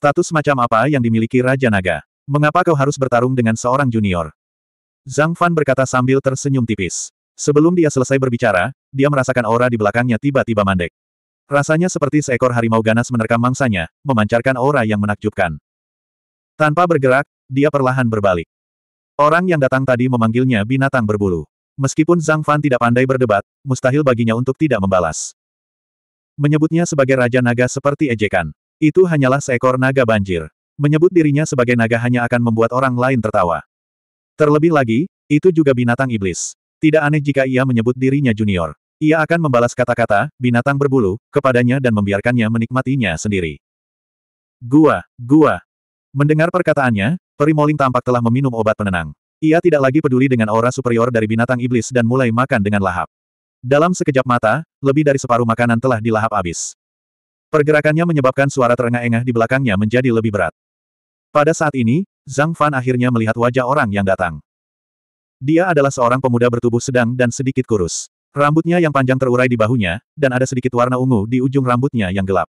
Status macam apa yang dimiliki Raja Naga? Mengapa kau harus bertarung dengan seorang junior? Zhang Fan berkata sambil tersenyum tipis. Sebelum dia selesai berbicara, dia merasakan aura di belakangnya tiba-tiba mandek. Rasanya seperti seekor harimau ganas menerkam mangsanya, memancarkan aura yang menakjubkan. Tanpa bergerak, dia perlahan berbalik. Orang yang datang tadi memanggilnya binatang berbulu. Meskipun Zhang Fan tidak pandai berdebat, mustahil baginya untuk tidak membalas. Menyebutnya sebagai Raja Naga seperti ejekan. Itu hanyalah seekor naga banjir. Menyebut dirinya sebagai naga hanya akan membuat orang lain tertawa. Terlebih lagi, itu juga binatang iblis. Tidak aneh jika ia menyebut dirinya junior. Ia akan membalas kata-kata, binatang berbulu, kepadanya dan membiarkannya menikmatinya sendiri. Gua, gua. Mendengar perkataannya, Perimoling tampak telah meminum obat penenang. Ia tidak lagi peduli dengan aura superior dari binatang iblis dan mulai makan dengan lahap. Dalam sekejap mata, lebih dari separuh makanan telah dilahap habis. Pergerakannya menyebabkan suara terengah-engah di belakangnya menjadi lebih berat. Pada saat ini, Zhang Fan akhirnya melihat wajah orang yang datang. Dia adalah seorang pemuda bertubuh sedang dan sedikit kurus. Rambutnya yang panjang terurai di bahunya, dan ada sedikit warna ungu di ujung rambutnya yang gelap.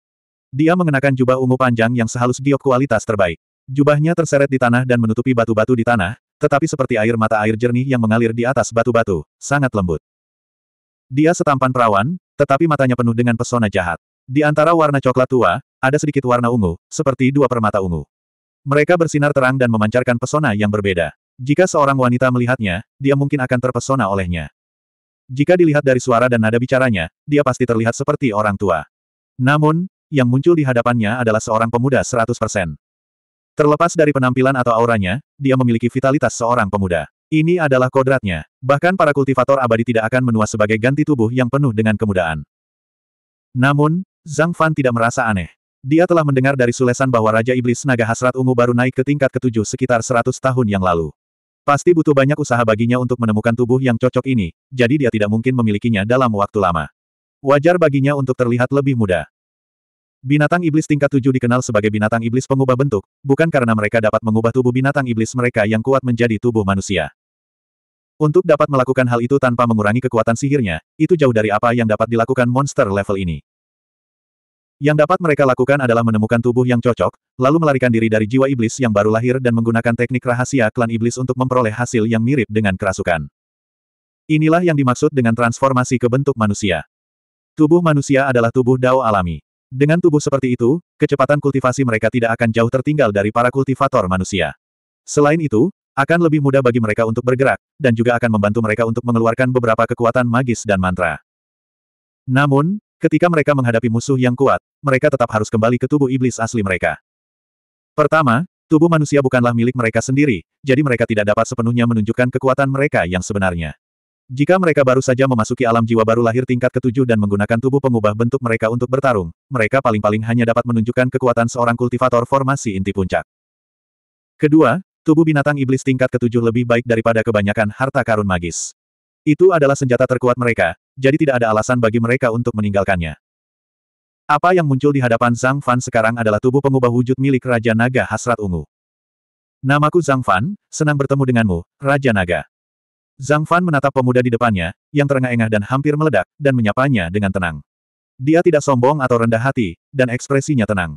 Dia mengenakan jubah ungu panjang yang sehalus giok kualitas terbaik. Jubahnya terseret di tanah dan menutupi batu-batu di tanah, tetapi seperti air mata air jernih yang mengalir di atas batu-batu, sangat lembut. Dia setampan perawan, tetapi matanya penuh dengan pesona jahat. Di antara warna coklat tua, ada sedikit warna ungu, seperti dua permata ungu. Mereka bersinar terang dan memancarkan pesona yang berbeda. Jika seorang wanita melihatnya, dia mungkin akan terpesona olehnya. Jika dilihat dari suara dan nada bicaranya, dia pasti terlihat seperti orang tua. Namun, yang muncul di hadapannya adalah seorang pemuda 100%. Terlepas dari penampilan atau auranya, dia memiliki vitalitas seorang pemuda. Ini adalah kodratnya. Bahkan para kultivator abadi tidak akan menua sebagai ganti tubuh yang penuh dengan kemudaan. Namun, Zhang Fan tidak merasa aneh. Dia telah mendengar dari Sulesan bahwa Raja Iblis Naga Hasrat Ungu baru naik ke tingkat ketujuh sekitar 100 tahun yang lalu. Pasti butuh banyak usaha baginya untuk menemukan tubuh yang cocok ini, jadi dia tidak mungkin memilikinya dalam waktu lama. Wajar baginya untuk terlihat lebih muda. Binatang iblis tingkat tujuh dikenal sebagai binatang iblis pengubah bentuk, bukan karena mereka dapat mengubah tubuh binatang iblis mereka yang kuat menjadi tubuh manusia. Untuk dapat melakukan hal itu tanpa mengurangi kekuatan sihirnya, itu jauh dari apa yang dapat dilakukan monster level ini. Yang dapat mereka lakukan adalah menemukan tubuh yang cocok, lalu melarikan diri dari jiwa iblis yang baru lahir dan menggunakan teknik rahasia klan iblis untuk memperoleh hasil yang mirip dengan kerasukan. Inilah yang dimaksud dengan transformasi ke bentuk manusia. Tubuh manusia adalah tubuh dao alami. Dengan tubuh seperti itu, kecepatan kultivasi mereka tidak akan jauh tertinggal dari para kultivator manusia. Selain itu, akan lebih mudah bagi mereka untuk bergerak, dan juga akan membantu mereka untuk mengeluarkan beberapa kekuatan magis dan mantra. Namun, Ketika mereka menghadapi musuh yang kuat, mereka tetap harus kembali ke tubuh iblis asli mereka. Pertama, tubuh manusia bukanlah milik mereka sendiri, jadi mereka tidak dapat sepenuhnya menunjukkan kekuatan mereka yang sebenarnya. Jika mereka baru saja memasuki alam jiwa baru lahir tingkat ketujuh dan menggunakan tubuh pengubah bentuk mereka untuk bertarung, mereka paling-paling hanya dapat menunjukkan kekuatan seorang kultivator formasi inti puncak. Kedua, tubuh binatang iblis tingkat ketujuh lebih baik daripada kebanyakan harta karun magis. Itu adalah senjata terkuat mereka, jadi tidak ada alasan bagi mereka untuk meninggalkannya. Apa yang muncul di hadapan Zhang Fan sekarang adalah tubuh pengubah wujud milik Raja Naga Hasrat Ungu. Namaku Zhang Fan, senang bertemu denganmu, Raja Naga. Zhang Fan menatap pemuda di depannya, yang terengah-engah dan hampir meledak, dan menyapanya dengan tenang. Dia tidak sombong atau rendah hati, dan ekspresinya tenang.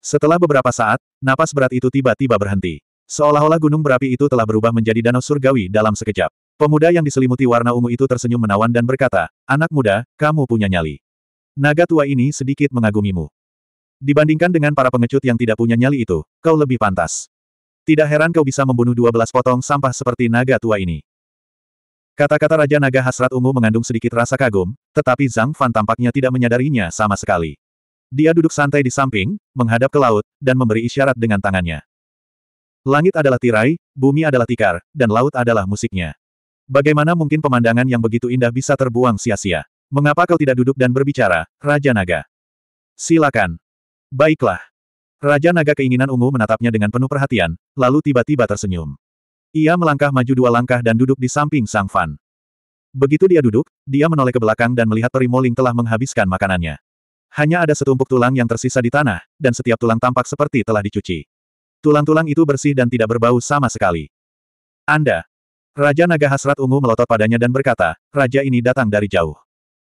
Setelah beberapa saat, napas berat itu tiba-tiba berhenti. Seolah-olah gunung berapi itu telah berubah menjadi danau surgawi dalam sekejap. Pemuda yang diselimuti warna ungu itu tersenyum menawan dan berkata, Anak muda, kamu punya nyali. Naga tua ini sedikit mengagumimu. Dibandingkan dengan para pengecut yang tidak punya nyali itu, kau lebih pantas. Tidak heran kau bisa membunuh dua belas potong sampah seperti naga tua ini. Kata-kata Raja Naga Hasrat Ungu mengandung sedikit rasa kagum, tetapi Zhang Fan tampaknya tidak menyadarinya sama sekali. Dia duduk santai di samping, menghadap ke laut, dan memberi isyarat dengan tangannya. Langit adalah tirai, bumi adalah tikar, dan laut adalah musiknya. Bagaimana mungkin pemandangan yang begitu indah bisa terbuang sia-sia? Mengapa kau tidak duduk dan berbicara, Raja Naga? Silakan. Baiklah. Raja Naga keinginan ungu menatapnya dengan penuh perhatian, lalu tiba-tiba tersenyum. Ia melangkah maju dua langkah dan duduk di samping Sang Fan. Begitu dia duduk, dia menoleh ke belakang dan melihat Perimoling telah menghabiskan makanannya. Hanya ada setumpuk tulang yang tersisa di tanah, dan setiap tulang tampak seperti telah dicuci. Tulang-tulang itu bersih dan tidak berbau sama sekali. Anda, Raja Naga Hasrat Ungu melotot padanya dan berkata, Raja ini datang dari jauh.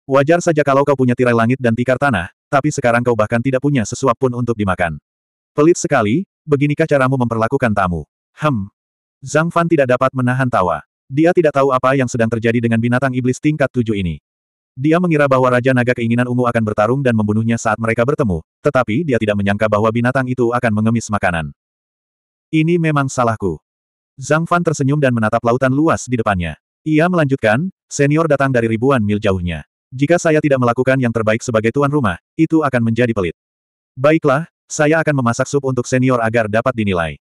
Wajar saja kalau kau punya tirai langit dan tikar tanah, tapi sekarang kau bahkan tidak punya sesuap pun untuk dimakan. Pelit sekali, beginikah caramu memperlakukan tamu. Hem. Zhang Fan tidak dapat menahan tawa. Dia tidak tahu apa yang sedang terjadi dengan binatang iblis tingkat tujuh ini. Dia mengira bahwa Raja Naga Keinginan Ungu akan bertarung dan membunuhnya saat mereka bertemu, tetapi dia tidak menyangka bahwa binatang itu akan mengemis makanan. Ini memang salahku. Zhang Fan tersenyum dan menatap lautan luas di depannya. Ia melanjutkan, senior datang dari ribuan mil jauhnya. Jika saya tidak melakukan yang terbaik sebagai tuan rumah, itu akan menjadi pelit. Baiklah, saya akan memasak sup untuk senior agar dapat dinilai.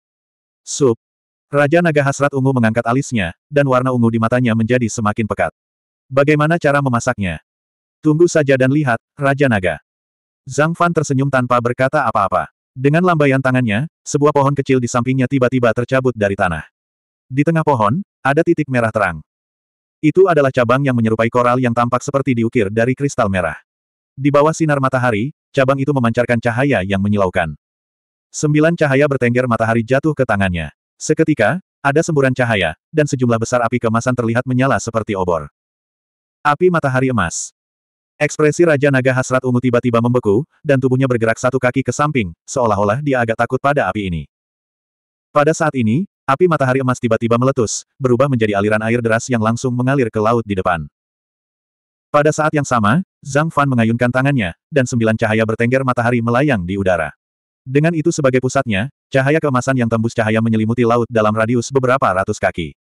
Sup. Raja naga hasrat ungu mengangkat alisnya, dan warna ungu di matanya menjadi semakin pekat. Bagaimana cara memasaknya? Tunggu saja dan lihat, Raja Naga. Zhang Fan tersenyum tanpa berkata apa-apa. Dengan lambaian tangannya, sebuah pohon kecil di sampingnya tiba-tiba tercabut dari tanah. Di tengah pohon, ada titik merah terang. Itu adalah cabang yang menyerupai koral yang tampak seperti diukir dari kristal merah. Di bawah sinar matahari, cabang itu memancarkan cahaya yang menyilaukan. Sembilan cahaya bertengger matahari jatuh ke tangannya. Seketika, ada semburan cahaya, dan sejumlah besar api kemasan terlihat menyala seperti obor. Api matahari emas. Ekspresi Raja Naga Hasrat Ungu tiba-tiba membeku, dan tubuhnya bergerak satu kaki ke samping, seolah-olah dia agak takut pada api ini. Pada saat ini, Api matahari emas tiba-tiba meletus, berubah menjadi aliran air deras yang langsung mengalir ke laut di depan. Pada saat yang sama, Zhang Fan mengayunkan tangannya, dan sembilan cahaya bertengger matahari melayang di udara. Dengan itu sebagai pusatnya, cahaya keemasan yang tembus cahaya menyelimuti laut dalam radius beberapa ratus kaki.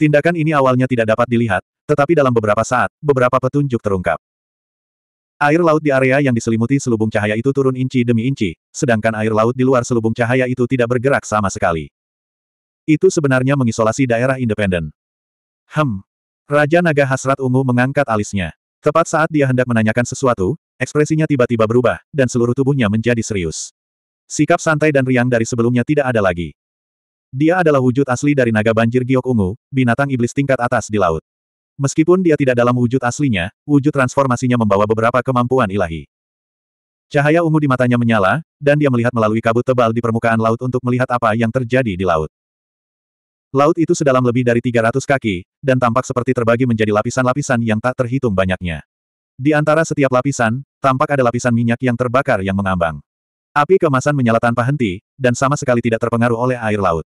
Tindakan ini awalnya tidak dapat dilihat, tetapi dalam beberapa saat, beberapa petunjuk terungkap. Air laut di area yang diselimuti selubung cahaya itu turun inci demi inci, sedangkan air laut di luar selubung cahaya itu tidak bergerak sama sekali. Itu sebenarnya mengisolasi daerah independen. Hem. Raja Naga Hasrat Ungu mengangkat alisnya. Tepat saat dia hendak menanyakan sesuatu, ekspresinya tiba-tiba berubah, dan seluruh tubuhnya menjadi serius. Sikap santai dan riang dari sebelumnya tidak ada lagi. Dia adalah wujud asli dari naga banjir giok ungu, binatang iblis tingkat atas di laut. Meskipun dia tidak dalam wujud aslinya, wujud transformasinya membawa beberapa kemampuan ilahi. Cahaya ungu di matanya menyala, dan dia melihat melalui kabut tebal di permukaan laut untuk melihat apa yang terjadi di laut. Laut itu sedalam lebih dari 300 kaki, dan tampak seperti terbagi menjadi lapisan-lapisan yang tak terhitung banyaknya. Di antara setiap lapisan, tampak ada lapisan minyak yang terbakar yang mengambang. Api kemasan menyala tanpa henti, dan sama sekali tidak terpengaruh oleh air laut.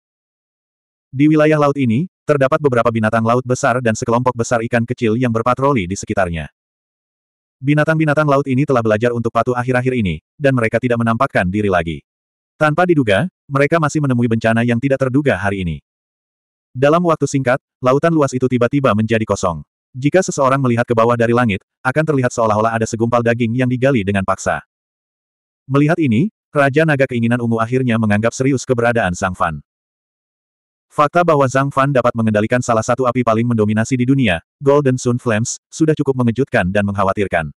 Di wilayah laut ini, terdapat beberapa binatang laut besar dan sekelompok besar ikan kecil yang berpatroli di sekitarnya. Binatang-binatang laut ini telah belajar untuk patuh akhir-akhir ini, dan mereka tidak menampakkan diri lagi. Tanpa diduga, mereka masih menemui bencana yang tidak terduga hari ini. Dalam waktu singkat, lautan luas itu tiba-tiba menjadi kosong. Jika seseorang melihat ke bawah dari langit, akan terlihat seolah-olah ada segumpal daging yang digali dengan paksa. Melihat ini, Raja Naga Keinginan Ungu akhirnya menganggap serius keberadaan Zhang Fan. Fakta bahwa Zhang Fan dapat mengendalikan salah satu api paling mendominasi di dunia, Golden Sun Flames, sudah cukup mengejutkan dan mengkhawatirkan.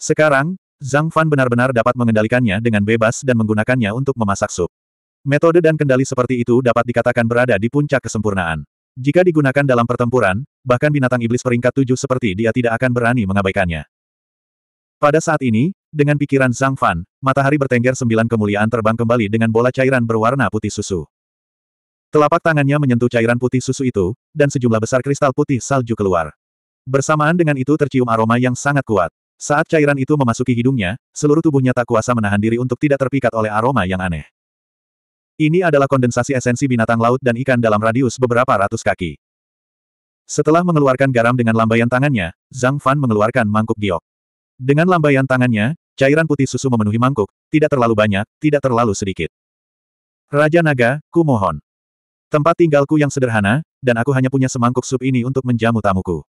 Sekarang, Zhang Fan benar-benar dapat mengendalikannya dengan bebas dan menggunakannya untuk memasak sup. Metode dan kendali seperti itu dapat dikatakan berada di puncak kesempurnaan. Jika digunakan dalam pertempuran, bahkan binatang iblis peringkat tujuh seperti dia tidak akan berani mengabaikannya. Pada saat ini, dengan pikiran Zhang Fan, matahari bertengger sembilan kemuliaan terbang kembali dengan bola cairan berwarna putih susu. Telapak tangannya menyentuh cairan putih susu itu, dan sejumlah besar kristal putih salju keluar. Bersamaan dengan itu tercium aroma yang sangat kuat. Saat cairan itu memasuki hidungnya, seluruh tubuhnya tak kuasa menahan diri untuk tidak terpikat oleh aroma yang aneh. Ini adalah kondensasi esensi binatang laut dan ikan dalam radius beberapa ratus kaki. Setelah mengeluarkan garam dengan lambaian tangannya, Zhang Fan mengeluarkan mangkuk giok. Dengan lambaian tangannya, cairan putih susu memenuhi mangkuk, tidak terlalu banyak, tidak terlalu sedikit. Raja Naga, ku mohon. Tempat tinggalku yang sederhana, dan aku hanya punya semangkuk sup ini untuk menjamu tamuku.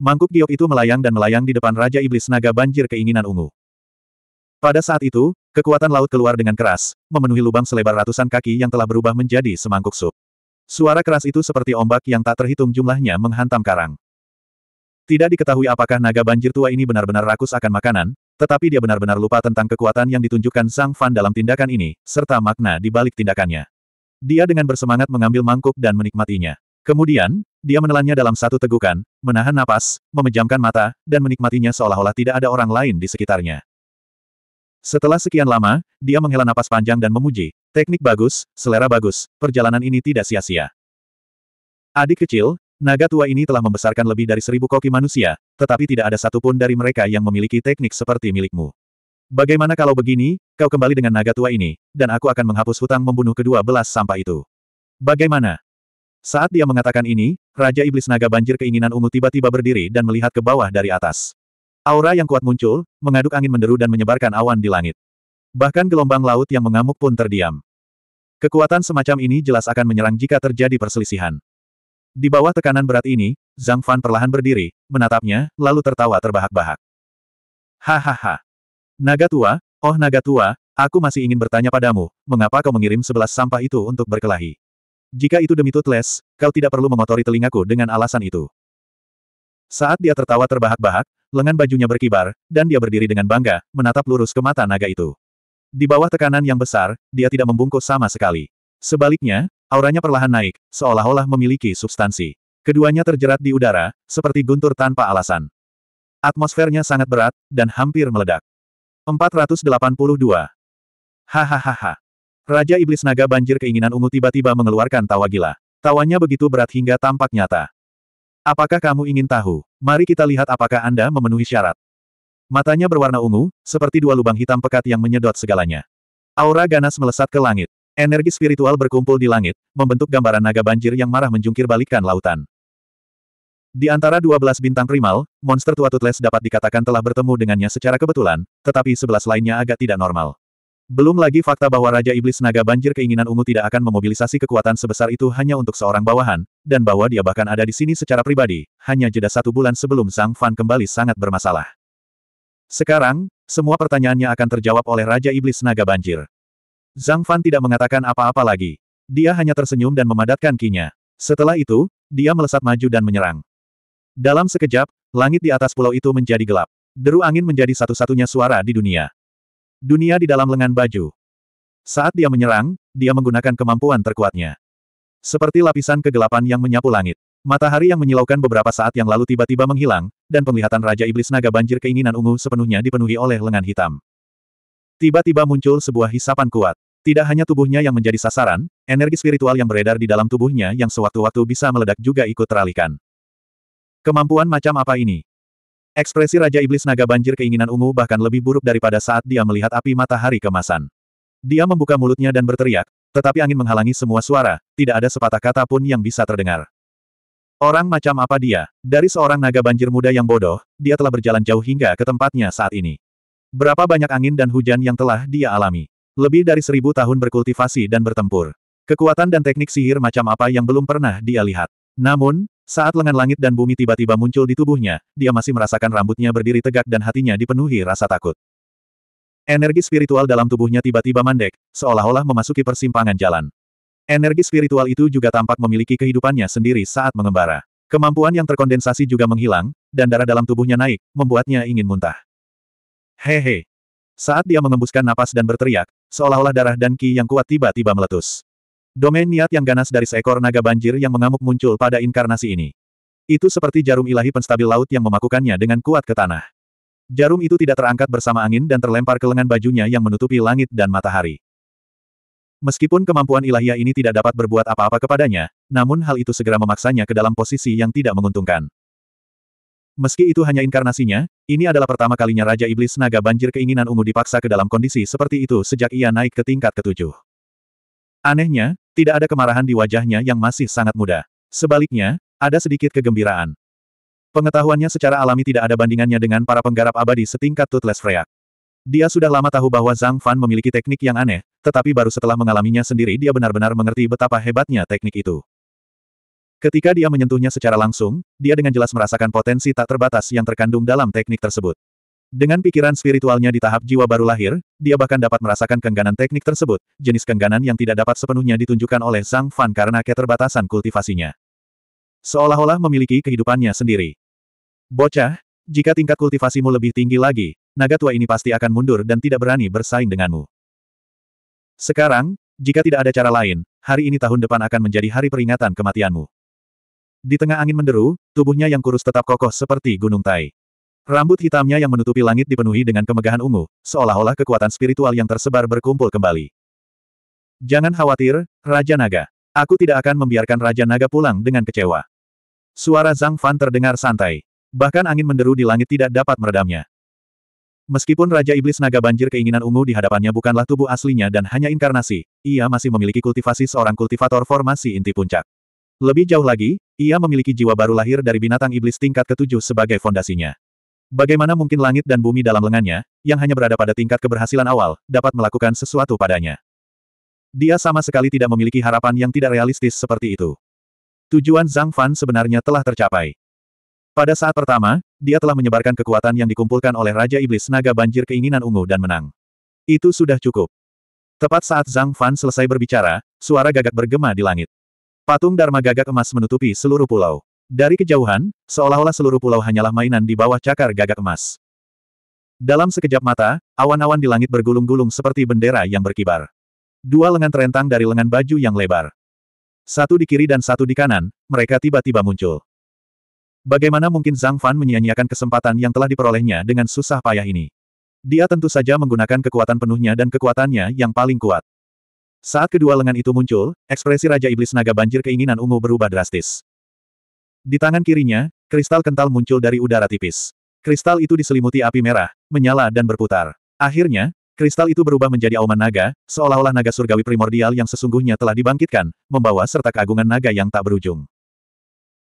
Mangkuk giok itu melayang dan melayang di depan Raja Iblis Naga Banjir Keinginan Ungu. Pada saat itu, kekuatan laut keluar dengan keras, memenuhi lubang selebar ratusan kaki yang telah berubah menjadi semangkuk sup. Suara keras itu seperti ombak yang tak terhitung jumlahnya menghantam karang. Tidak diketahui apakah naga banjir tua ini benar-benar rakus akan makanan, tetapi dia benar-benar lupa tentang kekuatan yang ditunjukkan sang Fan dalam tindakan ini, serta makna di balik tindakannya. Dia dengan bersemangat mengambil mangkuk dan menikmatinya. Kemudian, dia menelannya dalam satu tegukan, menahan napas, memejamkan mata, dan menikmatinya seolah-olah tidak ada orang lain di sekitarnya. Setelah sekian lama, dia menghela napas panjang dan memuji. Teknik bagus, selera bagus, perjalanan ini tidak sia-sia. Adik kecil, naga tua ini telah membesarkan lebih dari seribu koki manusia, tetapi tidak ada satupun dari mereka yang memiliki teknik seperti milikmu. Bagaimana kalau begini, kau kembali dengan naga tua ini, dan aku akan menghapus hutang membunuh kedua belas sampah itu. Bagaimana? Saat dia mengatakan ini, Raja Iblis Naga Banjir keinginan ungu tiba-tiba berdiri dan melihat ke bawah dari atas. Aura yang kuat muncul, mengaduk angin menderu dan menyebarkan awan di langit. Bahkan gelombang laut yang mengamuk pun terdiam. Kekuatan semacam ini jelas akan menyerang jika terjadi perselisihan. Di bawah tekanan berat ini, Zhang Fan perlahan berdiri, menatapnya, lalu tertawa terbahak-bahak. Hahaha. Naga tua, oh naga tua, aku masih ingin bertanya padamu, mengapa kau mengirim sebelas sampah itu untuk berkelahi? Jika itu demi Tutles, kau tidak perlu mengotori telingaku dengan alasan itu. Saat dia tertawa terbahak-bahak, lengan bajunya berkibar, dan dia berdiri dengan bangga, menatap lurus ke mata naga itu. Di bawah tekanan yang besar, dia tidak membungkuk sama sekali. Sebaliknya, auranya perlahan naik, seolah-olah memiliki substansi. Keduanya terjerat di udara, seperti guntur tanpa alasan. Atmosfernya sangat berat, dan hampir meledak. 482. Hahaha. Raja Iblis Naga Banjir keinginan ungu tiba-tiba mengeluarkan tawa gila. Tawanya begitu berat hingga tampak nyata. Apakah kamu ingin tahu? Mari kita lihat apakah Anda memenuhi syarat. Matanya berwarna ungu, seperti dua lubang hitam pekat yang menyedot segalanya. Aura ganas melesat ke langit. Energi spiritual berkumpul di langit, membentuk gambaran naga banjir yang marah menjungkir balikan lautan. Di antara 12 bintang primal, monster tua Tutles dapat dikatakan telah bertemu dengannya secara kebetulan, tetapi 11 lainnya agak tidak normal. Belum lagi fakta bahwa Raja Iblis Naga Banjir Keinginan Ungu tidak akan memobilisasi kekuatan sebesar itu hanya untuk seorang bawahan, dan bahwa dia bahkan ada di sini secara pribadi, hanya jeda satu bulan sebelum Sang Fan kembali sangat bermasalah. Sekarang, semua pertanyaannya akan terjawab oleh Raja Iblis Naga Banjir. Zhang Fan tidak mengatakan apa-apa lagi. Dia hanya tersenyum dan memadatkan kinya. Setelah itu, dia melesat maju dan menyerang. Dalam sekejap, langit di atas pulau itu menjadi gelap. Deru angin menjadi satu-satunya suara di dunia. Dunia di dalam lengan baju. Saat dia menyerang, dia menggunakan kemampuan terkuatnya. Seperti lapisan kegelapan yang menyapu langit. Matahari yang menyilaukan beberapa saat yang lalu tiba-tiba menghilang, dan penglihatan Raja Iblis Naga Banjir keinginan ungu sepenuhnya dipenuhi oleh lengan hitam. Tiba-tiba muncul sebuah hisapan kuat. Tidak hanya tubuhnya yang menjadi sasaran, energi spiritual yang beredar di dalam tubuhnya yang sewaktu-waktu bisa meledak juga ikut teralihkan. Kemampuan macam apa ini? Ekspresi Raja Iblis Naga Banjir keinginan ungu bahkan lebih buruk daripada saat dia melihat api matahari kemasan. Dia membuka mulutnya dan berteriak, tetapi angin menghalangi semua suara, tidak ada sepatah kata pun yang bisa terdengar. Orang macam apa dia? Dari seorang naga banjir muda yang bodoh, dia telah berjalan jauh hingga ke tempatnya saat ini. Berapa banyak angin dan hujan yang telah dia alami? Lebih dari seribu tahun berkultivasi dan bertempur. Kekuatan dan teknik sihir macam apa yang belum pernah dia lihat. Namun, saat lengan langit dan bumi tiba-tiba muncul di tubuhnya, dia masih merasakan rambutnya berdiri tegak dan hatinya dipenuhi rasa takut. Energi spiritual dalam tubuhnya tiba-tiba mandek, seolah-olah memasuki persimpangan jalan. Energi spiritual itu juga tampak memiliki kehidupannya sendiri saat mengembara. Kemampuan yang terkondensasi juga menghilang, dan darah dalam tubuhnya naik, membuatnya ingin muntah. Hehe. Saat dia mengembuskan napas dan berteriak, seolah-olah darah dan ki yang kuat tiba-tiba meletus. Domain niat yang ganas dari seekor naga banjir yang mengamuk muncul pada inkarnasi ini. Itu seperti jarum ilahi penstabil laut yang memakukannya dengan kuat ke tanah. Jarum itu tidak terangkat bersama angin dan terlempar ke lengan bajunya yang menutupi langit dan matahari. Meskipun kemampuan ilahiyah ini tidak dapat berbuat apa-apa kepadanya, namun hal itu segera memaksanya ke dalam posisi yang tidak menguntungkan. Meski itu hanya inkarnasinya, ini adalah pertama kalinya Raja Iblis Naga Banjir keinginan ungu dipaksa ke dalam kondisi seperti itu sejak ia naik ke tingkat ketujuh. Anehnya, tidak ada kemarahan di wajahnya yang masih sangat muda. Sebaliknya, ada sedikit kegembiraan. Pengetahuannya secara alami tidak ada bandingannya dengan para penggarap abadi setingkat Tutles Freak. Dia sudah lama tahu bahwa Zhang Fan memiliki teknik yang aneh, tetapi baru setelah mengalaminya sendiri dia benar-benar mengerti betapa hebatnya teknik itu. Ketika dia menyentuhnya secara langsung, dia dengan jelas merasakan potensi tak terbatas yang terkandung dalam teknik tersebut. Dengan pikiran spiritualnya di tahap jiwa baru lahir, dia bahkan dapat merasakan kengganan teknik tersebut, jenis kengganan yang tidak dapat sepenuhnya ditunjukkan oleh Zhang Fan karena keterbatasan kultivasinya. Seolah-olah memiliki kehidupannya sendiri. Bocah, jika tingkat kultivasimu lebih tinggi lagi, naga tua ini pasti akan mundur dan tidak berani bersaing denganmu. Sekarang, jika tidak ada cara lain, hari ini tahun depan akan menjadi hari peringatan kematianmu. Di tengah angin menderu, tubuhnya yang kurus tetap kokoh seperti gunung tai. Rambut hitamnya yang menutupi langit dipenuhi dengan kemegahan ungu, seolah-olah kekuatan spiritual yang tersebar berkumpul kembali. Jangan khawatir, Raja Naga. Aku tidak akan membiarkan Raja Naga pulang dengan kecewa. Suara Zhang Fan terdengar santai. Bahkan angin menderu di langit tidak dapat meredamnya. Meskipun Raja Iblis Naga Banjir keinginan ungu di hadapannya bukanlah tubuh aslinya dan hanya inkarnasi, ia masih memiliki kultivasi seorang kultivator formasi inti puncak. Lebih jauh lagi, ia memiliki jiwa baru lahir dari binatang iblis tingkat ketujuh sebagai fondasinya. Bagaimana mungkin langit dan bumi dalam lengannya, yang hanya berada pada tingkat keberhasilan awal, dapat melakukan sesuatu padanya? Dia sama sekali tidak memiliki harapan yang tidak realistis seperti itu. Tujuan Zhang Fan sebenarnya telah tercapai. Pada saat pertama, dia telah menyebarkan kekuatan yang dikumpulkan oleh Raja Iblis Naga Banjir Keinginan Ungu dan menang. Itu sudah cukup. Tepat saat Zhang Fan selesai berbicara, suara gagak bergema di langit. Patung Dharma gagak emas menutupi seluruh pulau. Dari kejauhan, seolah-olah seluruh pulau hanyalah mainan di bawah cakar gagak emas. Dalam sekejap mata, awan-awan di langit bergulung-gulung seperti bendera yang berkibar. Dua lengan terentang dari lengan baju yang lebar. Satu di kiri dan satu di kanan, mereka tiba-tiba muncul. Bagaimana mungkin Zhang Fan menyia-nyiakan kesempatan yang telah diperolehnya dengan susah payah ini? Dia tentu saja menggunakan kekuatan penuhnya dan kekuatannya yang paling kuat. Saat kedua lengan itu muncul, ekspresi Raja Iblis Naga Banjir keinginan ungu berubah drastis. Di tangan kirinya, kristal kental muncul dari udara tipis. Kristal itu diselimuti api merah, menyala dan berputar. Akhirnya, kristal itu berubah menjadi auman naga, seolah-olah naga surgawi primordial yang sesungguhnya telah dibangkitkan, membawa serta keagungan naga yang tak berujung.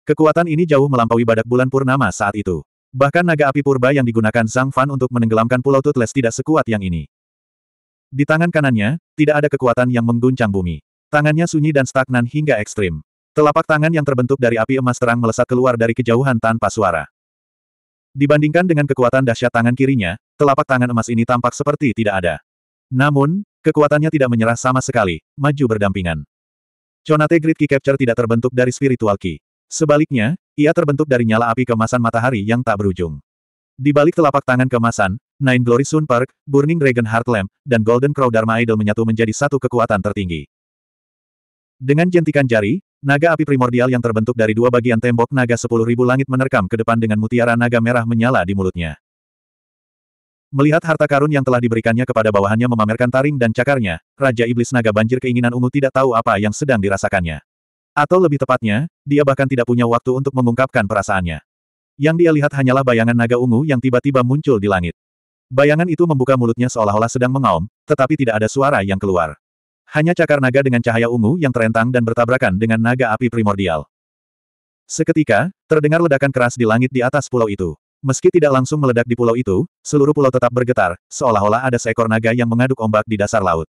Kekuatan ini jauh melampaui badak bulan purnama saat itu. Bahkan naga api purba yang digunakan Zhang Fan untuk menenggelamkan Pulau Tutles tidak sekuat yang ini. Di tangan kanannya, tidak ada kekuatan yang mengguncang bumi. Tangannya sunyi dan stagnan hingga ekstrim. Telapak tangan yang terbentuk dari api emas terang melesat keluar dari kejauhan tanpa suara. Dibandingkan dengan kekuatan dahsyat tangan kirinya, telapak tangan emas ini tampak seperti tidak ada. Namun, kekuatannya tidak menyerah sama sekali, maju berdampingan. Conate Grid Key Capture tidak terbentuk dari spiritual key. Sebaliknya, ia terbentuk dari nyala api kemasan matahari yang tak berujung. Di balik telapak tangan kemasan, Nine Glory Sun Park, Burning Dragon Heart Lamp, dan Golden Crow Dharma Idol menyatu menjadi satu kekuatan tertinggi. Dengan jentikan jari, Naga api primordial yang terbentuk dari dua bagian tembok naga sepuluh ribu langit menerkam ke depan dengan mutiara naga merah menyala di mulutnya. Melihat harta karun yang telah diberikannya kepada bawahannya memamerkan taring dan cakarnya, Raja Iblis Naga Banjir keinginan ungu tidak tahu apa yang sedang dirasakannya. Atau lebih tepatnya, dia bahkan tidak punya waktu untuk mengungkapkan perasaannya. Yang dia lihat hanyalah bayangan naga ungu yang tiba-tiba muncul di langit. Bayangan itu membuka mulutnya seolah-olah sedang mengaum, tetapi tidak ada suara yang keluar. Hanya cakar naga dengan cahaya ungu yang terentang dan bertabrakan dengan naga api primordial. Seketika, terdengar ledakan keras di langit di atas pulau itu. Meski tidak langsung meledak di pulau itu, seluruh pulau tetap bergetar, seolah-olah ada seekor naga yang mengaduk ombak di dasar laut.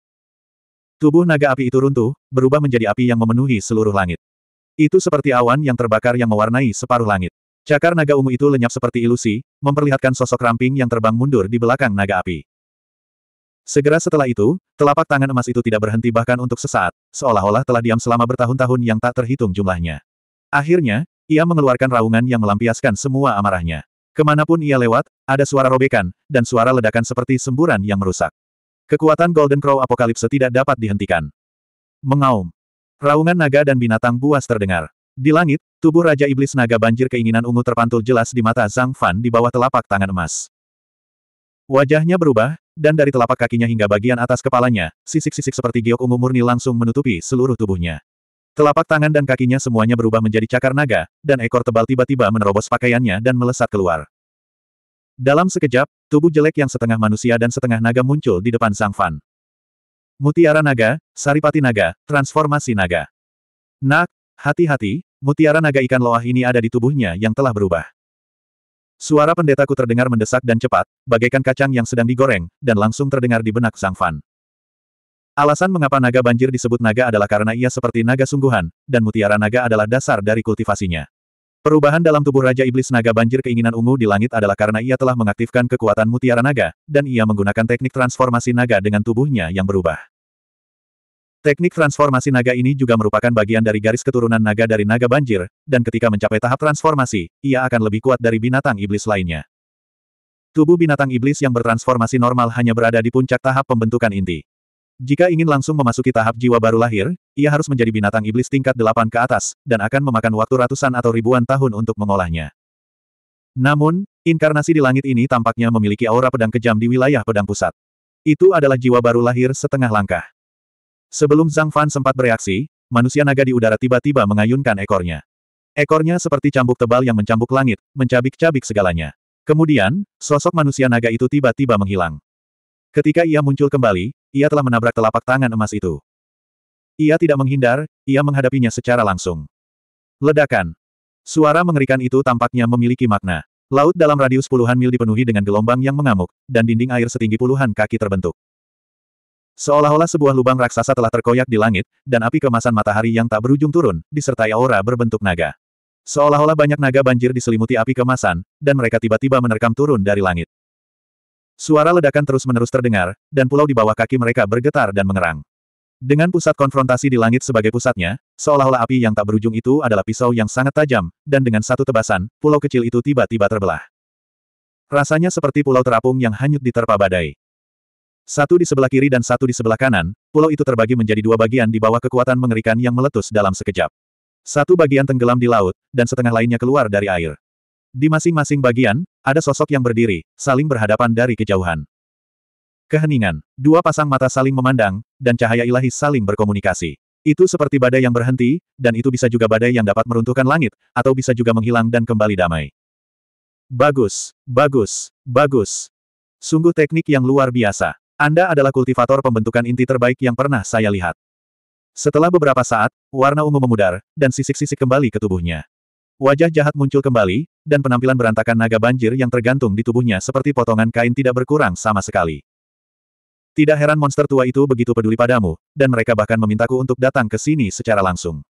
Tubuh naga api itu runtuh, berubah menjadi api yang memenuhi seluruh langit. Itu seperti awan yang terbakar yang mewarnai separuh langit. Cakar naga ungu itu lenyap seperti ilusi, memperlihatkan sosok ramping yang terbang mundur di belakang naga api. Segera setelah itu, telapak tangan emas itu tidak berhenti bahkan untuk sesaat, seolah-olah telah diam selama bertahun-tahun yang tak terhitung jumlahnya. Akhirnya, ia mengeluarkan raungan yang melampiaskan semua amarahnya. Kemanapun ia lewat, ada suara robekan, dan suara ledakan seperti semburan yang merusak. Kekuatan Golden Crow Apokalipse tidak dapat dihentikan. Mengaum. Raungan naga dan binatang buas terdengar. Di langit, tubuh Raja Iblis Naga Banjir keinginan ungu terpantul jelas di mata Zhang Fan di bawah telapak tangan emas. Wajahnya berubah, dan dari telapak kakinya hingga bagian atas kepalanya, sisik-sisik seperti giok ungu murni langsung menutupi seluruh tubuhnya. Telapak tangan dan kakinya semuanya berubah menjadi cakar naga, dan ekor tebal tiba-tiba menerobos pakaiannya dan melesat keluar. Dalam sekejap, tubuh jelek yang setengah manusia dan setengah naga muncul di depan Sang Fan. Mutiara naga, saripati naga, transformasi naga. Nak, hati-hati, mutiara naga ikan loah ini ada di tubuhnya yang telah berubah. Suara pendetaku terdengar mendesak dan cepat, bagaikan kacang yang sedang digoreng, dan langsung terdengar di benak sang Fan. Alasan mengapa naga banjir disebut naga adalah karena ia seperti naga sungguhan, dan mutiara naga adalah dasar dari kultivasinya. Perubahan dalam tubuh Raja Iblis Naga Banjir keinginan ungu di langit adalah karena ia telah mengaktifkan kekuatan mutiara naga, dan ia menggunakan teknik transformasi naga dengan tubuhnya yang berubah. Teknik transformasi naga ini juga merupakan bagian dari garis keturunan naga dari naga banjir, dan ketika mencapai tahap transformasi, ia akan lebih kuat dari binatang iblis lainnya. Tubuh binatang iblis yang bertransformasi normal hanya berada di puncak tahap pembentukan inti. Jika ingin langsung memasuki tahap jiwa baru lahir, ia harus menjadi binatang iblis tingkat 8 ke atas, dan akan memakan waktu ratusan atau ribuan tahun untuk mengolahnya. Namun, inkarnasi di langit ini tampaknya memiliki aura pedang kejam di wilayah pedang pusat. Itu adalah jiwa baru lahir setengah langkah. Sebelum Zhang Fan sempat bereaksi, manusia naga di udara tiba-tiba mengayunkan ekornya. Ekornya seperti cambuk tebal yang mencambuk langit, mencabik-cabik segalanya. Kemudian, sosok manusia naga itu tiba-tiba menghilang. Ketika ia muncul kembali, ia telah menabrak telapak tangan emas itu. Ia tidak menghindar, ia menghadapinya secara langsung. Ledakan. Suara mengerikan itu tampaknya memiliki makna. Laut dalam radius puluhan mil dipenuhi dengan gelombang yang mengamuk, dan dinding air setinggi puluhan kaki terbentuk. Seolah-olah sebuah lubang raksasa telah terkoyak di langit, dan api kemasan matahari yang tak berujung turun, disertai aura berbentuk naga. Seolah-olah banyak naga banjir diselimuti api kemasan, dan mereka tiba-tiba menerkam turun dari langit. Suara ledakan terus-menerus terdengar, dan pulau di bawah kaki mereka bergetar dan mengerang. Dengan pusat konfrontasi di langit sebagai pusatnya, seolah-olah api yang tak berujung itu adalah pisau yang sangat tajam, dan dengan satu tebasan, pulau kecil itu tiba-tiba terbelah. Rasanya seperti pulau terapung yang hanyut diterpa badai. Satu di sebelah kiri dan satu di sebelah kanan, pulau itu terbagi menjadi dua bagian di bawah kekuatan mengerikan yang meletus dalam sekejap. Satu bagian tenggelam di laut, dan setengah lainnya keluar dari air. Di masing-masing bagian, ada sosok yang berdiri, saling berhadapan dari kejauhan. Keheningan. Dua pasang mata saling memandang, dan cahaya ilahi saling berkomunikasi. Itu seperti badai yang berhenti, dan itu bisa juga badai yang dapat meruntuhkan langit, atau bisa juga menghilang dan kembali damai. Bagus, bagus, bagus. Sungguh teknik yang luar biasa. Anda adalah kultivator pembentukan inti terbaik yang pernah saya lihat. Setelah beberapa saat, warna ungu memudar, dan sisik-sisik kembali ke tubuhnya. Wajah jahat muncul kembali, dan penampilan berantakan naga banjir yang tergantung di tubuhnya seperti potongan kain tidak berkurang sama sekali. Tidak heran monster tua itu begitu peduli padamu, dan mereka bahkan memintaku untuk datang ke sini secara langsung.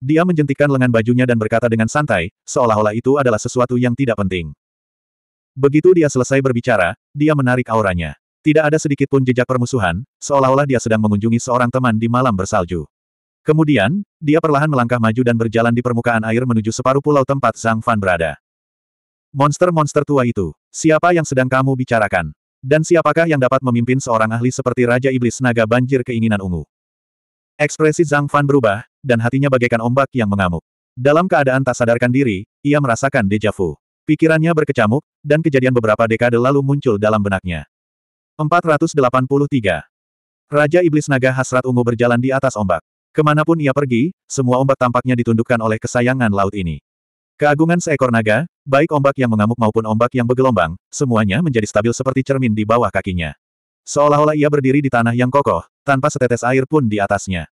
Dia menjentikan lengan bajunya dan berkata dengan santai, seolah-olah itu adalah sesuatu yang tidak penting. Begitu dia selesai berbicara, dia menarik auranya. Tidak ada sedikit pun jejak permusuhan, seolah-olah dia sedang mengunjungi seorang teman di malam bersalju. Kemudian, dia perlahan melangkah maju dan berjalan di permukaan air menuju separuh pulau tempat Zhang Fan berada. Monster-monster tua itu, siapa yang sedang kamu bicarakan? Dan siapakah yang dapat memimpin seorang ahli seperti Raja Iblis Naga Banjir Keinginan Ungu? Ekspresi Zhang Fan berubah, dan hatinya bagaikan ombak yang mengamuk. Dalam keadaan tak sadarkan diri, ia merasakan deja vu. Pikirannya berkecamuk, dan kejadian beberapa dekade lalu muncul dalam benaknya. 483. Raja Iblis Naga Hasrat Ungu berjalan di atas ombak. Kemanapun ia pergi, semua ombak tampaknya ditundukkan oleh kesayangan laut ini. Keagungan seekor naga, baik ombak yang mengamuk maupun ombak yang bergelombang, semuanya menjadi stabil seperti cermin di bawah kakinya. Seolah-olah ia berdiri di tanah yang kokoh, tanpa setetes air pun di atasnya.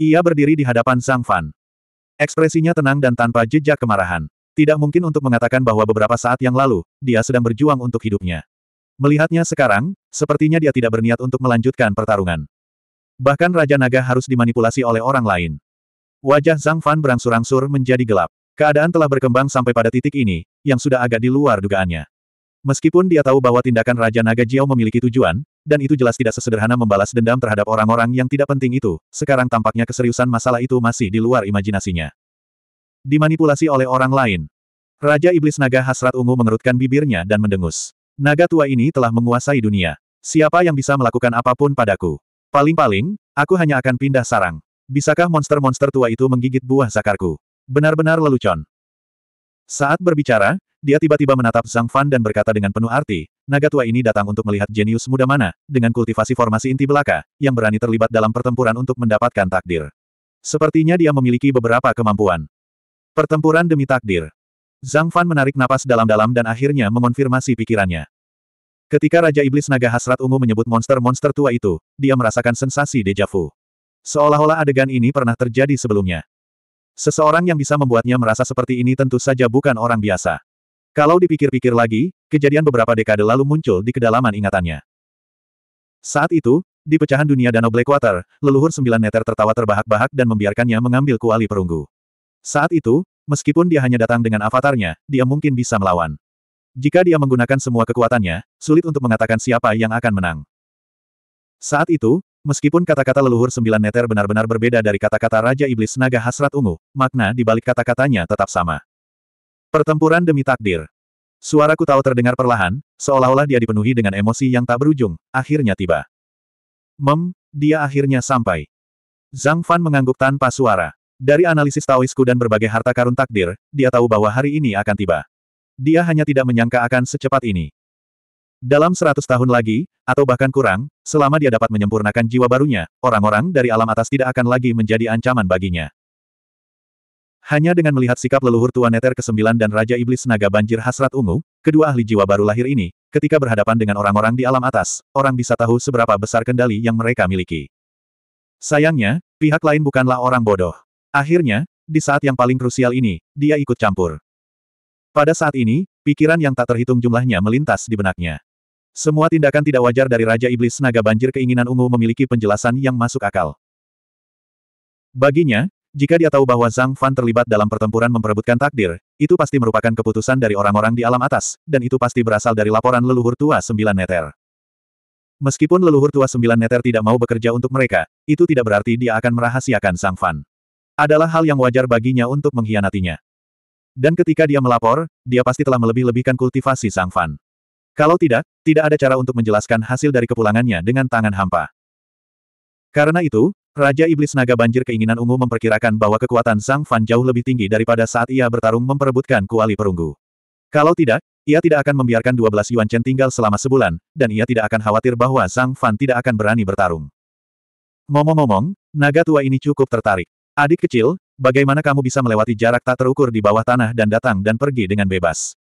Ia berdiri di hadapan Sang Fan. Ekspresinya tenang dan tanpa jejak kemarahan. Tidak mungkin untuk mengatakan bahwa beberapa saat yang lalu, dia sedang berjuang untuk hidupnya. Melihatnya sekarang, sepertinya dia tidak berniat untuk melanjutkan pertarungan. Bahkan Raja Naga harus dimanipulasi oleh orang lain. Wajah Zhang Fan berangsur-angsur menjadi gelap. Keadaan telah berkembang sampai pada titik ini, yang sudah agak di luar dugaannya. Meskipun dia tahu bahwa tindakan Raja Naga Jiao memiliki tujuan, dan itu jelas tidak sesederhana membalas dendam terhadap orang-orang yang tidak penting itu, sekarang tampaknya keseriusan masalah itu masih di luar imajinasinya. Dimanipulasi oleh orang lain. Raja Iblis Naga Hasrat Ungu mengerutkan bibirnya dan mendengus. Naga tua ini telah menguasai dunia. Siapa yang bisa melakukan apapun padaku? Paling-paling, aku hanya akan pindah sarang. Bisakah monster-monster tua itu menggigit buah zakarku? Benar-benar lelucon. Saat berbicara, dia tiba-tiba menatap Zhang Fan dan berkata dengan penuh arti, naga tua ini datang untuk melihat jenius muda mana, dengan kultivasi formasi inti belaka, yang berani terlibat dalam pertempuran untuk mendapatkan takdir. Sepertinya dia memiliki beberapa kemampuan. Pertempuran demi takdir. Zhang Fan menarik napas dalam-dalam dan akhirnya mengonfirmasi pikirannya. Ketika Raja Iblis Naga Hasrat Ungu menyebut monster-monster tua itu, dia merasakan sensasi deja vu, Seolah-olah adegan ini pernah terjadi sebelumnya. Seseorang yang bisa membuatnya merasa seperti ini tentu saja bukan orang biasa. Kalau dipikir-pikir lagi, kejadian beberapa dekade lalu muncul di kedalaman ingatannya. Saat itu, di pecahan dunia Danau Blackwater, leluhur sembilan neter tertawa terbahak-bahak dan membiarkannya mengambil kuali perunggu. Saat itu, Meskipun dia hanya datang dengan avatarnya, dia mungkin bisa melawan. Jika dia menggunakan semua kekuatannya, sulit untuk mengatakan siapa yang akan menang. Saat itu, meskipun kata-kata leluhur sembilan neter benar-benar berbeda dari kata-kata Raja Iblis Naga Hasrat Ungu, makna di balik kata-katanya tetap sama. Pertempuran demi takdir. Suaraku tahu terdengar perlahan, seolah-olah dia dipenuhi dengan emosi yang tak berujung, akhirnya tiba. Mem, dia akhirnya sampai. Zhang Fan mengangguk tanpa suara. Dari analisis Taoisku dan berbagai harta karun takdir, dia tahu bahwa hari ini akan tiba. Dia hanya tidak menyangka akan secepat ini. Dalam seratus tahun lagi, atau bahkan kurang, selama dia dapat menyempurnakan jiwa barunya, orang-orang dari alam atas tidak akan lagi menjadi ancaman baginya. Hanya dengan melihat sikap leluhur Tuan Neter ke-9 dan Raja Iblis Naga Banjir Hasrat Ungu, kedua ahli jiwa baru lahir ini, ketika berhadapan dengan orang-orang di alam atas, orang bisa tahu seberapa besar kendali yang mereka miliki. Sayangnya, pihak lain bukanlah orang bodoh. Akhirnya, di saat yang paling krusial ini, dia ikut campur. Pada saat ini, pikiran yang tak terhitung jumlahnya melintas di benaknya. Semua tindakan tidak wajar dari Raja Iblis Naga Banjir keinginan ungu memiliki penjelasan yang masuk akal. Baginya, jika dia tahu bahwa Zhang Fan terlibat dalam pertempuran memperebutkan takdir, itu pasti merupakan keputusan dari orang-orang di alam atas, dan itu pasti berasal dari laporan leluhur tua sembilan neter. Meskipun leluhur tua sembilan neter tidak mau bekerja untuk mereka, itu tidak berarti dia akan merahasiakan Zhang Fan. Adalah hal yang wajar baginya untuk mengkhianatinya. Dan ketika dia melapor, dia pasti telah melebih-lebihkan kultivasi Sang Fan. Kalau tidak, tidak ada cara untuk menjelaskan hasil dari kepulangannya dengan tangan hampa. Karena itu, Raja Iblis Naga Banjir keinginan ungu memperkirakan bahwa kekuatan Sang Fan jauh lebih tinggi daripada saat ia bertarung memperebutkan kuali perunggu. Kalau tidak, ia tidak akan membiarkan 12 Yuan Chen tinggal selama sebulan, dan ia tidak akan khawatir bahwa Sang Fan tidak akan berani bertarung. Ngomong-ngomong, naga tua ini cukup tertarik. Adik kecil, bagaimana kamu bisa melewati jarak tak terukur di bawah tanah dan datang dan pergi dengan bebas?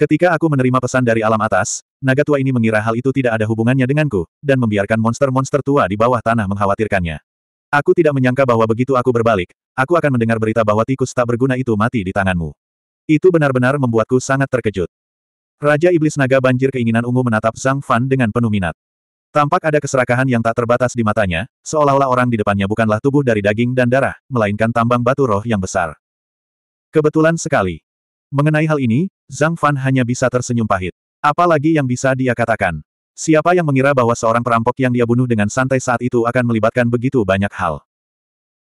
Ketika aku menerima pesan dari alam atas, naga tua ini mengira hal itu tidak ada hubungannya denganku, dan membiarkan monster-monster tua di bawah tanah mengkhawatirkannya. Aku tidak menyangka bahwa begitu aku berbalik, aku akan mendengar berita bahwa tikus tak berguna itu mati di tanganmu. Itu benar-benar membuatku sangat terkejut. Raja Iblis Naga Banjir keinginan ungu menatap Zhang Fan dengan penuh minat. Tampak ada keserakahan yang tak terbatas di matanya, seolah-olah orang di depannya bukanlah tubuh dari daging dan darah, melainkan tambang batu roh yang besar. Kebetulan sekali. Mengenai hal ini, Zhang Fan hanya bisa tersenyum pahit. Apalagi yang bisa dia katakan. Siapa yang mengira bahwa seorang perampok yang dia bunuh dengan santai saat itu akan melibatkan begitu banyak hal.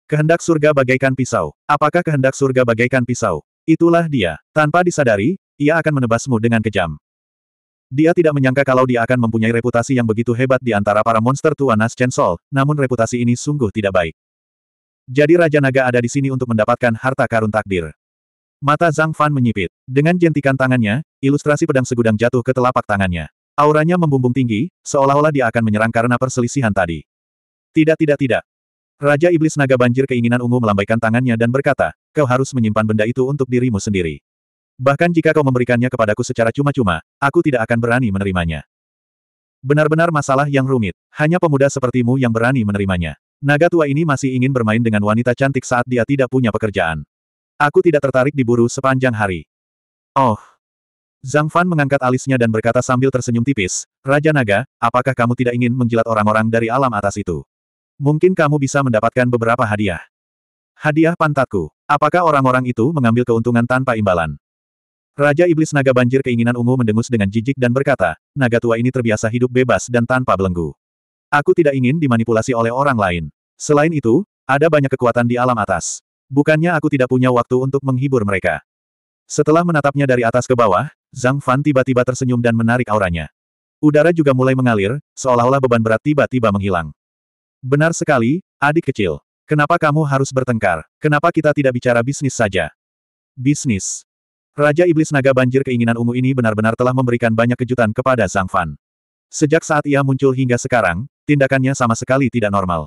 Kehendak surga bagaikan pisau. Apakah kehendak surga bagaikan pisau? Itulah dia. Tanpa disadari, ia akan menebasmu dengan kejam. Dia tidak menyangka kalau dia akan mempunyai reputasi yang begitu hebat di antara para monster tua Nas Sol, namun reputasi ini sungguh tidak baik. Jadi Raja Naga ada di sini untuk mendapatkan harta karun takdir. Mata Zhang Fan menyipit. Dengan jentikan tangannya, ilustrasi pedang segudang jatuh ke telapak tangannya. Auranya membumbung tinggi, seolah-olah dia akan menyerang karena perselisihan tadi. Tidak tidak tidak. Raja Iblis Naga Banjir keinginan ungu melambaikan tangannya dan berkata, kau harus menyimpan benda itu untuk dirimu sendiri. Bahkan jika kau memberikannya kepadaku secara cuma-cuma, aku tidak akan berani menerimanya. Benar-benar masalah yang rumit, hanya pemuda sepertimu yang berani menerimanya. Naga tua ini masih ingin bermain dengan wanita cantik saat dia tidak punya pekerjaan. Aku tidak tertarik diburu sepanjang hari. Oh. Zhang Fan mengangkat alisnya dan berkata sambil tersenyum tipis, Raja Naga, apakah kamu tidak ingin menjilat orang-orang dari alam atas itu? Mungkin kamu bisa mendapatkan beberapa hadiah. Hadiah pantatku. Apakah orang-orang itu mengambil keuntungan tanpa imbalan? Raja Iblis Naga Banjir keinginan ungu mendengus dengan jijik dan berkata, naga tua ini terbiasa hidup bebas dan tanpa belenggu. Aku tidak ingin dimanipulasi oleh orang lain. Selain itu, ada banyak kekuatan di alam atas. Bukannya aku tidak punya waktu untuk menghibur mereka. Setelah menatapnya dari atas ke bawah, Zhang Fan tiba-tiba tersenyum dan menarik auranya. Udara juga mulai mengalir, seolah-olah beban berat tiba-tiba menghilang. Benar sekali, adik kecil. Kenapa kamu harus bertengkar? Kenapa kita tidak bicara bisnis saja? Bisnis. Raja Iblis Naga Banjir keinginan ungu ini benar-benar telah memberikan banyak kejutan kepada Sang Fan. Sejak saat ia muncul hingga sekarang, tindakannya sama sekali tidak normal.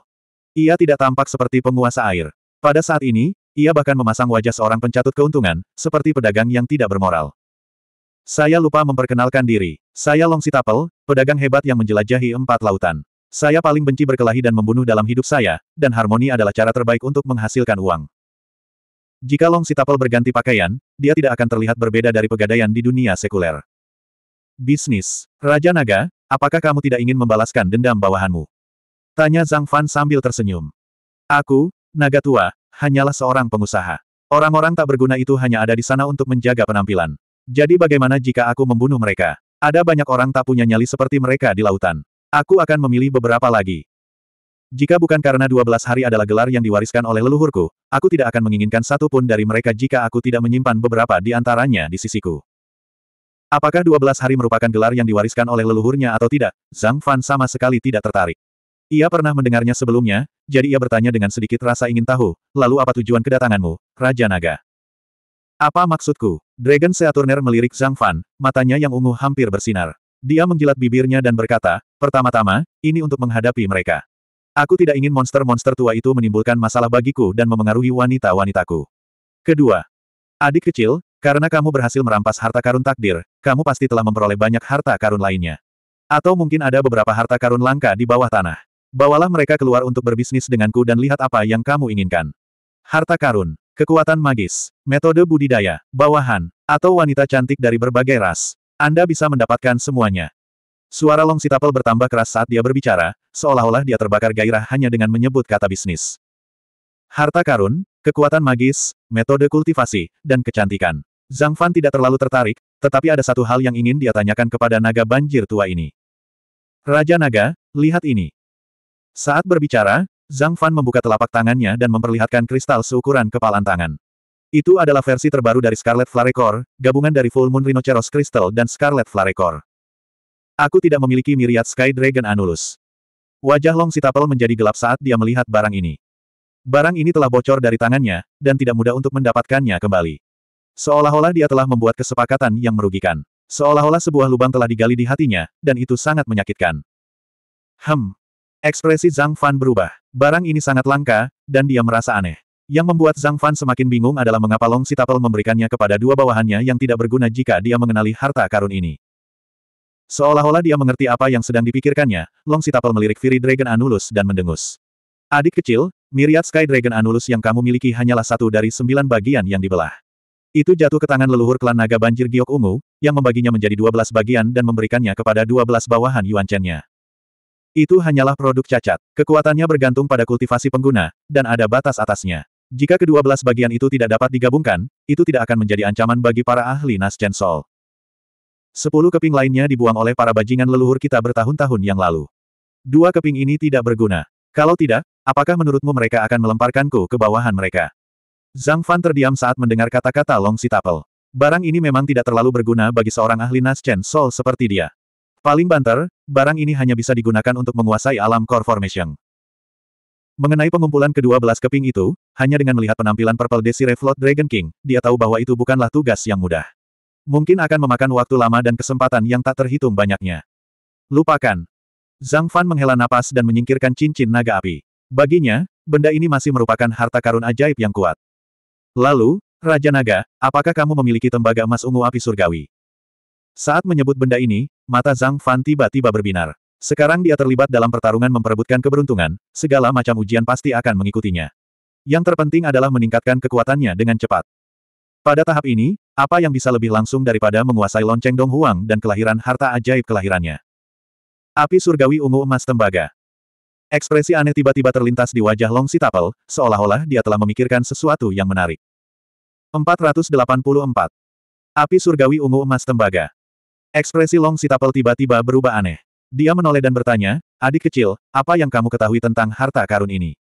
Ia tidak tampak seperti penguasa air. Pada saat ini, ia bahkan memasang wajah seorang pencatut keuntungan, seperti pedagang yang tidak bermoral. Saya lupa memperkenalkan diri. Saya Long Sitapel, pedagang hebat yang menjelajahi empat lautan. Saya paling benci berkelahi dan membunuh dalam hidup saya, dan harmoni adalah cara terbaik untuk menghasilkan uang. Jika Long Sitapel berganti pakaian, dia tidak akan terlihat berbeda dari pegadaian di dunia sekuler. Bisnis. Raja Naga, apakah kamu tidak ingin membalaskan dendam bawahanmu? Tanya Zhang Fan sambil tersenyum. Aku, Naga Tua, hanyalah seorang pengusaha. Orang-orang tak berguna itu hanya ada di sana untuk menjaga penampilan. Jadi bagaimana jika aku membunuh mereka? Ada banyak orang tak punya nyali seperti mereka di lautan. Aku akan memilih beberapa lagi. Jika bukan karena 12 hari adalah gelar yang diwariskan oleh leluhurku, aku tidak akan menginginkan satu pun dari mereka jika aku tidak menyimpan beberapa di antaranya di sisiku. Apakah 12 hari merupakan gelar yang diwariskan oleh leluhurnya atau tidak, Zhang Fan sama sekali tidak tertarik. Ia pernah mendengarnya sebelumnya, jadi ia bertanya dengan sedikit rasa ingin tahu, lalu apa tujuan kedatanganmu, Raja Naga? Apa maksudku? Dragon Seaturner melirik Zhang Fan, matanya yang ungu hampir bersinar. Dia menjilat bibirnya dan berkata, pertama-tama, ini untuk menghadapi mereka. Aku tidak ingin monster-monster tua itu menimbulkan masalah bagiku dan memengaruhi wanita-wanitaku. Kedua, adik kecil, karena kamu berhasil merampas harta karun takdir, kamu pasti telah memperoleh banyak harta karun lainnya. Atau mungkin ada beberapa harta karun langka di bawah tanah. Bawalah mereka keluar untuk berbisnis denganku dan lihat apa yang kamu inginkan. Harta karun, kekuatan magis, metode budidaya, bawahan, atau wanita cantik dari berbagai ras. Anda bisa mendapatkan semuanya. Suara Long Sitapel bertambah keras saat dia berbicara, seolah-olah dia terbakar gairah hanya dengan menyebut kata bisnis. Harta karun, kekuatan magis, metode kultivasi, dan kecantikan. Zhang Fan tidak terlalu tertarik, tetapi ada satu hal yang ingin dia tanyakan kepada naga banjir tua ini. Raja Naga, lihat ini. Saat berbicara, Zhang Fan membuka telapak tangannya dan memperlihatkan kristal seukuran kepalan tangan. Itu adalah versi terbaru dari Scarlet Flarecore, gabungan dari Full Moon Rhinoceros Crystal dan Scarlet Flarecore. Aku tidak memiliki miriat Sky Dragon Anulus. Wajah Long Sitapel menjadi gelap saat dia melihat barang ini. Barang ini telah bocor dari tangannya, dan tidak mudah untuk mendapatkannya kembali. Seolah-olah dia telah membuat kesepakatan yang merugikan. Seolah-olah sebuah lubang telah digali di hatinya, dan itu sangat menyakitkan. Hem. Ekspresi Zhang Fan berubah. Barang ini sangat langka, dan dia merasa aneh. Yang membuat Zhang Fan semakin bingung adalah mengapa Long Sitapel memberikannya kepada dua bawahannya yang tidak berguna jika dia mengenali harta karun ini. Seolah-olah dia mengerti apa yang sedang dipikirkannya, Long Sitapel melirik Fiery Dragon Anulus dan mendengus. Adik kecil, Myriad Sky Dragon Anulus yang kamu miliki hanyalah satu dari sembilan bagian yang dibelah. Itu jatuh ke tangan leluhur klan naga banjir giok ungu, yang membaginya menjadi dua belas bagian dan memberikannya kepada dua belas bawahan Yuan Chen-nya. Itu hanyalah produk cacat, kekuatannya bergantung pada kultivasi pengguna, dan ada batas atasnya. Jika kedua belas bagian itu tidak dapat digabungkan, itu tidak akan menjadi ancaman bagi para ahli Nas Chen Sol. Sepuluh keping lainnya dibuang oleh para bajingan leluhur kita bertahun-tahun yang lalu. Dua keping ini tidak berguna. Kalau tidak, apakah menurutmu mereka akan melemparkanku ke bawahan mereka? Zhang Fan terdiam saat mendengar kata-kata Long Sitapel. Barang ini memang tidak terlalu berguna bagi seorang ahli Naschen Soul seperti dia. Paling banter, barang ini hanya bisa digunakan untuk menguasai alam Core Formation. Mengenai pengumpulan kedua belas keping itu, hanya dengan melihat penampilan Purple Desire Float Dragon King, dia tahu bahwa itu bukanlah tugas yang mudah. Mungkin akan memakan waktu lama dan kesempatan yang tak terhitung banyaknya. Lupakan. Zhang Fan menghela napas dan menyingkirkan cincin naga api. Baginya, benda ini masih merupakan harta karun ajaib yang kuat. Lalu, Raja Naga, apakah kamu memiliki tembaga emas ungu api surgawi? Saat menyebut benda ini, mata Zhang Fan tiba-tiba berbinar. Sekarang dia terlibat dalam pertarungan memperebutkan keberuntungan, segala macam ujian pasti akan mengikutinya. Yang terpenting adalah meningkatkan kekuatannya dengan cepat. Pada tahap ini, apa yang bisa lebih langsung daripada menguasai lonceng Dong Huang dan kelahiran harta ajaib kelahirannya? Api surgawi ungu emas tembaga. Ekspresi aneh tiba-tiba terlintas di wajah Long Sitapel, seolah-olah dia telah memikirkan sesuatu yang menarik. 484. Api surgawi ungu emas tembaga. Ekspresi Long Sitapel tiba-tiba berubah aneh. Dia menoleh dan bertanya, adik kecil, apa yang kamu ketahui tentang harta karun ini?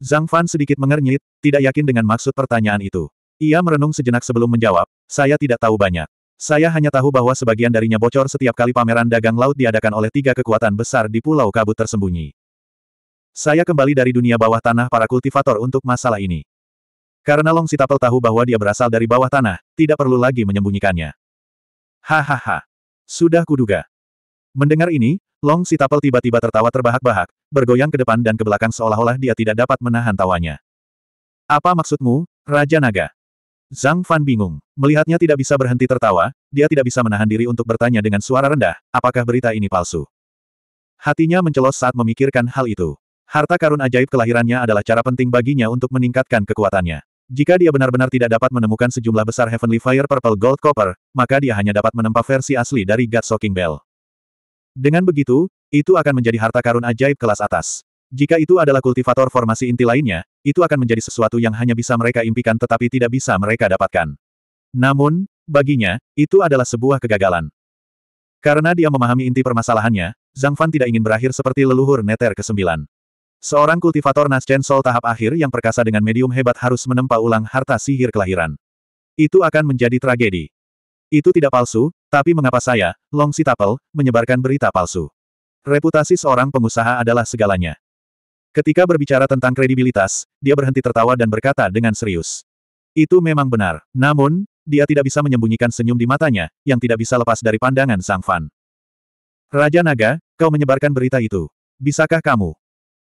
Zhang Fan sedikit mengernyit, tidak yakin dengan maksud pertanyaan itu. Ia merenung sejenak sebelum menjawab, saya tidak tahu banyak. Saya hanya tahu bahwa sebagian darinya bocor setiap kali pameran dagang laut diadakan oleh tiga kekuatan besar di Pulau Kabut tersembunyi. Saya kembali dari dunia bawah tanah para kultivator untuk masalah ini. Karena Long Sitapel tahu bahwa dia berasal dari bawah tanah, tidak perlu lagi menyembunyikannya. Hahaha. Sudah kuduga. Mendengar ini, Long Sitapel tiba-tiba tertawa terbahak-bahak, bergoyang ke depan dan ke belakang seolah-olah dia tidak dapat menahan tawanya. Apa maksudmu, Raja Naga? Zhang Fan bingung. Melihatnya tidak bisa berhenti tertawa, dia tidak bisa menahan diri untuk bertanya dengan suara rendah, apakah berita ini palsu? Hatinya mencelos saat memikirkan hal itu. Harta karun ajaib kelahirannya adalah cara penting baginya untuk meningkatkan kekuatannya. Jika dia benar-benar tidak dapat menemukan sejumlah besar Heavenly Fire Purple Gold Copper, maka dia hanya dapat menempa versi asli dari God Soaking Bell. Dengan begitu, itu akan menjadi harta karun ajaib kelas atas. Jika itu adalah kultivator formasi inti lainnya, itu akan menjadi sesuatu yang hanya bisa mereka impikan tetapi tidak bisa mereka dapatkan. Namun, baginya, itu adalah sebuah kegagalan. Karena dia memahami inti permasalahannya, Zhang Fan tidak ingin berakhir seperti leluhur neter ke-9. Seorang kultivator Naschen Sol tahap akhir yang perkasa dengan medium hebat harus menempa ulang harta sihir kelahiran. Itu akan menjadi tragedi. Itu tidak palsu, tapi mengapa saya, Long Sitapel, menyebarkan berita palsu? Reputasi seorang pengusaha adalah segalanya. Ketika berbicara tentang kredibilitas, dia berhenti tertawa dan berkata dengan serius. Itu memang benar. Namun, dia tidak bisa menyembunyikan senyum di matanya, yang tidak bisa lepas dari pandangan Sang Fan. Raja Naga, kau menyebarkan berita itu. Bisakah kamu?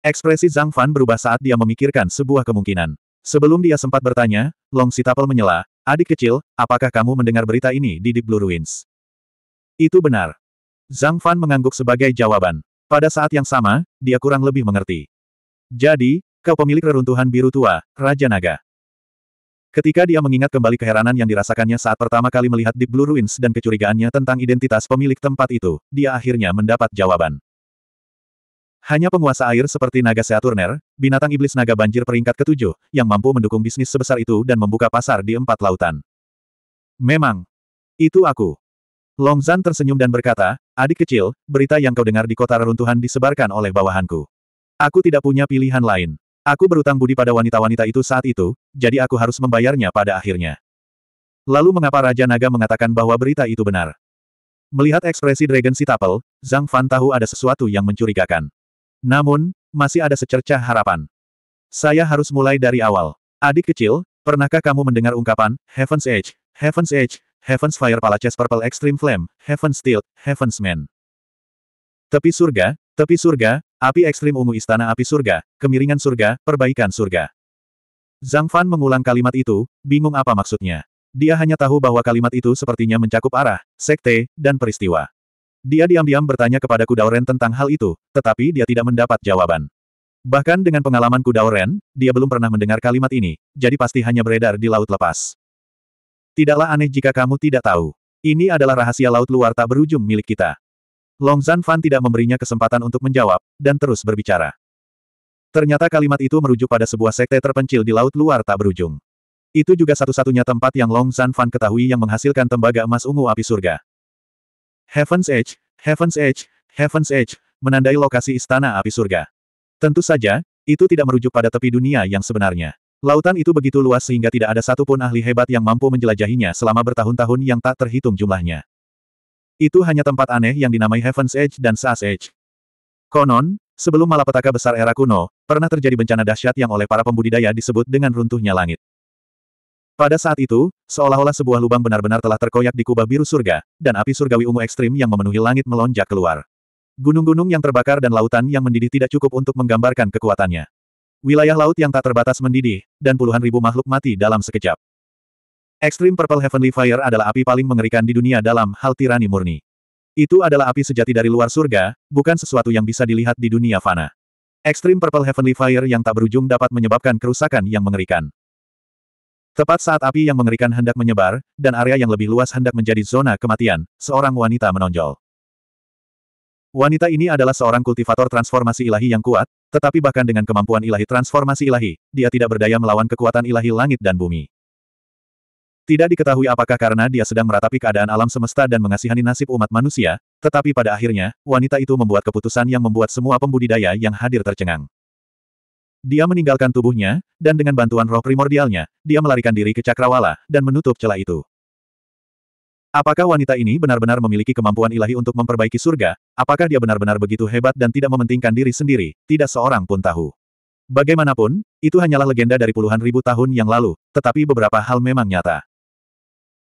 Ekspresi Zhang Fan berubah saat dia memikirkan sebuah kemungkinan. Sebelum dia sempat bertanya, Long Sitapel menyela, adik kecil, apakah kamu mendengar berita ini di Deep Blue Ruins? Itu benar. Zhang Fan mengangguk sebagai jawaban. Pada saat yang sama, dia kurang lebih mengerti. Jadi, kau pemilik reruntuhan biru tua, Raja Naga. Ketika dia mengingat kembali keheranan yang dirasakannya saat pertama kali melihat Deep Blue Ruins dan kecurigaannya tentang identitas pemilik tempat itu, dia akhirnya mendapat jawaban. Hanya penguasa air seperti Naga Seaturner, binatang iblis naga banjir peringkat ketujuh, yang mampu mendukung bisnis sebesar itu dan membuka pasar di empat lautan. Memang. Itu aku. Longzan tersenyum dan berkata, adik kecil, berita yang kau dengar di kota reruntuhan disebarkan oleh bawahanku. Aku tidak punya pilihan lain. Aku berutang budi pada wanita-wanita itu saat itu, jadi aku harus membayarnya pada akhirnya. Lalu mengapa Raja Naga mengatakan bahwa berita itu benar? Melihat ekspresi Dragon Sitapel, Zhang Fan tahu ada sesuatu yang mencurigakan. Namun, masih ada secercah harapan. Saya harus mulai dari awal. Adik kecil, pernahkah kamu mendengar ungkapan, Heaven's Edge, Heaven's Edge, Heaven's Fire Palaces Purple Extreme Flame, Heaven's Steel, Heaven's Man. Tepi surga, tepi surga, Api ekstrim ungu istana api surga, kemiringan surga, perbaikan surga. Zhang Fan mengulang kalimat itu, bingung apa maksudnya. Dia hanya tahu bahwa kalimat itu sepertinya mencakup arah, sekte, dan peristiwa. Dia diam-diam bertanya kepada Kudaoren tentang hal itu, tetapi dia tidak mendapat jawaban. Bahkan dengan pengalaman Kudaoren, dia belum pernah mendengar kalimat ini, jadi pasti hanya beredar di laut lepas. Tidaklah aneh jika kamu tidak tahu. Ini adalah rahasia laut luar tak berujung milik kita. Long Zan Fan tidak memberinya kesempatan untuk menjawab, dan terus berbicara. Ternyata kalimat itu merujuk pada sebuah sekte terpencil di laut luar tak berujung. Itu juga satu-satunya tempat yang Long Zan Fan ketahui yang menghasilkan tembaga emas ungu api surga. Heaven's Edge, Heaven's Edge, Heaven's Edge, menandai lokasi istana api surga. Tentu saja, itu tidak merujuk pada tepi dunia yang sebenarnya. Lautan itu begitu luas sehingga tidak ada satupun ahli hebat yang mampu menjelajahinya selama bertahun-tahun yang tak terhitung jumlahnya. Itu hanya tempat aneh yang dinamai Heaven's Edge dan Saas Edge. Konon, sebelum malapetaka besar era kuno, pernah terjadi bencana dahsyat yang oleh para pembudidaya disebut dengan runtuhnya langit. Pada saat itu, seolah-olah sebuah lubang benar-benar telah terkoyak di kubah biru surga, dan api surgawi ungu ekstrim yang memenuhi langit melonjak keluar. Gunung-gunung yang terbakar dan lautan yang mendidih tidak cukup untuk menggambarkan kekuatannya. Wilayah laut yang tak terbatas mendidih, dan puluhan ribu makhluk mati dalam sekejap. Extreme Purple Heavenly Fire adalah api paling mengerikan di dunia dalam hal tirani murni. Itu adalah api sejati dari luar surga, bukan sesuatu yang bisa dilihat di dunia fana. Extreme Purple Heavenly Fire yang tak berujung dapat menyebabkan kerusakan yang mengerikan. Tepat saat api yang mengerikan hendak menyebar, dan area yang lebih luas hendak menjadi zona kematian, seorang wanita menonjol. Wanita ini adalah seorang kultivator transformasi ilahi yang kuat, tetapi bahkan dengan kemampuan ilahi transformasi ilahi, dia tidak berdaya melawan kekuatan ilahi langit dan bumi. Tidak diketahui apakah karena dia sedang meratapi keadaan alam semesta dan mengasihani nasib umat manusia, tetapi pada akhirnya, wanita itu membuat keputusan yang membuat semua pembudidaya yang hadir tercengang. Dia meninggalkan tubuhnya, dan dengan bantuan roh primordialnya, dia melarikan diri ke cakrawala, dan menutup celah itu. Apakah wanita ini benar-benar memiliki kemampuan ilahi untuk memperbaiki surga? Apakah dia benar-benar begitu hebat dan tidak mementingkan diri sendiri? Tidak seorang pun tahu. Bagaimanapun, itu hanyalah legenda dari puluhan ribu tahun yang lalu, tetapi beberapa hal memang nyata.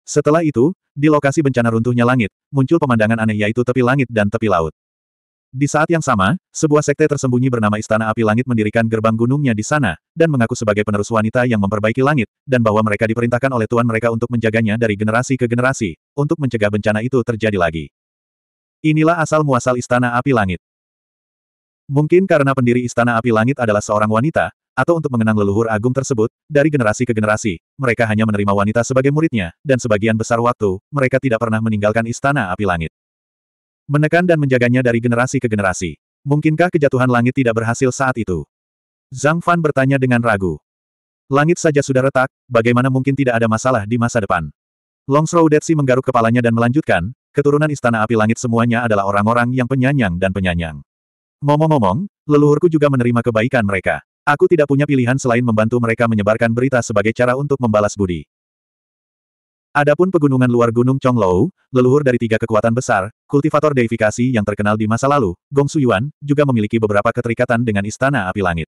Setelah itu, di lokasi bencana runtuhnya langit, muncul pemandangan aneh yaitu tepi langit dan tepi laut. Di saat yang sama, sebuah sekte tersembunyi bernama Istana Api Langit mendirikan gerbang gunungnya di sana, dan mengaku sebagai penerus wanita yang memperbaiki langit, dan bahwa mereka diperintahkan oleh tuan mereka untuk menjaganya dari generasi ke generasi, untuk mencegah bencana itu terjadi lagi. Inilah asal-muasal Istana Api Langit. Mungkin karena pendiri Istana Api Langit adalah seorang wanita, atau untuk mengenang leluhur agung tersebut, dari generasi ke generasi, mereka hanya menerima wanita sebagai muridnya, dan sebagian besar waktu, mereka tidak pernah meninggalkan istana api langit. Menekan dan menjaganya dari generasi ke generasi. Mungkinkah kejatuhan langit tidak berhasil saat itu? Zhang Fan bertanya dengan ragu. Langit saja sudah retak, bagaimana mungkin tidak ada masalah di masa depan? Long Shrou Detsi menggaruk kepalanya dan melanjutkan, keturunan istana api langit semuanya adalah orang-orang yang penyanyang dan penyanyang. Ngomong-ngomong, leluhurku juga menerima kebaikan mereka. Aku tidak punya pilihan selain membantu mereka menyebarkan berita sebagai cara untuk membalas budi. Adapun pegunungan luar Gunung Chonglou, leluhur dari tiga kekuatan besar, kultivator deifikasi yang terkenal di masa lalu, Gong Suyuan, juga memiliki beberapa keterikatan dengan Istana Api Langit.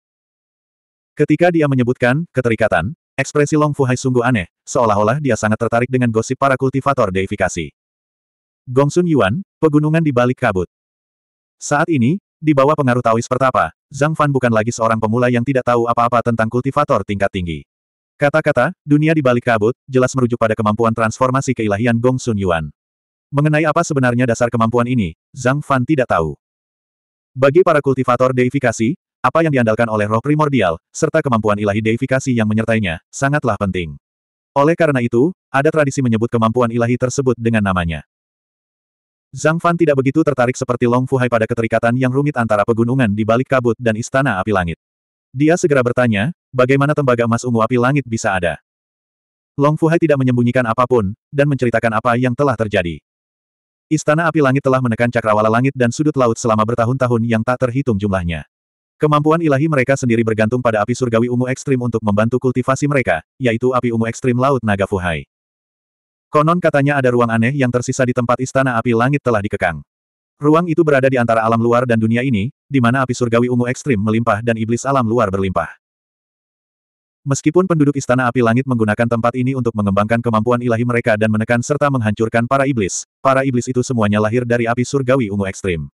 Ketika dia menyebutkan keterikatan, ekspresi Long Fuhai sungguh aneh, seolah-olah dia sangat tertarik dengan gosip para kultivator deifikasi. Gongsun Yuan, pegunungan di balik kabut. Saat ini, di bawah pengaruh Taois pertapa, Zhang Fan bukan lagi seorang pemula yang tidak tahu apa-apa tentang kultivator tingkat tinggi. Kata-kata, dunia di balik kabut, jelas merujuk pada kemampuan transformasi keilahian Gong Sun Yuan. Mengenai apa sebenarnya dasar kemampuan ini, Zhang Fan tidak tahu. Bagi para kultivator deifikasi, apa yang diandalkan oleh roh primordial, serta kemampuan ilahi deifikasi yang menyertainya, sangatlah penting. Oleh karena itu, ada tradisi menyebut kemampuan ilahi tersebut dengan namanya. Zhang Fan tidak begitu tertarik seperti Long Fuhai pada keterikatan yang rumit antara pegunungan di balik kabut dan istana api langit. Dia segera bertanya, bagaimana tembaga emas ungu api langit bisa ada? Long Fuhai tidak menyembunyikan apapun, dan menceritakan apa yang telah terjadi. Istana api langit telah menekan cakrawala langit dan sudut laut selama bertahun-tahun yang tak terhitung jumlahnya. Kemampuan ilahi mereka sendiri bergantung pada api surgawi ungu ekstrim untuk membantu kultivasi mereka, yaitu api ungu ekstrim laut naga Fuhai. Konon katanya ada ruang aneh yang tersisa di tempat istana api langit telah dikekang. Ruang itu berada di antara alam luar dan dunia ini, di mana api surgawi ungu ekstrim melimpah dan iblis alam luar berlimpah. Meskipun penduduk istana api langit menggunakan tempat ini untuk mengembangkan kemampuan ilahi mereka dan menekan serta menghancurkan para iblis, para iblis itu semuanya lahir dari api surgawi ungu ekstrim.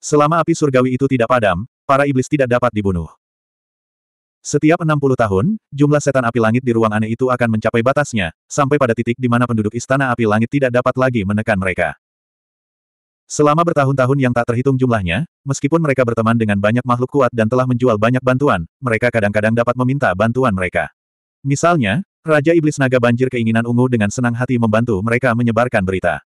Selama api surgawi itu tidak padam, para iblis tidak dapat dibunuh. Setiap 60 tahun, jumlah setan api langit di ruang aneh itu akan mencapai batasnya, sampai pada titik di mana penduduk istana api langit tidak dapat lagi menekan mereka. Selama bertahun-tahun yang tak terhitung jumlahnya, meskipun mereka berteman dengan banyak makhluk kuat dan telah menjual banyak bantuan, mereka kadang-kadang dapat meminta bantuan mereka. Misalnya, Raja Iblis Naga Banjir keinginan ungu dengan senang hati membantu mereka menyebarkan berita.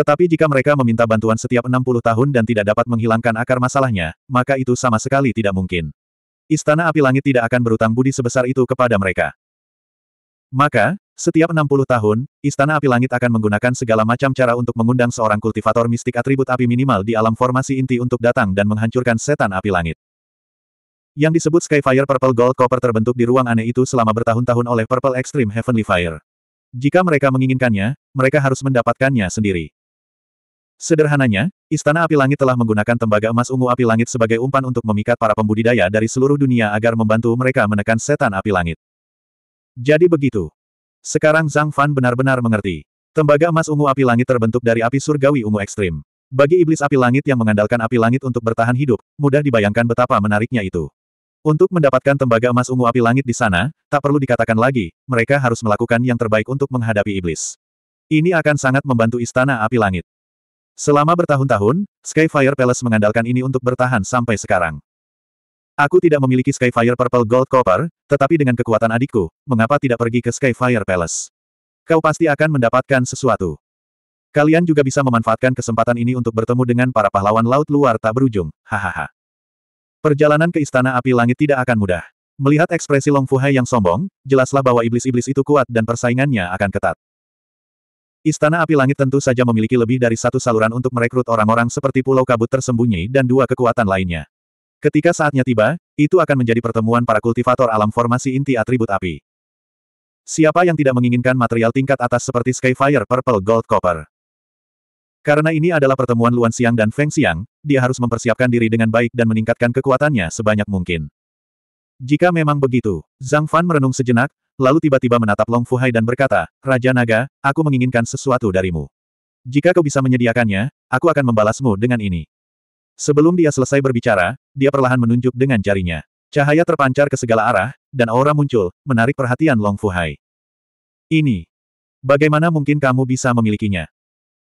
Tetapi jika mereka meminta bantuan setiap 60 tahun dan tidak dapat menghilangkan akar masalahnya, maka itu sama sekali tidak mungkin. Istana Api Langit tidak akan berutang budi sebesar itu kepada mereka. Maka, setiap 60 tahun, Istana Api Langit akan menggunakan segala macam cara untuk mengundang seorang kultivator mistik atribut api minimal di alam formasi inti untuk datang dan menghancurkan setan api langit. Yang disebut Skyfire Purple Gold Copper terbentuk di ruang aneh itu selama bertahun-tahun oleh Purple Extreme Heavenly Fire. Jika mereka menginginkannya, mereka harus mendapatkannya sendiri. Sederhananya, Istana Api Langit telah menggunakan tembaga emas ungu api langit sebagai umpan untuk memikat para pembudidaya dari seluruh dunia agar membantu mereka menekan setan api langit. Jadi begitu. Sekarang Zhang Fan benar-benar mengerti. Tembaga emas ungu api langit terbentuk dari api surgawi ungu ekstrim. Bagi iblis api langit yang mengandalkan api langit untuk bertahan hidup, mudah dibayangkan betapa menariknya itu. Untuk mendapatkan tembaga emas ungu api langit di sana, tak perlu dikatakan lagi, mereka harus melakukan yang terbaik untuk menghadapi iblis. Ini akan sangat membantu istana api langit. Selama bertahun-tahun, Skyfire Palace mengandalkan ini untuk bertahan sampai sekarang. Aku tidak memiliki Skyfire Purple Gold Copper, tetapi dengan kekuatan adikku, mengapa tidak pergi ke Skyfire Palace? Kau pasti akan mendapatkan sesuatu. Kalian juga bisa memanfaatkan kesempatan ini untuk bertemu dengan para pahlawan laut luar tak berujung, hahaha. Perjalanan ke Istana Api Langit tidak akan mudah. Melihat ekspresi Long Fuhai yang sombong, jelaslah bahwa iblis-iblis itu kuat dan persaingannya akan ketat. Istana Api Langit tentu saja memiliki lebih dari satu saluran untuk merekrut orang-orang seperti Pulau Kabut tersembunyi dan dua kekuatan lainnya. Ketika saatnya tiba, itu akan menjadi pertemuan para kultivator alam formasi inti atribut api. Siapa yang tidak menginginkan material tingkat atas seperti Skyfire Purple Gold Copper? Karena ini adalah pertemuan Luan Siang dan Feng Xiang, dia harus mempersiapkan diri dengan baik dan meningkatkan kekuatannya sebanyak mungkin. Jika memang begitu, Zhang Fan merenung sejenak, lalu tiba-tiba menatap Long Fu Hai dan berkata, Raja Naga, aku menginginkan sesuatu darimu. Jika kau bisa menyediakannya, aku akan membalasmu dengan ini. Sebelum dia selesai berbicara, dia perlahan menunjuk dengan jarinya. Cahaya terpancar ke segala arah, dan aura muncul, menarik perhatian Long Fu Hai. Ini. Bagaimana mungkin kamu bisa memilikinya?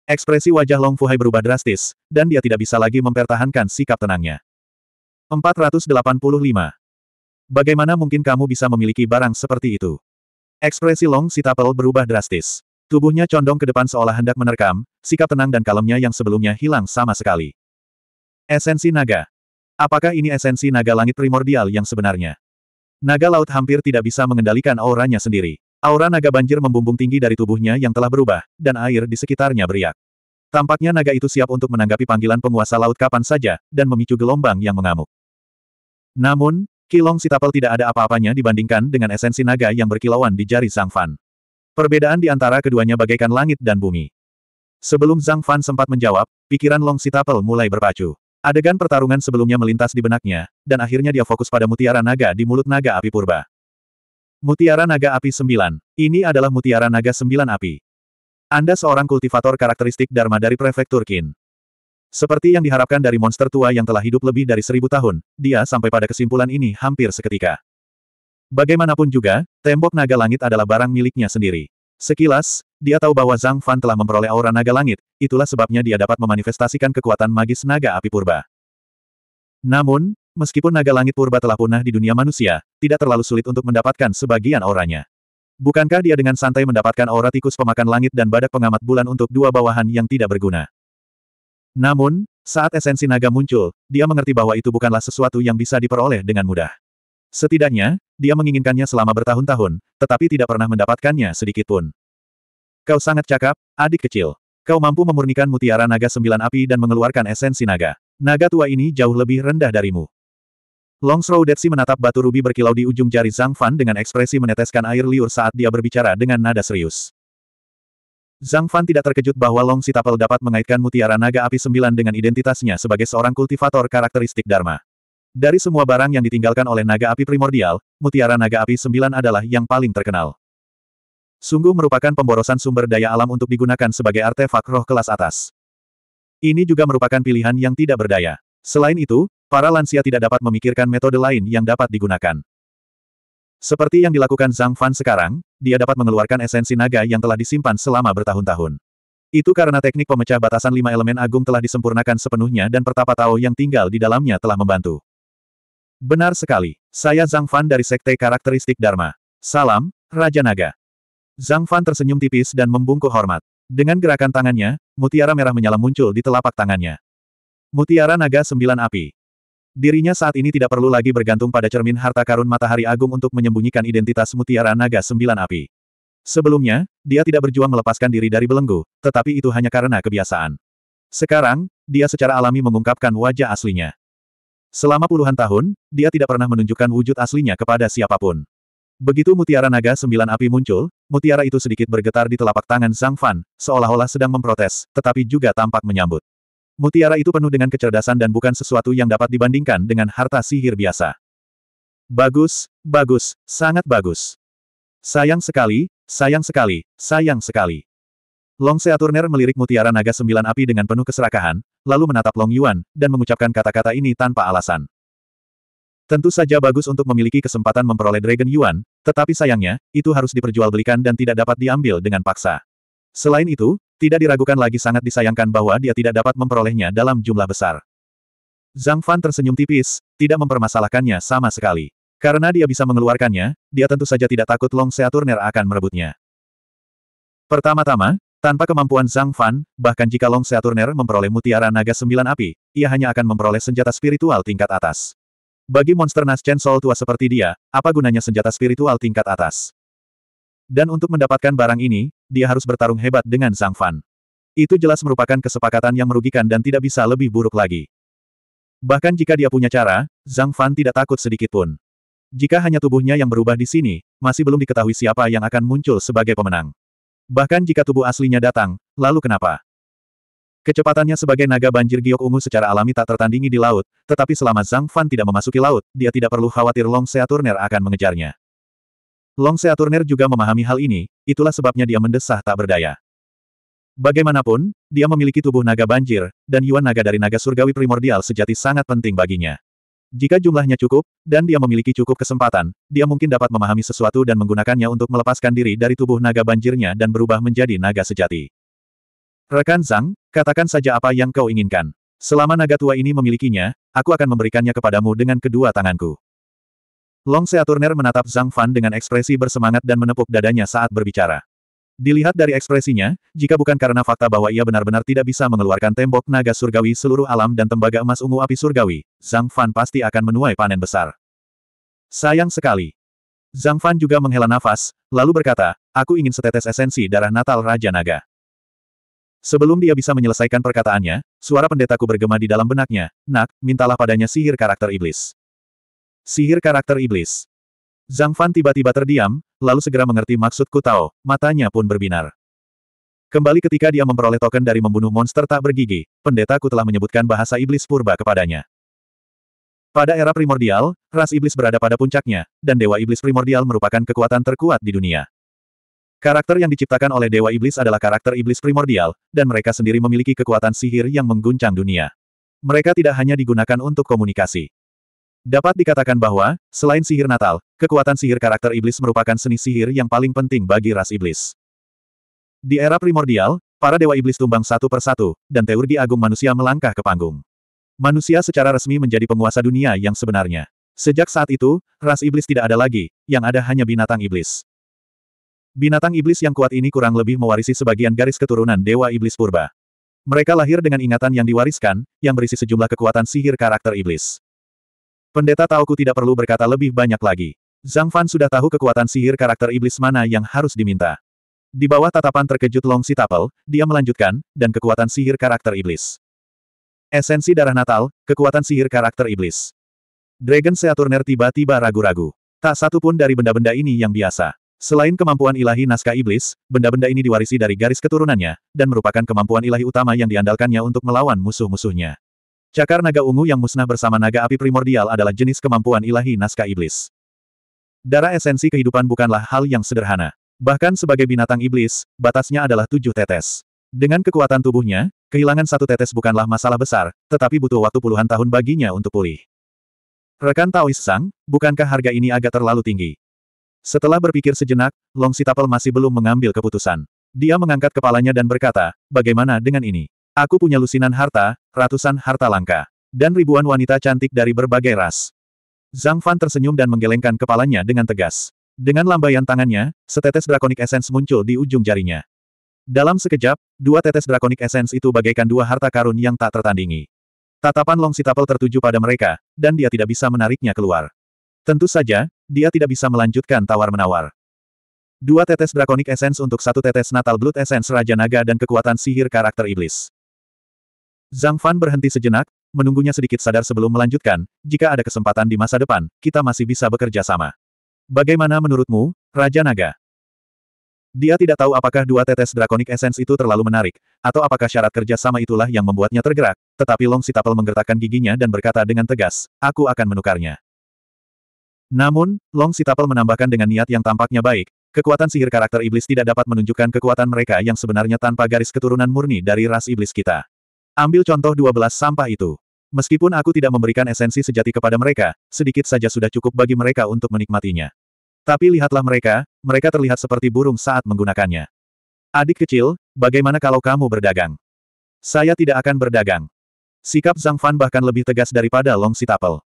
Ekspresi wajah Long Fu Hai berubah drastis, dan dia tidak bisa lagi mempertahankan sikap tenangnya. 485. Bagaimana mungkin kamu bisa memiliki barang seperti itu? Ekspresi Long Sitapel berubah drastis. Tubuhnya condong ke depan seolah hendak menerkam, sikap tenang dan kalemnya yang sebelumnya hilang sama sekali. Esensi naga. Apakah ini esensi naga langit primordial yang sebenarnya? Naga laut hampir tidak bisa mengendalikan auranya sendiri. Aura naga banjir membumbung tinggi dari tubuhnya yang telah berubah, dan air di sekitarnya beriak. Tampaknya naga itu siap untuk menanggapi panggilan penguasa laut kapan saja, dan memicu gelombang yang mengamuk. Namun, Kilong Sitapel tidak ada apa-apanya dibandingkan dengan esensi naga yang berkilauan di jari Zhang Fan. Perbedaan di antara keduanya bagaikan langit dan bumi. Sebelum Zhang Fan sempat menjawab, pikiran Long Sitapel mulai berpacu. Adegan pertarungan sebelumnya melintas di benaknya, dan akhirnya dia fokus pada mutiara naga di mulut naga api purba. Mutiara naga api sembilan. Ini adalah mutiara naga sembilan api. Anda seorang kultivator karakteristik Dharma dari Prefektur Qin. Seperti yang diharapkan dari monster tua yang telah hidup lebih dari seribu tahun, dia sampai pada kesimpulan ini hampir seketika. Bagaimanapun juga, tembok naga langit adalah barang miliknya sendiri. Sekilas, dia tahu bahwa Zhang Fan telah memperoleh aura naga langit, itulah sebabnya dia dapat memanifestasikan kekuatan magis naga api purba. Namun, meskipun naga langit purba telah punah di dunia manusia, tidak terlalu sulit untuk mendapatkan sebagian auranya. Bukankah dia dengan santai mendapatkan aura tikus pemakan langit dan badak pengamat bulan untuk dua bawahan yang tidak berguna? Namun, saat esensi naga muncul, dia mengerti bahwa itu bukanlah sesuatu yang bisa diperoleh dengan mudah. Setidaknya, dia menginginkannya selama bertahun-tahun, tetapi tidak pernah mendapatkannya sedikit pun. Kau sangat cakap, adik kecil. Kau mampu memurnikan mutiara naga sembilan api dan mengeluarkan esensi naga. Naga tua ini jauh lebih rendah darimu. Longsrow Detsi menatap batu rubi berkilau di ujung jari Zhang Fan dengan ekspresi meneteskan air liur saat dia berbicara dengan nada serius. Zhang Fan tidak terkejut bahwa Long Sitapel dapat mengaitkan mutiara naga api sembilan dengan identitasnya sebagai seorang kultivator karakteristik Dharma. Dari semua barang yang ditinggalkan oleh naga api primordial, mutiara naga api sembilan adalah yang paling terkenal. Sungguh merupakan pemborosan sumber daya alam untuk digunakan sebagai artefak roh kelas atas. Ini juga merupakan pilihan yang tidak berdaya. Selain itu, para lansia tidak dapat memikirkan metode lain yang dapat digunakan. Seperti yang dilakukan Zhang Fan sekarang, dia dapat mengeluarkan esensi naga yang telah disimpan selama bertahun-tahun. Itu karena teknik pemecah batasan lima elemen agung telah disempurnakan sepenuhnya dan pertapa Tao yang tinggal di dalamnya telah membantu. Benar sekali, saya Zhang Fan dari Sekte Karakteristik Dharma. Salam, Raja Naga. Zhang Fan tersenyum tipis dan membungkuk hormat. Dengan gerakan tangannya, mutiara merah menyala muncul di telapak tangannya. Mutiara naga sembilan api. Dirinya saat ini tidak perlu lagi bergantung pada cermin harta karun matahari agung untuk menyembunyikan identitas mutiara naga sembilan api. Sebelumnya, dia tidak berjuang melepaskan diri dari belenggu, tetapi itu hanya karena kebiasaan. Sekarang, dia secara alami mengungkapkan wajah aslinya. Selama puluhan tahun, dia tidak pernah menunjukkan wujud aslinya kepada siapapun. Begitu mutiara naga sembilan api muncul, mutiara itu sedikit bergetar di telapak tangan Zhang Fan, seolah-olah sedang memprotes, tetapi juga tampak menyambut. Mutiara itu penuh dengan kecerdasan dan bukan sesuatu yang dapat dibandingkan dengan harta sihir biasa. Bagus, bagus, sangat bagus. Sayang sekali, sayang sekali, sayang sekali. Long Seaturner melirik mutiara naga sembilan api dengan penuh keserakahan, lalu menatap Long Yuan, dan mengucapkan kata-kata ini tanpa alasan. Tentu saja bagus untuk memiliki kesempatan memperoleh Dragon Yuan, tetapi sayangnya, itu harus diperjualbelikan dan tidak dapat diambil dengan paksa. Selain itu, tidak diragukan lagi sangat disayangkan bahwa dia tidak dapat memperolehnya dalam jumlah besar. Zhang Fan tersenyum tipis, tidak mempermasalahkannya sama sekali. Karena dia bisa mengeluarkannya, dia tentu saja tidak takut Long Seaturner akan merebutnya. Pertama-tama, tanpa kemampuan Zhang Fan, bahkan jika Long Seaturner memperoleh mutiara naga sembilan api, ia hanya akan memperoleh senjata spiritual tingkat atas. Bagi monster Naschen Sol tua seperti dia, apa gunanya senjata spiritual tingkat atas? Dan untuk mendapatkan barang ini, dia harus bertarung hebat dengan Zhang Fan. Itu jelas merupakan kesepakatan yang merugikan dan tidak bisa lebih buruk lagi. Bahkan jika dia punya cara, Zhang Fan tidak takut sedikit pun. Jika hanya tubuhnya yang berubah di sini, masih belum diketahui siapa yang akan muncul sebagai pemenang. Bahkan jika tubuh aslinya datang, lalu kenapa? Kecepatannya sebagai naga banjir giok ungu secara alami tak tertandingi di laut, tetapi selama Zhang Fan tidak memasuki laut, dia tidak perlu khawatir Long Sea Seaturner akan mengejarnya. Long Seaturner juga memahami hal ini, itulah sebabnya dia mendesah tak berdaya. Bagaimanapun, dia memiliki tubuh naga banjir, dan yuan naga dari naga surgawi primordial sejati sangat penting baginya. Jika jumlahnya cukup, dan dia memiliki cukup kesempatan, dia mungkin dapat memahami sesuatu dan menggunakannya untuk melepaskan diri dari tubuh naga banjirnya dan berubah menjadi naga sejati. Rekan Zhang, katakan saja apa yang kau inginkan. Selama naga tua ini memilikinya, aku akan memberikannya kepadamu dengan kedua tanganku. Long Seaturner menatap Zhang Fan dengan ekspresi bersemangat dan menepuk dadanya saat berbicara. Dilihat dari ekspresinya, jika bukan karena fakta bahwa ia benar-benar tidak bisa mengeluarkan tembok naga surgawi seluruh alam dan tembaga emas ungu api surgawi, Zhang Fan pasti akan menuai panen besar. Sayang sekali. Zhang Fan juga menghela nafas, lalu berkata, aku ingin setetes esensi darah natal Raja Naga. Sebelum dia bisa menyelesaikan perkataannya, suara pendetaku bergema di dalam benaknya, nak, mintalah padanya sihir karakter iblis. Sihir karakter iblis. Zhang Fan tiba-tiba terdiam, lalu segera mengerti maksud Kutao, matanya pun berbinar. Kembali ketika dia memperoleh token dari membunuh monster tak bergigi, pendeta Ku telah menyebutkan bahasa iblis purba kepadanya. Pada era primordial, ras iblis berada pada puncaknya, dan dewa iblis primordial merupakan kekuatan terkuat di dunia. Karakter yang diciptakan oleh dewa iblis adalah karakter iblis primordial, dan mereka sendiri memiliki kekuatan sihir yang mengguncang dunia. Mereka tidak hanya digunakan untuk komunikasi. Dapat dikatakan bahwa, selain sihir natal, kekuatan sihir karakter iblis merupakan seni sihir yang paling penting bagi ras iblis. Di era primordial, para dewa iblis tumbang satu persatu, dan teurgi agung manusia melangkah ke panggung. Manusia secara resmi menjadi penguasa dunia yang sebenarnya. Sejak saat itu, ras iblis tidak ada lagi, yang ada hanya binatang iblis. Binatang iblis yang kuat ini kurang lebih mewarisi sebagian garis keturunan dewa iblis purba. Mereka lahir dengan ingatan yang diwariskan, yang berisi sejumlah kekuatan sihir karakter iblis. Pendeta Taoku tidak perlu berkata lebih banyak lagi. Zhang Fan sudah tahu kekuatan sihir karakter iblis mana yang harus diminta. Di bawah tatapan terkejut Long Sitapel, dia melanjutkan, dan kekuatan sihir karakter iblis. Esensi darah natal, kekuatan sihir karakter iblis. Dragon Seaturner tiba-tiba ragu-ragu. Tak satu pun dari benda-benda ini yang biasa. Selain kemampuan ilahi naskah iblis, benda-benda ini diwarisi dari garis keturunannya, dan merupakan kemampuan ilahi utama yang diandalkannya untuk melawan musuh-musuhnya. Cakar naga ungu yang musnah bersama naga api primordial adalah jenis kemampuan ilahi naskah iblis. Darah esensi kehidupan bukanlah hal yang sederhana. Bahkan sebagai binatang iblis, batasnya adalah tujuh tetes. Dengan kekuatan tubuhnya, kehilangan satu tetes bukanlah masalah besar, tetapi butuh waktu puluhan tahun baginya untuk pulih. Rekan Taois Sang, bukankah harga ini agak terlalu tinggi? Setelah berpikir sejenak, Long Sitapel masih belum mengambil keputusan. Dia mengangkat kepalanya dan berkata, bagaimana dengan ini? Aku punya lusinan harta, ratusan harta langka. Dan ribuan wanita cantik dari berbagai ras. Zhang Fan tersenyum dan menggelengkan kepalanya dengan tegas. Dengan lambaian tangannya, setetes draconic essence muncul di ujung jarinya. Dalam sekejap, dua tetes draconic essence itu bagaikan dua harta karun yang tak tertandingi. Tatapan Long Sitapel tertuju pada mereka, dan dia tidak bisa menariknya keluar. Tentu saja, dia tidak bisa melanjutkan tawar-menawar. Dua tetes draconic essence untuk satu tetes natal blood essence Raja Naga dan kekuatan sihir karakter iblis. Zhang Fan berhenti sejenak, menunggunya sedikit sadar sebelum melanjutkan, jika ada kesempatan di masa depan, kita masih bisa bekerja sama. Bagaimana menurutmu, Raja Naga? Dia tidak tahu apakah dua tetes drakonik essence itu terlalu menarik, atau apakah syarat kerja sama itulah yang membuatnya tergerak, tetapi Long Sitapel menggertakkan giginya dan berkata dengan tegas, aku akan menukarnya. Namun, Long Sitapel menambahkan dengan niat yang tampaknya baik, kekuatan sihir karakter iblis tidak dapat menunjukkan kekuatan mereka yang sebenarnya tanpa garis keturunan murni dari ras iblis kita. Ambil contoh 12 sampah itu. Meskipun aku tidak memberikan esensi sejati kepada mereka, sedikit saja sudah cukup bagi mereka untuk menikmatinya. Tapi lihatlah mereka, mereka terlihat seperti burung saat menggunakannya. Adik kecil, bagaimana kalau kamu berdagang? Saya tidak akan berdagang. Sikap Zhang Fan bahkan lebih tegas daripada Long Sitapel.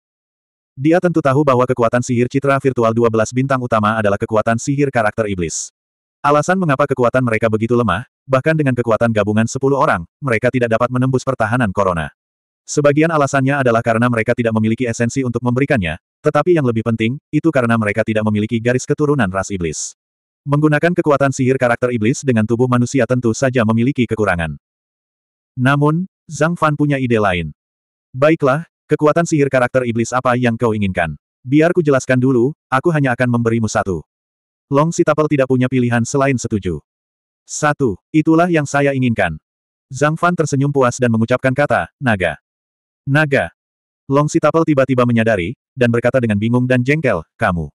Dia tentu tahu bahwa kekuatan sihir citra virtual 12 bintang utama adalah kekuatan sihir karakter iblis. Alasan mengapa kekuatan mereka begitu lemah, Bahkan dengan kekuatan gabungan 10 orang, mereka tidak dapat menembus pertahanan Corona. Sebagian alasannya adalah karena mereka tidak memiliki esensi untuk memberikannya, tetapi yang lebih penting, itu karena mereka tidak memiliki garis keturunan ras iblis. Menggunakan kekuatan sihir karakter iblis dengan tubuh manusia tentu saja memiliki kekurangan. Namun, Zhang Fan punya ide lain. Baiklah, kekuatan sihir karakter iblis apa yang kau inginkan? Biar ku jelaskan dulu, aku hanya akan memberimu satu. Long Sitapel tidak punya pilihan selain setuju. Satu, itulah yang saya inginkan. Zhang Fan tersenyum puas dan mengucapkan kata, naga. Naga. Long Sitapel tiba-tiba menyadari, dan berkata dengan bingung dan jengkel, kamu.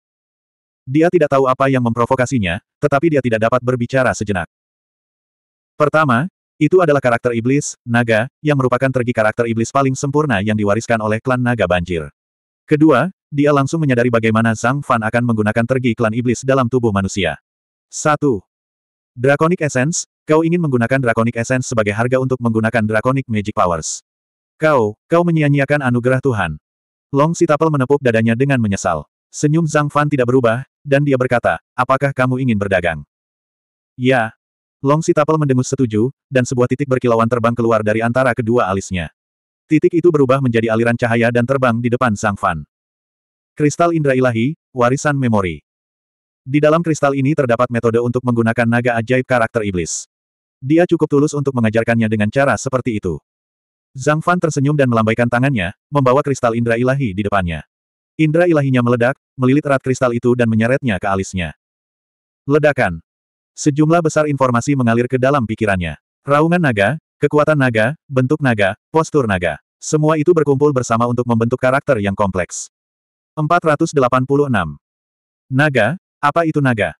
Dia tidak tahu apa yang memprovokasinya, tetapi dia tidak dapat berbicara sejenak. Pertama, itu adalah karakter iblis, naga, yang merupakan tergi karakter iblis paling sempurna yang diwariskan oleh klan naga banjir. Kedua, dia langsung menyadari bagaimana Zhang Fan akan menggunakan tergi klan iblis dalam tubuh manusia. Satu, Draconic Essence, kau ingin menggunakan Draconic Essence sebagai harga untuk menggunakan Draconic Magic Powers. Kau, kau menyia-nyiakan anugerah Tuhan. Long Sitapel menepuk dadanya dengan menyesal. Senyum Zhang Fan tidak berubah, dan dia berkata, apakah kamu ingin berdagang? Ya. Long Sitapel mendengus setuju, dan sebuah titik berkilauan terbang keluar dari antara kedua alisnya. Titik itu berubah menjadi aliran cahaya dan terbang di depan Zhang Fan. Kristal Indra Ilahi, Warisan Memori. Di dalam kristal ini terdapat metode untuk menggunakan naga ajaib karakter iblis. Dia cukup tulus untuk mengajarkannya dengan cara seperti itu. Zhang Fan tersenyum dan melambaikan tangannya, membawa kristal indra ilahi di depannya. Indra ilahinya meledak, melilit erat kristal itu dan menyeretnya ke alisnya. Ledakan. Sejumlah besar informasi mengalir ke dalam pikirannya. Raungan naga, kekuatan naga, bentuk naga, postur naga. Semua itu berkumpul bersama untuk membentuk karakter yang kompleks. 486. Naga, apa itu naga?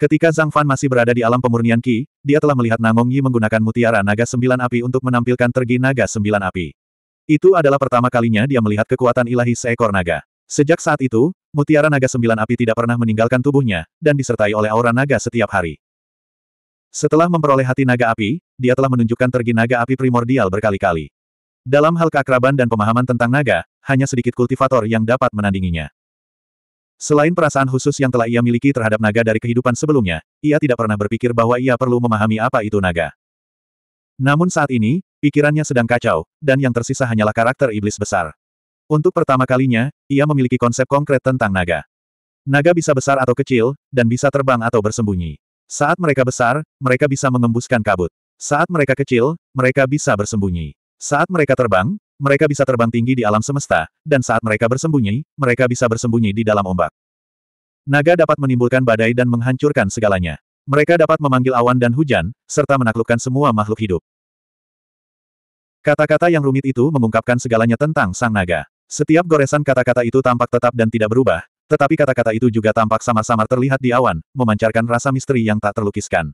Ketika Zhang Fan masih berada di alam pemurnian Qi, dia telah melihat Namong Yi menggunakan mutiara naga sembilan api untuk menampilkan tergi naga sembilan api. Itu adalah pertama kalinya dia melihat kekuatan ilahi seekor naga. Sejak saat itu, mutiara naga sembilan api tidak pernah meninggalkan tubuhnya, dan disertai oleh aura naga setiap hari. Setelah memperoleh hati naga api, dia telah menunjukkan tergi naga api primordial berkali-kali. Dalam hal keakraban dan pemahaman tentang naga, hanya sedikit kultivator yang dapat menandinginya. Selain perasaan khusus yang telah ia miliki terhadap naga dari kehidupan sebelumnya, ia tidak pernah berpikir bahwa ia perlu memahami apa itu naga. Namun saat ini, pikirannya sedang kacau, dan yang tersisa hanyalah karakter iblis besar. Untuk pertama kalinya, ia memiliki konsep konkret tentang naga. Naga bisa besar atau kecil, dan bisa terbang atau bersembunyi. Saat mereka besar, mereka bisa mengembuskan kabut. Saat mereka kecil, mereka bisa bersembunyi. Saat mereka terbang, mereka bisa terbang tinggi di alam semesta, dan saat mereka bersembunyi, mereka bisa bersembunyi di dalam ombak. Naga dapat menimbulkan badai dan menghancurkan segalanya. Mereka dapat memanggil awan dan hujan, serta menaklukkan semua makhluk hidup. Kata-kata yang rumit itu mengungkapkan segalanya tentang sang naga. Setiap goresan kata-kata itu tampak tetap dan tidak berubah, tetapi kata-kata itu juga tampak samar-samar terlihat di awan, memancarkan rasa misteri yang tak terlukiskan.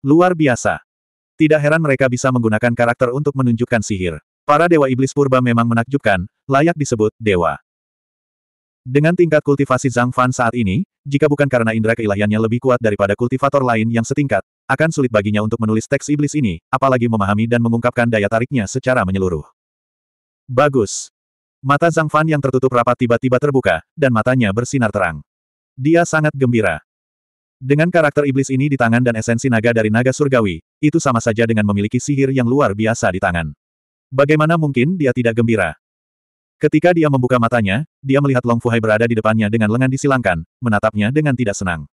Luar biasa. Tidak heran mereka bisa menggunakan karakter untuk menunjukkan sihir. Para dewa iblis purba memang menakjubkan, layak disebut dewa. Dengan tingkat kultivasi Zhang Fan saat ini, jika bukan karena indera keilahiannya lebih kuat daripada kultivator lain yang setingkat, akan sulit baginya untuk menulis teks iblis ini, apalagi memahami dan mengungkapkan daya tariknya secara menyeluruh. Bagus. Mata Zhang Fan yang tertutup rapat tiba-tiba terbuka, dan matanya bersinar terang. Dia sangat gembira. Dengan karakter iblis ini di tangan dan esensi naga dari naga surgawi, itu sama saja dengan memiliki sihir yang luar biasa di tangan. Bagaimana mungkin dia tidak gembira? Ketika dia membuka matanya, dia melihat Long Fuhai berada di depannya dengan lengan disilangkan, menatapnya dengan tidak senang.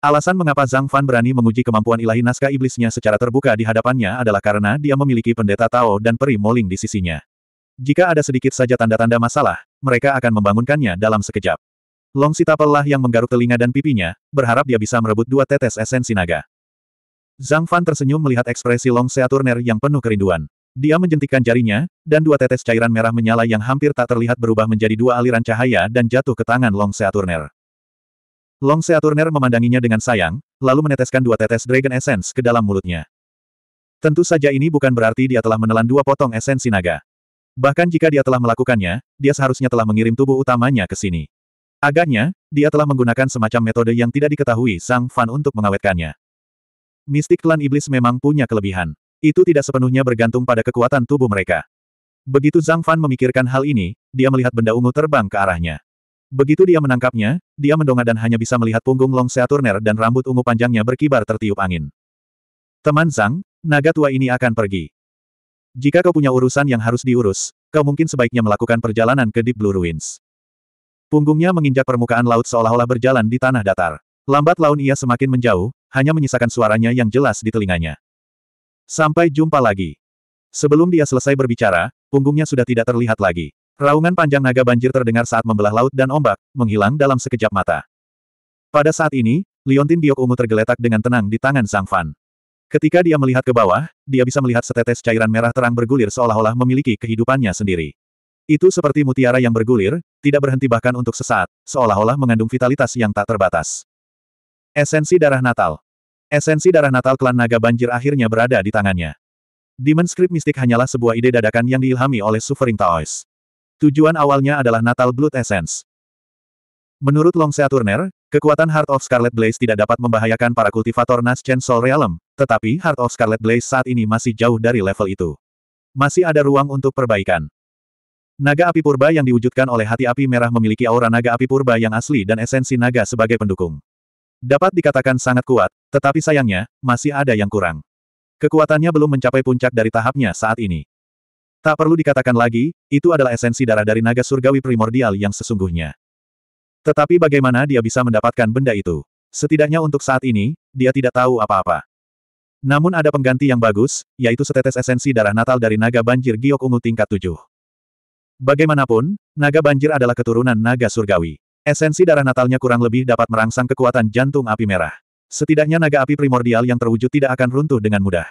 Alasan mengapa Zhang Fan berani menguji kemampuan ilahi naskah iblisnya secara terbuka di hadapannya adalah karena dia memiliki pendeta Tao dan peri Moling di sisinya. Jika ada sedikit saja tanda-tanda masalah, mereka akan membangunkannya dalam sekejap. Long Sitapelah yang menggaruk telinga dan pipinya, berharap dia bisa merebut dua tetes esensi naga. Zhang Fan tersenyum melihat ekspresi Long Seaturner yang penuh kerinduan. Dia menjentikkan jarinya, dan dua tetes cairan merah menyala yang hampir tak terlihat berubah menjadi dua aliran cahaya dan jatuh ke tangan Long Seaturner. Long Seaturner memandanginya dengan sayang, lalu meneteskan dua tetes Dragon Essence ke dalam mulutnya. Tentu saja ini bukan berarti dia telah menelan dua potong esensi naga. Bahkan jika dia telah melakukannya, dia seharusnya telah mengirim tubuh utamanya ke sini. Agaknya, dia telah menggunakan semacam metode yang tidak diketahui Sang Fan untuk mengawetkannya. Mistik klan iblis memang punya kelebihan. Itu tidak sepenuhnya bergantung pada kekuatan tubuh mereka. Begitu Zhang Fan memikirkan hal ini, dia melihat benda ungu terbang ke arahnya. Begitu dia menangkapnya, dia mendongak dan hanya bisa melihat punggung Long Seaturner dan rambut ungu panjangnya berkibar tertiup angin. Teman Zhang, naga tua ini akan pergi. Jika kau punya urusan yang harus diurus, kau mungkin sebaiknya melakukan perjalanan ke Deep Blue Ruins. Punggungnya menginjak permukaan laut seolah-olah berjalan di tanah datar. Lambat laun ia semakin menjauh, hanya menyisakan suaranya yang jelas di telinganya. Sampai jumpa lagi. Sebelum dia selesai berbicara, punggungnya sudah tidak terlihat lagi. Raungan panjang naga banjir terdengar saat membelah laut dan ombak, menghilang dalam sekejap mata. Pada saat ini, liontin biok ungu tergeletak dengan tenang di tangan Sang Fan. Ketika dia melihat ke bawah, dia bisa melihat setetes cairan merah terang bergulir seolah-olah memiliki kehidupannya sendiri. Itu seperti mutiara yang bergulir, tidak berhenti bahkan untuk sesaat, seolah-olah mengandung vitalitas yang tak terbatas. Esensi darah natal. Esensi darah natal klan naga banjir akhirnya berada di tangannya. Demon Script Mystic hanyalah sebuah ide dadakan yang diilhami oleh Suffering Tujuan awalnya adalah Natal Blood Essence. Menurut Longsea Turner, kekuatan Heart of Scarlet Blaze tidak dapat membahayakan para kultivator Nascent Soul Realm, tetapi Heart of Scarlet Blaze saat ini masih jauh dari level itu. Masih ada ruang untuk perbaikan. Naga api purba yang diwujudkan oleh hati api merah memiliki aura naga api purba yang asli dan esensi naga sebagai pendukung. Dapat dikatakan sangat kuat, tetapi sayangnya, masih ada yang kurang. Kekuatannya belum mencapai puncak dari tahapnya saat ini. Tak perlu dikatakan lagi, itu adalah esensi darah dari naga surgawi primordial yang sesungguhnya. Tetapi bagaimana dia bisa mendapatkan benda itu? Setidaknya untuk saat ini, dia tidak tahu apa-apa. Namun ada pengganti yang bagus, yaitu setetes esensi darah natal dari naga banjir giok ungu tingkat 7. Bagaimanapun, naga banjir adalah keturunan naga surgawi. Esensi darah natalnya kurang lebih dapat merangsang kekuatan jantung api merah. Setidaknya naga api primordial yang terwujud tidak akan runtuh dengan mudah.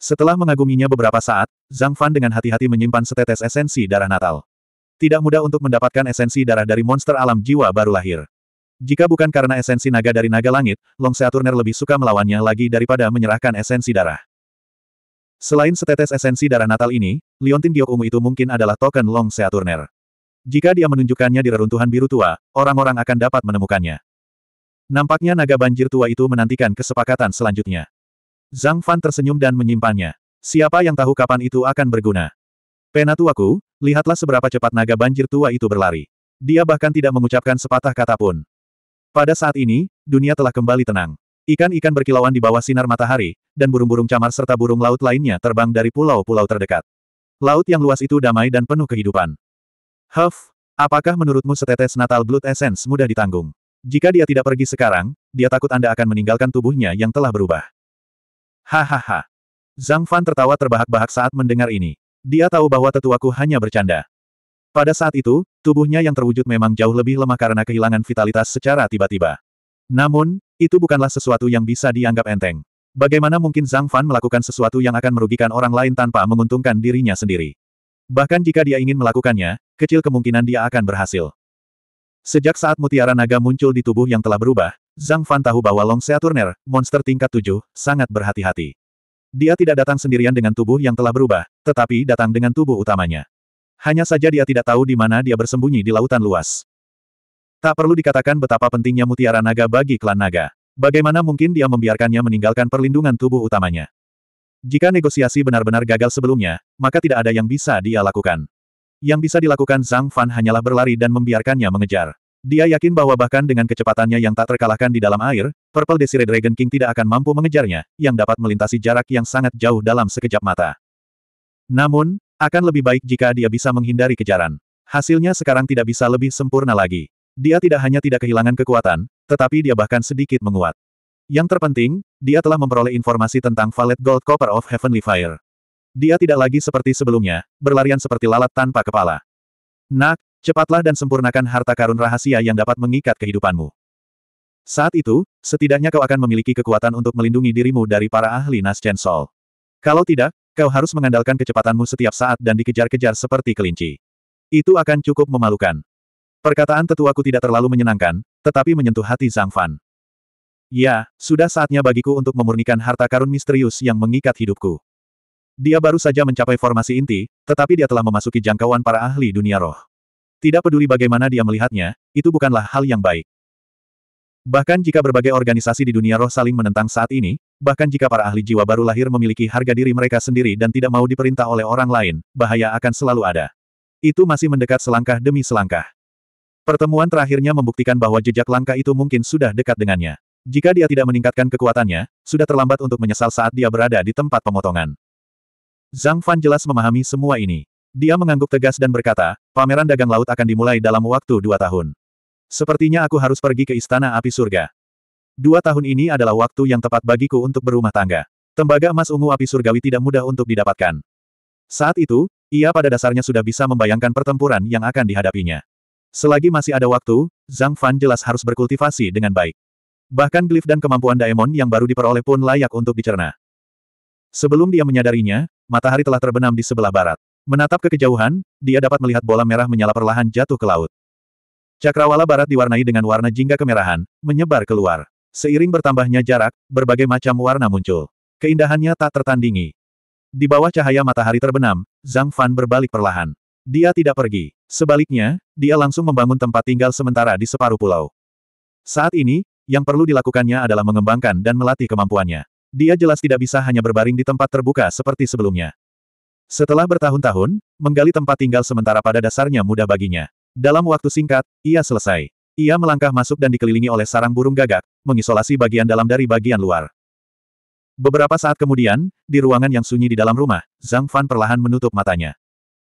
Setelah mengaguminya beberapa saat, Zhang Fan dengan hati-hati menyimpan setetes esensi darah natal. Tidak mudah untuk mendapatkan esensi darah dari monster alam jiwa baru lahir. Jika bukan karena esensi naga dari naga langit, Long Seaturner lebih suka melawannya lagi daripada menyerahkan esensi darah. Selain setetes esensi darah natal ini, Liontin Giok Ungu itu mungkin adalah token Long Seaturner. Jika dia menunjukkannya di reruntuhan biru tua, orang-orang akan dapat menemukannya. Nampaknya naga banjir tua itu menantikan kesepakatan selanjutnya. Zhang Fan tersenyum dan menyimpannya. Siapa yang tahu kapan itu akan berguna? Penatuaku, lihatlah seberapa cepat naga banjir tua itu berlari. Dia bahkan tidak mengucapkan sepatah kata pun. Pada saat ini, dunia telah kembali tenang. Ikan-ikan berkilauan di bawah sinar matahari, dan burung-burung camar serta burung laut lainnya terbang dari pulau-pulau terdekat. Laut yang luas itu damai dan penuh kehidupan. Huff, apakah menurutmu setetes Natal Blood Essence mudah ditanggung? Jika dia tidak pergi sekarang, dia takut Anda akan meninggalkan tubuhnya yang telah berubah. Hahaha. Zhang Fan tertawa terbahak-bahak saat mendengar ini. Dia tahu bahwa tetuaku hanya bercanda. Pada saat itu, tubuhnya yang terwujud memang jauh lebih lemah karena kehilangan vitalitas secara tiba-tiba. Namun, itu bukanlah sesuatu yang bisa dianggap enteng. Bagaimana mungkin Zhang Fan melakukan sesuatu yang akan merugikan orang lain tanpa menguntungkan dirinya sendiri? Bahkan jika dia ingin melakukannya, kecil kemungkinan dia akan berhasil. Sejak saat mutiara naga muncul di tubuh yang telah berubah, Zhang Fan tahu bahwa Long Seaturner, monster tingkat tujuh, sangat berhati-hati. Dia tidak datang sendirian dengan tubuh yang telah berubah, tetapi datang dengan tubuh utamanya. Hanya saja dia tidak tahu di mana dia bersembunyi di lautan luas. Tak perlu dikatakan betapa pentingnya mutiara naga bagi klan naga. Bagaimana mungkin dia membiarkannya meninggalkan perlindungan tubuh utamanya? Jika negosiasi benar-benar gagal sebelumnya, maka tidak ada yang bisa dia lakukan. Yang bisa dilakukan Zhang Fan hanyalah berlari dan membiarkannya mengejar. Dia yakin bahwa bahkan dengan kecepatannya yang tak terkalahkan di dalam air, Purple Desire Dragon King tidak akan mampu mengejarnya, yang dapat melintasi jarak yang sangat jauh dalam sekejap mata. Namun, akan lebih baik jika dia bisa menghindari kejaran. Hasilnya sekarang tidak bisa lebih sempurna lagi. Dia tidak hanya tidak kehilangan kekuatan, tetapi dia bahkan sedikit menguat. Yang terpenting, dia telah memperoleh informasi tentang Valet Gold Copper of Heavenly Fire. Dia tidak lagi seperti sebelumnya, berlarian seperti lalat tanpa kepala. Nak, cepatlah dan sempurnakan harta karun rahasia yang dapat mengikat kehidupanmu. Saat itu, setidaknya kau akan memiliki kekuatan untuk melindungi dirimu dari para ahli Nasjen Sol. Kalau tidak, kau harus mengandalkan kecepatanmu setiap saat dan dikejar-kejar seperti kelinci. Itu akan cukup memalukan. Perkataan tetuaku tidak terlalu menyenangkan, tetapi menyentuh hati Zhang Fan. Ya, sudah saatnya bagiku untuk memurnikan harta karun misterius yang mengikat hidupku. Dia baru saja mencapai formasi inti, tetapi dia telah memasuki jangkauan para ahli dunia roh. Tidak peduli bagaimana dia melihatnya, itu bukanlah hal yang baik. Bahkan jika berbagai organisasi di dunia roh saling menentang saat ini, bahkan jika para ahli jiwa baru lahir memiliki harga diri mereka sendiri dan tidak mau diperintah oleh orang lain, bahaya akan selalu ada. Itu masih mendekat selangkah demi selangkah. Pertemuan terakhirnya membuktikan bahwa jejak langkah itu mungkin sudah dekat dengannya. Jika dia tidak meningkatkan kekuatannya, sudah terlambat untuk menyesal saat dia berada di tempat pemotongan. Zhang Fan jelas memahami semua ini. Dia mengangguk tegas dan berkata, pameran dagang laut akan dimulai dalam waktu dua tahun. Sepertinya aku harus pergi ke Istana Api Surga. Dua tahun ini adalah waktu yang tepat bagiku untuk berumah tangga. Tembaga emas ungu api surgawi tidak mudah untuk didapatkan. Saat itu, ia pada dasarnya sudah bisa membayangkan pertempuran yang akan dihadapinya. Selagi masih ada waktu, Zhang Fan jelas harus berkultivasi dengan baik. Bahkan glif dan kemampuan Daemon yang baru diperoleh pun layak untuk dicerna. Sebelum dia menyadarinya, matahari telah terbenam di sebelah barat. Menatap ke kejauhan, dia dapat melihat bola merah menyala perlahan jatuh ke laut. Cakrawala barat diwarnai dengan warna jingga kemerahan, menyebar keluar. Seiring bertambahnya jarak, berbagai macam warna muncul. Keindahannya tak tertandingi. Di bawah cahaya matahari terbenam, Zhang Fan berbalik perlahan. Dia tidak pergi. Sebaliknya, dia langsung membangun tempat tinggal sementara di separuh pulau. Saat ini, yang perlu dilakukannya adalah mengembangkan dan melatih kemampuannya. Dia jelas tidak bisa hanya berbaring di tempat terbuka seperti sebelumnya. Setelah bertahun-tahun, menggali tempat tinggal sementara pada dasarnya mudah baginya. Dalam waktu singkat, ia selesai. Ia melangkah masuk dan dikelilingi oleh sarang burung gagak, mengisolasi bagian dalam dari bagian luar. Beberapa saat kemudian, di ruangan yang sunyi di dalam rumah, Zhang Fan perlahan menutup matanya.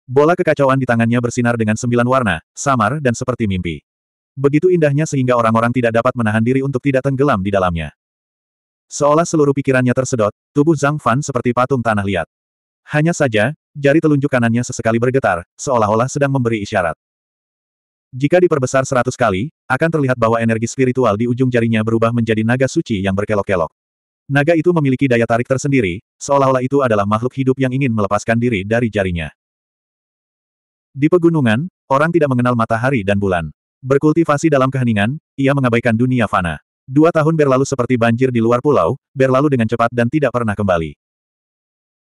Bola kekacauan di tangannya bersinar dengan sembilan warna, samar dan seperti mimpi. Begitu indahnya sehingga orang-orang tidak dapat menahan diri untuk tidak tenggelam di dalamnya. Seolah seluruh pikirannya tersedot, tubuh Zhang Fan seperti patung tanah liat. Hanya saja, jari telunjuk kanannya sesekali bergetar, seolah-olah sedang memberi isyarat. Jika diperbesar seratus kali, akan terlihat bahwa energi spiritual di ujung jarinya berubah menjadi naga suci yang berkelok-kelok. Naga itu memiliki daya tarik tersendiri, seolah-olah itu adalah makhluk hidup yang ingin melepaskan diri dari jarinya. Di pegunungan, orang tidak mengenal matahari dan bulan. Berkultivasi dalam keheningan, ia mengabaikan dunia fana. Dua tahun berlalu seperti banjir di luar pulau, berlalu dengan cepat dan tidak pernah kembali.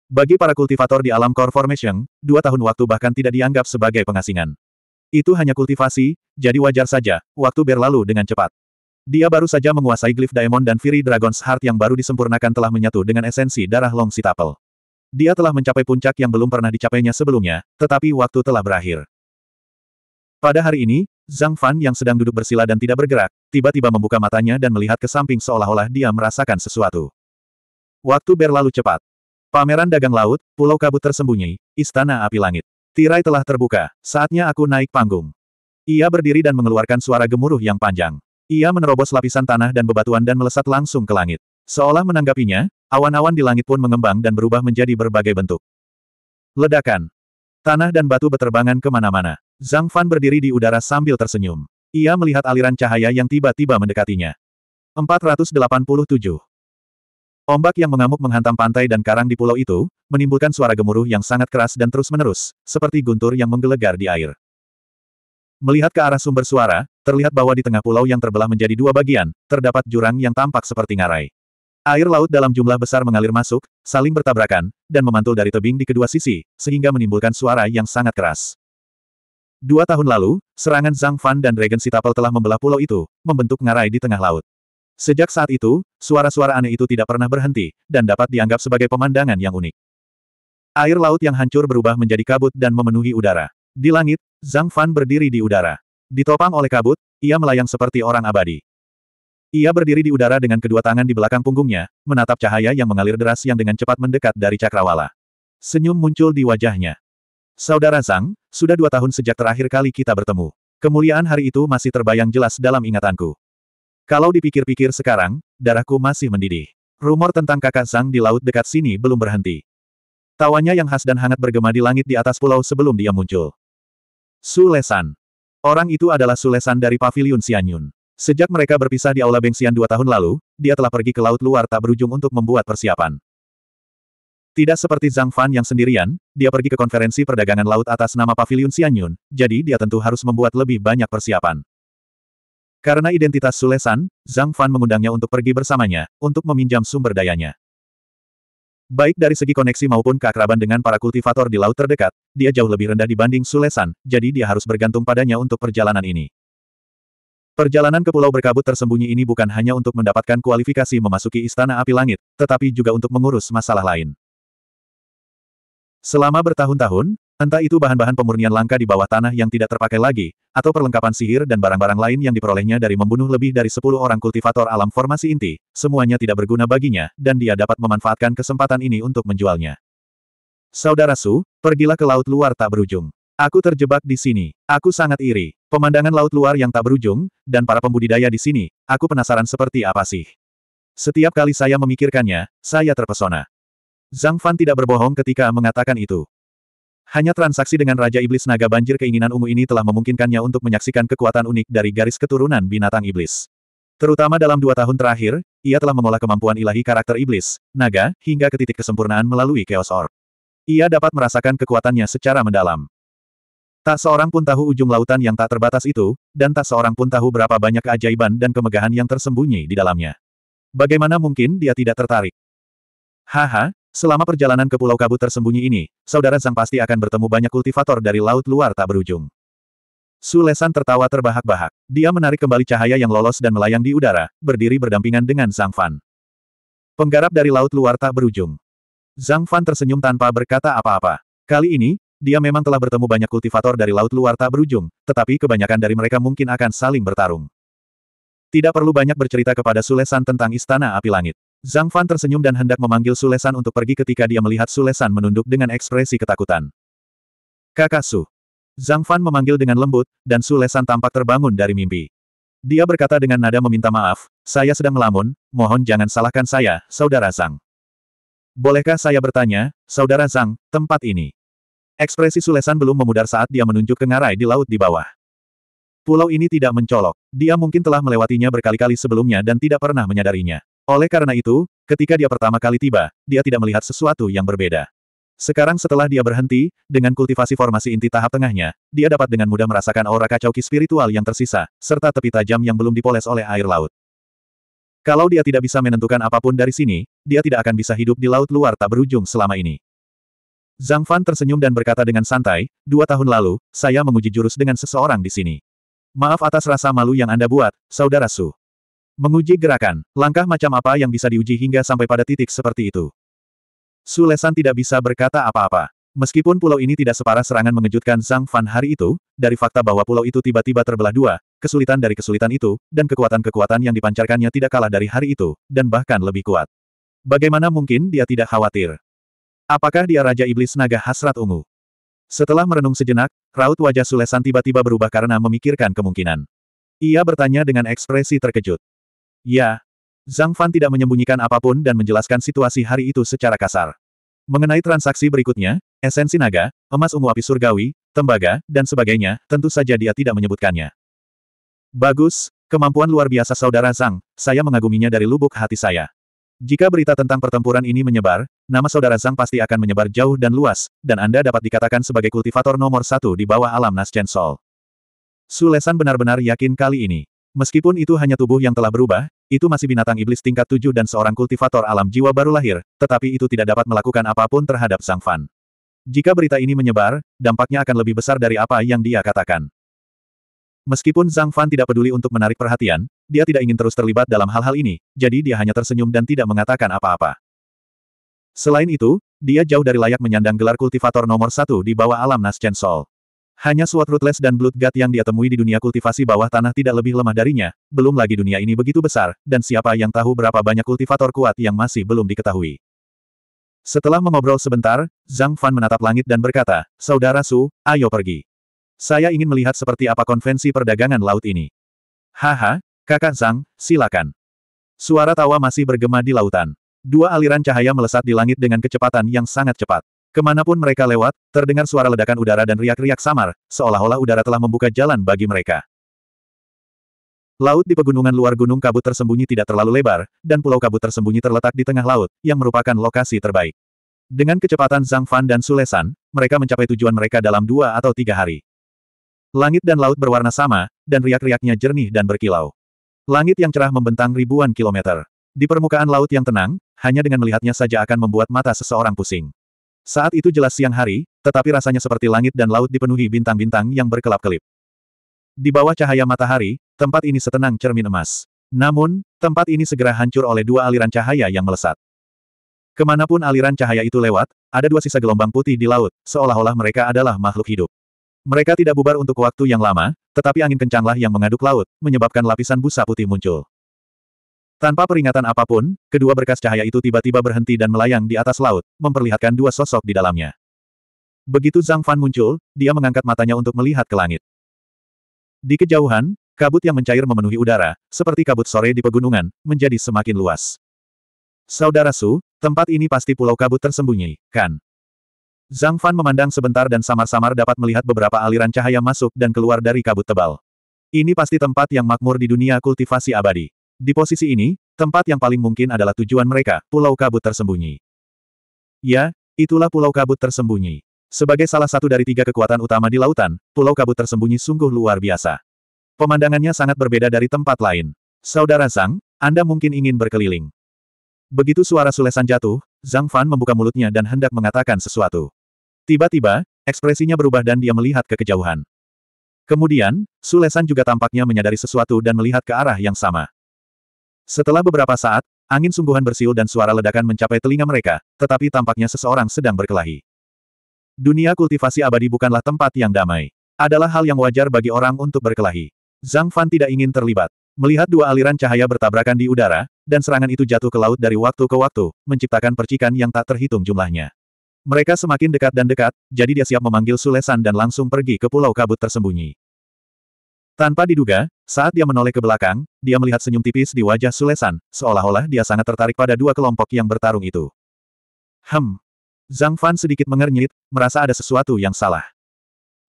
Bagi para kultivator di alam Core Formation, dua tahun waktu bahkan tidak dianggap sebagai pengasingan. Itu hanya kultivasi, jadi wajar saja, waktu berlalu dengan cepat. Dia baru saja menguasai Glyph Diamond dan Fury Dragon's Heart yang baru disempurnakan telah menyatu dengan esensi darah Long Sitapel. Dia telah mencapai puncak yang belum pernah dicapainya sebelumnya, tetapi waktu telah berakhir. Pada hari ini, Zhang Fan yang sedang duduk bersila dan tidak bergerak, tiba-tiba membuka matanya dan melihat ke samping seolah-olah dia merasakan sesuatu. Waktu berlalu cepat. Pameran dagang laut, pulau kabut tersembunyi, istana api langit. Tirai telah terbuka, saatnya aku naik panggung. Ia berdiri dan mengeluarkan suara gemuruh yang panjang. Ia menerobos lapisan tanah dan bebatuan dan melesat langsung ke langit. Seolah menanggapinya, awan-awan di langit pun mengembang dan berubah menjadi berbagai bentuk. Ledakan. Tanah dan batu berterbangan kemana-mana. Zhang Fan berdiri di udara sambil tersenyum. Ia melihat aliran cahaya yang tiba-tiba mendekatinya. 487. Ombak yang mengamuk menghantam pantai dan karang di pulau itu, menimbulkan suara gemuruh yang sangat keras dan terus-menerus, seperti guntur yang menggelegar di air. Melihat ke arah sumber suara, terlihat bahwa di tengah pulau yang terbelah menjadi dua bagian, terdapat jurang yang tampak seperti ngarai. Air laut dalam jumlah besar mengalir masuk, saling bertabrakan, dan memantul dari tebing di kedua sisi, sehingga menimbulkan suara yang sangat keras. Dua tahun lalu, serangan Zhang Fan dan Regency Sitapel telah membelah pulau itu, membentuk ngarai di tengah laut. Sejak saat itu, suara-suara aneh itu tidak pernah berhenti, dan dapat dianggap sebagai pemandangan yang unik. Air laut yang hancur berubah menjadi kabut dan memenuhi udara. Di langit, Zhang Fan berdiri di udara. Ditopang oleh kabut, ia melayang seperti orang abadi. Ia berdiri di udara dengan kedua tangan di belakang punggungnya, menatap cahaya yang mengalir deras yang dengan cepat mendekat dari cakrawala. Senyum muncul di wajahnya. Saudara Zhang, sudah dua tahun sejak terakhir kali kita bertemu. Kemuliaan hari itu masih terbayang jelas dalam ingatanku. Kalau dipikir-pikir sekarang, darahku masih mendidih. Rumor tentang kakak Zhang di laut dekat sini belum berhenti. Tawanya yang khas dan hangat bergema di langit di atas pulau sebelum dia muncul. Sulesan. Orang itu adalah Sulesan dari Paviliun Sianyun. Sejak mereka berpisah di Aula Bengsian dua tahun lalu, dia telah pergi ke Laut Luar tak berujung untuk membuat persiapan. Tidak seperti Zhang Fan yang sendirian, dia pergi ke konferensi perdagangan laut atas nama Paviliun Xianyun, jadi dia tentu harus membuat lebih banyak persiapan. Karena identitas Sulesan, Zhang Fan mengundangnya untuk pergi bersamanya, untuk meminjam sumber dayanya. Baik dari segi koneksi maupun keakraban dengan para kultivator di laut terdekat, dia jauh lebih rendah dibanding Sulesan, jadi dia harus bergantung padanya untuk perjalanan ini. Perjalanan ke pulau berkabut tersembunyi ini bukan hanya untuk mendapatkan kualifikasi memasuki Istana Api Langit, tetapi juga untuk mengurus masalah lain. Selama bertahun-tahun, entah itu bahan-bahan pemurnian langka di bawah tanah yang tidak terpakai lagi, atau perlengkapan sihir dan barang-barang lain yang diperolehnya dari membunuh lebih dari 10 orang kultivator alam formasi inti, semuanya tidak berguna baginya, dan dia dapat memanfaatkan kesempatan ini untuk menjualnya. Saudara Su, pergilah ke laut luar tak berujung. Aku terjebak di sini. Aku sangat iri. Pemandangan laut luar yang tak berujung, dan para pembudidaya di sini, aku penasaran seperti apa sih. Setiap kali saya memikirkannya, saya terpesona. Zhang Fan tidak berbohong ketika mengatakan itu. Hanya transaksi dengan Raja Iblis Naga Banjir keinginan ungu ini telah memungkinkannya untuk menyaksikan kekuatan unik dari garis keturunan binatang iblis. Terutama dalam dua tahun terakhir, ia telah mengolah kemampuan ilahi karakter iblis, naga, hingga ke titik kesempurnaan melalui Chaos Orb. Ia dapat merasakan kekuatannya secara mendalam. Tak seorang pun tahu ujung lautan yang tak terbatas itu, dan tak seorang pun tahu berapa banyak keajaiban dan kemegahan yang tersembunyi di dalamnya. Bagaimana mungkin dia tidak tertarik? Haha, selama perjalanan ke Pulau Kabut tersembunyi ini, saudara Zhang pasti akan bertemu banyak kultivator dari laut luar tak berujung. Sulesan tertawa terbahak-bahak. Dia menarik kembali cahaya yang lolos dan melayang di udara, berdiri berdampingan dengan Zhang Fan. Penggarap dari laut luar tak berujung. Zhang Fan tersenyum tanpa berkata apa-apa. Kali ini, dia memang telah bertemu banyak kultivator dari laut luar tak berujung, tetapi kebanyakan dari mereka mungkin akan saling bertarung. Tidak perlu banyak bercerita kepada Sulesan tentang Istana Api Langit. Zhang Fan tersenyum dan hendak memanggil Sulesan untuk pergi ketika dia melihat Sulesan menunduk dengan ekspresi ketakutan. Kakak Su. Zhang Fan memanggil dengan lembut, dan Sulesan tampak terbangun dari mimpi. Dia berkata dengan nada meminta maaf, saya sedang melamun, mohon jangan salahkan saya, Saudara Zhang. Bolehkah saya bertanya, Saudara Zhang, tempat ini? Ekspresi Sulesan belum memudar saat dia menunjuk ke ngarai di laut di bawah. Pulau ini tidak mencolok. Dia mungkin telah melewatinya berkali-kali sebelumnya dan tidak pernah menyadarinya. Oleh karena itu, ketika dia pertama kali tiba, dia tidak melihat sesuatu yang berbeda. Sekarang setelah dia berhenti, dengan kultivasi formasi inti tahap tengahnya, dia dapat dengan mudah merasakan aura kacau ki spiritual yang tersisa, serta tepi tajam yang belum dipoles oleh air laut. Kalau dia tidak bisa menentukan apapun dari sini, dia tidak akan bisa hidup di laut luar tak berujung selama ini. Zhang Fan tersenyum dan berkata dengan santai, dua tahun lalu, saya menguji jurus dengan seseorang di sini. Maaf atas rasa malu yang Anda buat, Saudara Su. Menguji gerakan, langkah macam apa yang bisa diuji hingga sampai pada titik seperti itu. Su Lesan tidak bisa berkata apa-apa. Meskipun pulau ini tidak separah serangan mengejutkan Zhang Fan hari itu, dari fakta bahwa pulau itu tiba-tiba terbelah dua, kesulitan dari kesulitan itu, dan kekuatan-kekuatan yang dipancarkannya tidak kalah dari hari itu, dan bahkan lebih kuat. Bagaimana mungkin dia tidak khawatir? Apakah dia Raja Iblis Naga Hasrat Ungu? Setelah merenung sejenak, raut wajah Sulesan tiba-tiba berubah karena memikirkan kemungkinan. Ia bertanya dengan ekspresi terkejut. Ya. Zhang Fan tidak menyembunyikan apapun dan menjelaskan situasi hari itu secara kasar. Mengenai transaksi berikutnya, esensi naga, emas ungu api surgawi, tembaga, dan sebagainya, tentu saja dia tidak menyebutkannya. Bagus, kemampuan luar biasa saudara Zhang, saya mengaguminya dari lubuk hati saya. Jika berita tentang pertempuran ini menyebar, nama saudara Zhang pasti akan menyebar jauh dan luas, dan Anda dapat dikatakan sebagai kultivator nomor satu di bawah alam Nascent Sol. Sulesan benar-benar yakin kali ini. Meskipun itu hanya tubuh yang telah berubah, itu masih binatang iblis tingkat tujuh dan seorang kultivator alam jiwa baru lahir, tetapi itu tidak dapat melakukan apapun terhadap Zhang Fan. Jika berita ini menyebar, dampaknya akan lebih besar dari apa yang dia katakan. Meskipun Zhang Fan tidak peduli untuk menarik perhatian, dia tidak ingin terus terlibat dalam hal-hal ini, jadi dia hanya tersenyum dan tidak mengatakan apa-apa. Selain itu, dia jauh dari layak menyandang gelar kultivator nomor satu di bawah alam Chen Sol. Hanya suatu Ruthless dan Blood God yang dia temui di dunia kultivasi bawah tanah tidak lebih lemah darinya, belum lagi dunia ini begitu besar, dan siapa yang tahu berapa banyak kultivator kuat yang masih belum diketahui. Setelah mengobrol sebentar, Zhang Fan menatap langit dan berkata, Saudara Su, ayo pergi. Saya ingin melihat seperti apa konvensi perdagangan laut ini. Haha, kakak Zhang, silakan. Suara tawa masih bergema di lautan. Dua aliran cahaya melesat di langit dengan kecepatan yang sangat cepat. Kemanapun mereka lewat, terdengar suara ledakan udara dan riak-riak samar, seolah-olah udara telah membuka jalan bagi mereka. Laut di pegunungan luar Gunung Kabut tersembunyi tidak terlalu lebar, dan Pulau Kabut tersembunyi terletak di tengah laut, yang merupakan lokasi terbaik. Dengan kecepatan Zhang Fan dan Sulesan, mereka mencapai tujuan mereka dalam dua atau tiga hari. Langit dan laut berwarna sama, dan riak-riaknya jernih dan berkilau. Langit yang cerah membentang ribuan kilometer. Di permukaan laut yang tenang, hanya dengan melihatnya saja akan membuat mata seseorang pusing. Saat itu jelas siang hari, tetapi rasanya seperti langit dan laut dipenuhi bintang-bintang yang berkelap-kelip. Di bawah cahaya matahari, tempat ini setenang cermin emas. Namun, tempat ini segera hancur oleh dua aliran cahaya yang melesat. Kemanapun aliran cahaya itu lewat, ada dua sisa gelombang putih di laut, seolah-olah mereka adalah makhluk hidup. Mereka tidak bubar untuk waktu yang lama, tetapi angin kencanglah yang mengaduk laut, menyebabkan lapisan busa putih muncul. Tanpa peringatan apapun, kedua berkas cahaya itu tiba-tiba berhenti dan melayang di atas laut, memperlihatkan dua sosok di dalamnya. Begitu Zhang Fan muncul, dia mengangkat matanya untuk melihat ke langit. Di kejauhan, kabut yang mencair memenuhi udara, seperti kabut sore di pegunungan, menjadi semakin luas. Saudara Su, tempat ini pasti pulau kabut tersembunyi, kan? Zhang Fan memandang sebentar dan samar-samar dapat melihat beberapa aliran cahaya masuk dan keluar dari kabut tebal. Ini pasti tempat yang makmur di dunia kultivasi abadi. Di posisi ini, tempat yang paling mungkin adalah tujuan mereka, Pulau Kabut Tersembunyi. Ya, itulah Pulau Kabut Tersembunyi. Sebagai salah satu dari tiga kekuatan utama di lautan, Pulau Kabut Tersembunyi sungguh luar biasa. Pemandangannya sangat berbeda dari tempat lain. Saudara Zhang, Anda mungkin ingin berkeliling. Begitu suara sulesan jatuh, Zhang Fan membuka mulutnya dan hendak mengatakan sesuatu. Tiba-tiba, ekspresinya berubah dan dia melihat ke kejauhan. Kemudian, Sulesan juga tampaknya menyadari sesuatu dan melihat ke arah yang sama. Setelah beberapa saat, angin sungguhan bersiul dan suara ledakan mencapai telinga mereka, tetapi tampaknya seseorang sedang berkelahi. Dunia kultivasi abadi bukanlah tempat yang damai. Adalah hal yang wajar bagi orang untuk berkelahi. Zhang Fan tidak ingin terlibat. Melihat dua aliran cahaya bertabrakan di udara, dan serangan itu jatuh ke laut dari waktu ke waktu, menciptakan percikan yang tak terhitung jumlahnya. Mereka semakin dekat dan dekat, jadi dia siap memanggil Sulesan dan langsung pergi ke pulau kabut tersembunyi. Tanpa diduga, saat dia menoleh ke belakang, dia melihat senyum tipis di wajah Sulesan, seolah-olah dia sangat tertarik pada dua kelompok yang bertarung itu. Hem. Zhang Fan sedikit mengernyit, merasa ada sesuatu yang salah.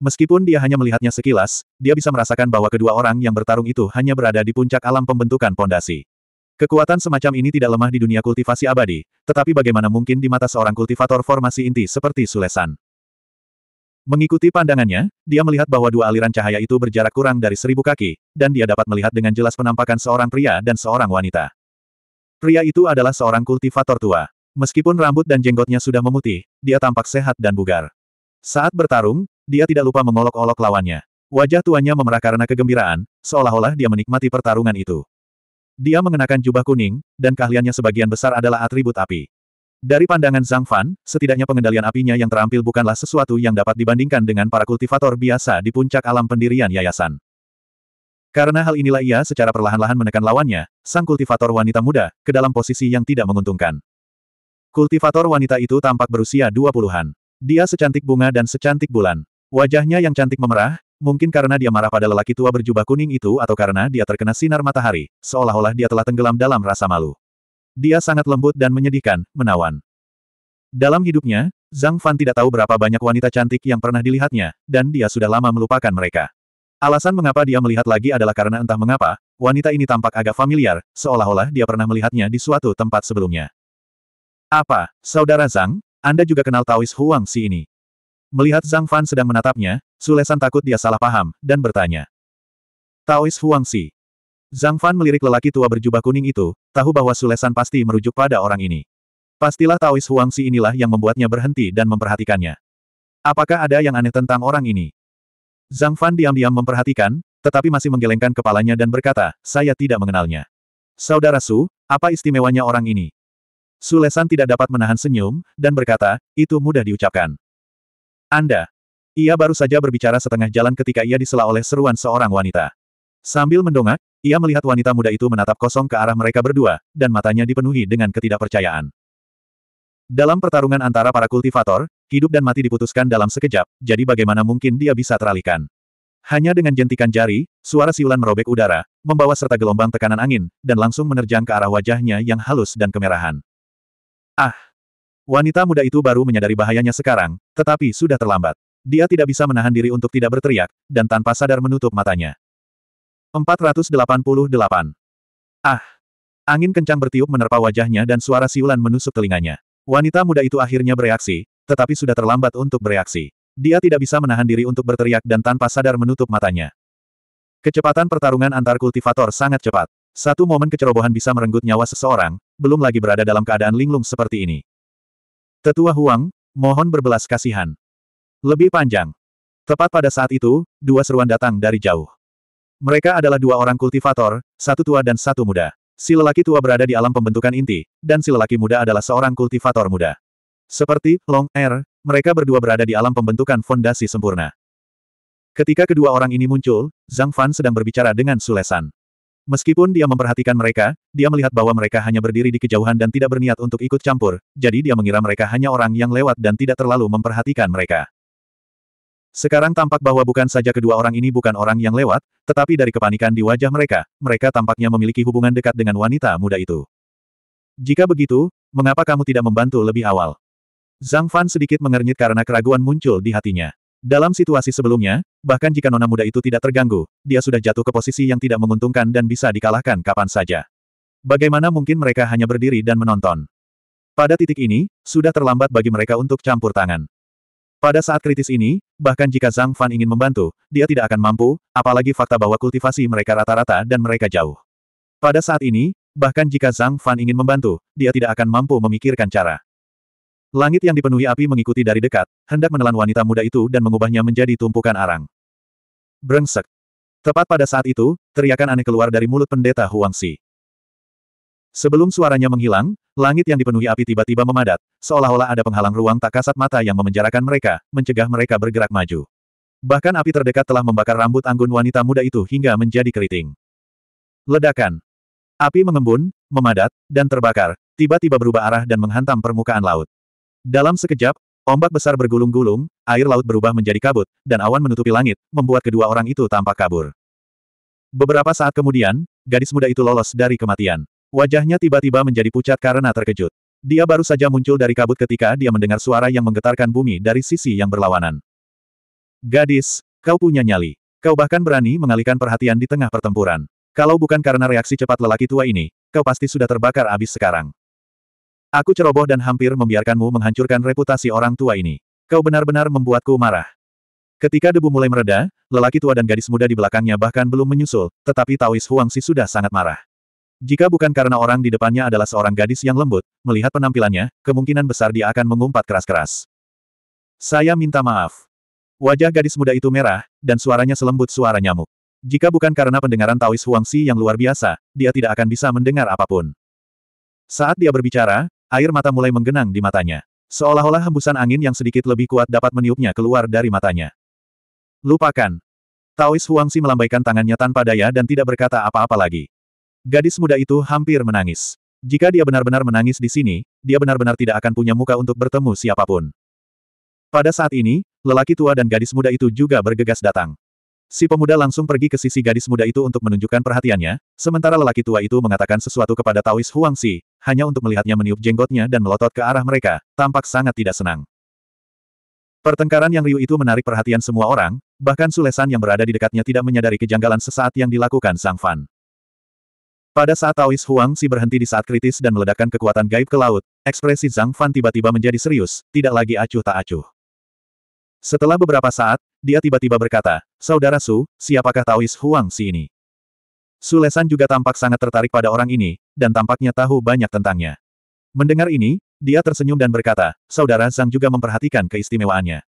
Meskipun dia hanya melihatnya sekilas, dia bisa merasakan bahwa kedua orang yang bertarung itu hanya berada di puncak alam pembentukan pondasi. Kekuatan semacam ini tidak lemah di dunia kultivasi abadi, tetapi bagaimana mungkin di mata seorang kultivator formasi inti seperti Sulesan. Mengikuti pandangannya, dia melihat bahwa dua aliran cahaya itu berjarak kurang dari seribu kaki, dan dia dapat melihat dengan jelas penampakan seorang pria dan seorang wanita. Pria itu adalah seorang kultivator tua. Meskipun rambut dan jenggotnya sudah memutih, dia tampak sehat dan bugar. Saat bertarung, dia tidak lupa mengolok-olok lawannya. Wajah tuanya memerah karena kegembiraan, seolah-olah dia menikmati pertarungan itu. Dia mengenakan jubah kuning, dan keahliannya sebagian besar adalah atribut api. Dari pandangan Zhang Fan, setidaknya pengendalian apinya yang terampil bukanlah sesuatu yang dapat dibandingkan dengan para kultivator biasa di puncak alam pendirian yayasan. Karena hal inilah ia secara perlahan-lahan menekan lawannya, sang kultivator wanita muda, ke dalam posisi yang tidak menguntungkan. Kultivator wanita itu tampak berusia dua puluhan. Dia secantik bunga dan secantik bulan. Wajahnya yang cantik memerah, Mungkin karena dia marah pada lelaki tua berjubah kuning itu atau karena dia terkena sinar matahari, seolah-olah dia telah tenggelam dalam rasa malu. Dia sangat lembut dan menyedihkan, menawan. Dalam hidupnya, Zhang Fan tidak tahu berapa banyak wanita cantik yang pernah dilihatnya, dan dia sudah lama melupakan mereka. Alasan mengapa dia melihat lagi adalah karena entah mengapa, wanita ini tampak agak familiar, seolah-olah dia pernah melihatnya di suatu tempat sebelumnya. Apa, Saudara Zhang, Anda juga kenal Taois Huang Si ini? Melihat Zhang Fan sedang menatapnya, Sulesan takut dia salah paham, dan bertanya. Taois Huang Si. Zhang Fan melirik lelaki tua berjubah kuning itu, tahu bahwa Sulesan pasti merujuk pada orang ini. Pastilah Taois Huang Si inilah yang membuatnya berhenti dan memperhatikannya. Apakah ada yang aneh tentang orang ini? Zhang Fan diam-diam memperhatikan, tetapi masih menggelengkan kepalanya dan berkata, saya tidak mengenalnya. Saudara Su, apa istimewanya orang ini? Sulesan tidak dapat menahan senyum, dan berkata, itu mudah diucapkan. Anda. Ia baru saja berbicara setengah jalan ketika ia disela oleh seruan seorang wanita. Sambil mendongak, ia melihat wanita muda itu menatap kosong ke arah mereka berdua, dan matanya dipenuhi dengan ketidakpercayaan. Dalam pertarungan antara para kultivator, hidup dan mati diputuskan dalam sekejap, jadi bagaimana mungkin dia bisa teralihkan? Hanya dengan jentikan jari, suara siulan merobek udara, membawa serta gelombang tekanan angin, dan langsung menerjang ke arah wajahnya yang halus dan kemerahan. Ah! Wanita muda itu baru menyadari bahayanya sekarang, tetapi sudah terlambat. Dia tidak bisa menahan diri untuk tidak berteriak, dan tanpa sadar menutup matanya. 488. Ah! Angin kencang bertiup menerpa wajahnya dan suara siulan menusuk telinganya. Wanita muda itu akhirnya bereaksi, tetapi sudah terlambat untuk bereaksi. Dia tidak bisa menahan diri untuk berteriak dan tanpa sadar menutup matanya. Kecepatan pertarungan antar kultivator sangat cepat. Satu momen kecerobohan bisa merenggut nyawa seseorang, belum lagi berada dalam keadaan linglung seperti ini. Tetua Huang, mohon berbelas kasihan. Lebih panjang. Tepat pada saat itu, dua seruan datang dari jauh. Mereka adalah dua orang kultivator, satu tua dan satu muda. Si lelaki tua berada di alam pembentukan inti, dan si lelaki muda adalah seorang kultivator muda. Seperti Long Air, er, mereka berdua berada di alam pembentukan fondasi sempurna. Ketika kedua orang ini muncul, Zhang Fan sedang berbicara dengan Sulesan. Meskipun dia memperhatikan mereka, dia melihat bahwa mereka hanya berdiri di kejauhan dan tidak berniat untuk ikut campur, jadi dia mengira mereka hanya orang yang lewat dan tidak terlalu memperhatikan mereka. Sekarang tampak bahwa bukan saja kedua orang ini bukan orang yang lewat, tetapi dari kepanikan di wajah mereka, mereka tampaknya memiliki hubungan dekat dengan wanita muda itu. Jika begitu, mengapa kamu tidak membantu lebih awal? Zhang Fan sedikit mengernyit karena keraguan muncul di hatinya. Dalam situasi sebelumnya, bahkan jika nona muda itu tidak terganggu, dia sudah jatuh ke posisi yang tidak menguntungkan dan bisa dikalahkan kapan saja. Bagaimana mungkin mereka hanya berdiri dan menonton? Pada titik ini, sudah terlambat bagi mereka untuk campur tangan. Pada saat kritis ini, bahkan jika Zhang Fan ingin membantu, dia tidak akan mampu, apalagi fakta bahwa kultivasi mereka rata-rata dan mereka jauh. Pada saat ini, bahkan jika Zhang Fan ingin membantu, dia tidak akan mampu memikirkan cara. Langit yang dipenuhi api mengikuti dari dekat, hendak menelan wanita muda itu dan mengubahnya menjadi tumpukan arang. Brengsek. Tepat pada saat itu, teriakan aneh keluar dari mulut pendeta Huang Si. Sebelum suaranya menghilang, langit yang dipenuhi api tiba-tiba memadat, seolah-olah ada penghalang ruang tak kasat mata yang memenjarakan mereka, mencegah mereka bergerak maju. Bahkan api terdekat telah membakar rambut anggun wanita muda itu hingga menjadi keriting. Ledakan. Api mengembun, memadat, dan terbakar, tiba-tiba berubah arah dan menghantam permukaan laut. Dalam sekejap, ombak besar bergulung-gulung, air laut berubah menjadi kabut, dan awan menutupi langit, membuat kedua orang itu tampak kabur. Beberapa saat kemudian, gadis muda itu lolos dari kematian. Wajahnya tiba-tiba menjadi pucat karena terkejut. Dia baru saja muncul dari kabut ketika dia mendengar suara yang menggetarkan bumi dari sisi yang berlawanan. Gadis, kau punya nyali. Kau bahkan berani mengalihkan perhatian di tengah pertempuran. Kalau bukan karena reaksi cepat lelaki tua ini, kau pasti sudah terbakar abis sekarang. Aku ceroboh dan hampir membiarkanmu menghancurkan reputasi orang tua ini. Kau benar-benar membuatku marah. Ketika debu mulai mereda, lelaki tua dan gadis muda di belakangnya bahkan belum menyusul, tetapi Taois Huangsi sudah sangat marah. Jika bukan karena orang di depannya adalah seorang gadis yang lembut, melihat penampilannya, kemungkinan besar dia akan mengumpat keras-keras. Saya minta maaf. Wajah gadis muda itu merah, dan suaranya selembut suara nyamuk. Jika bukan karena pendengaran Taois Huangsi yang luar biasa, dia tidak akan bisa mendengar apapun. Saat dia berbicara, Air mata mulai menggenang di matanya. Seolah-olah hembusan angin yang sedikit lebih kuat dapat meniupnya keluar dari matanya. Lupakan. Taois Huangsi melambaikan tangannya tanpa daya dan tidak berkata apa-apa lagi. Gadis muda itu hampir menangis. Jika dia benar-benar menangis di sini, dia benar-benar tidak akan punya muka untuk bertemu siapapun. Pada saat ini, lelaki tua dan gadis muda itu juga bergegas datang. Si pemuda langsung pergi ke sisi gadis muda itu untuk menunjukkan perhatiannya, sementara lelaki tua itu mengatakan sesuatu kepada Taois Huangsi, hanya untuk melihatnya meniup jenggotnya dan melotot ke arah mereka, tampak sangat tidak senang. Pertengkaran yang riuh itu menarik perhatian semua orang, bahkan Sulesan yang berada di dekatnya tidak menyadari kejanggalan sesaat yang dilakukan Sang Fan. Pada saat Taois Huang Si berhenti di saat kritis dan meledakkan kekuatan gaib ke laut, ekspresi Zhang Fan tiba-tiba menjadi serius, tidak lagi acuh tak acuh. Setelah beberapa saat, dia tiba-tiba berkata, Saudara Su, siapakah Taois Huang Si ini? Sulesan juga tampak sangat tertarik pada orang ini, dan tampaknya tahu banyak tentangnya. Mendengar ini, dia tersenyum dan berkata, Saudara Zhang juga memperhatikan keistimewaannya.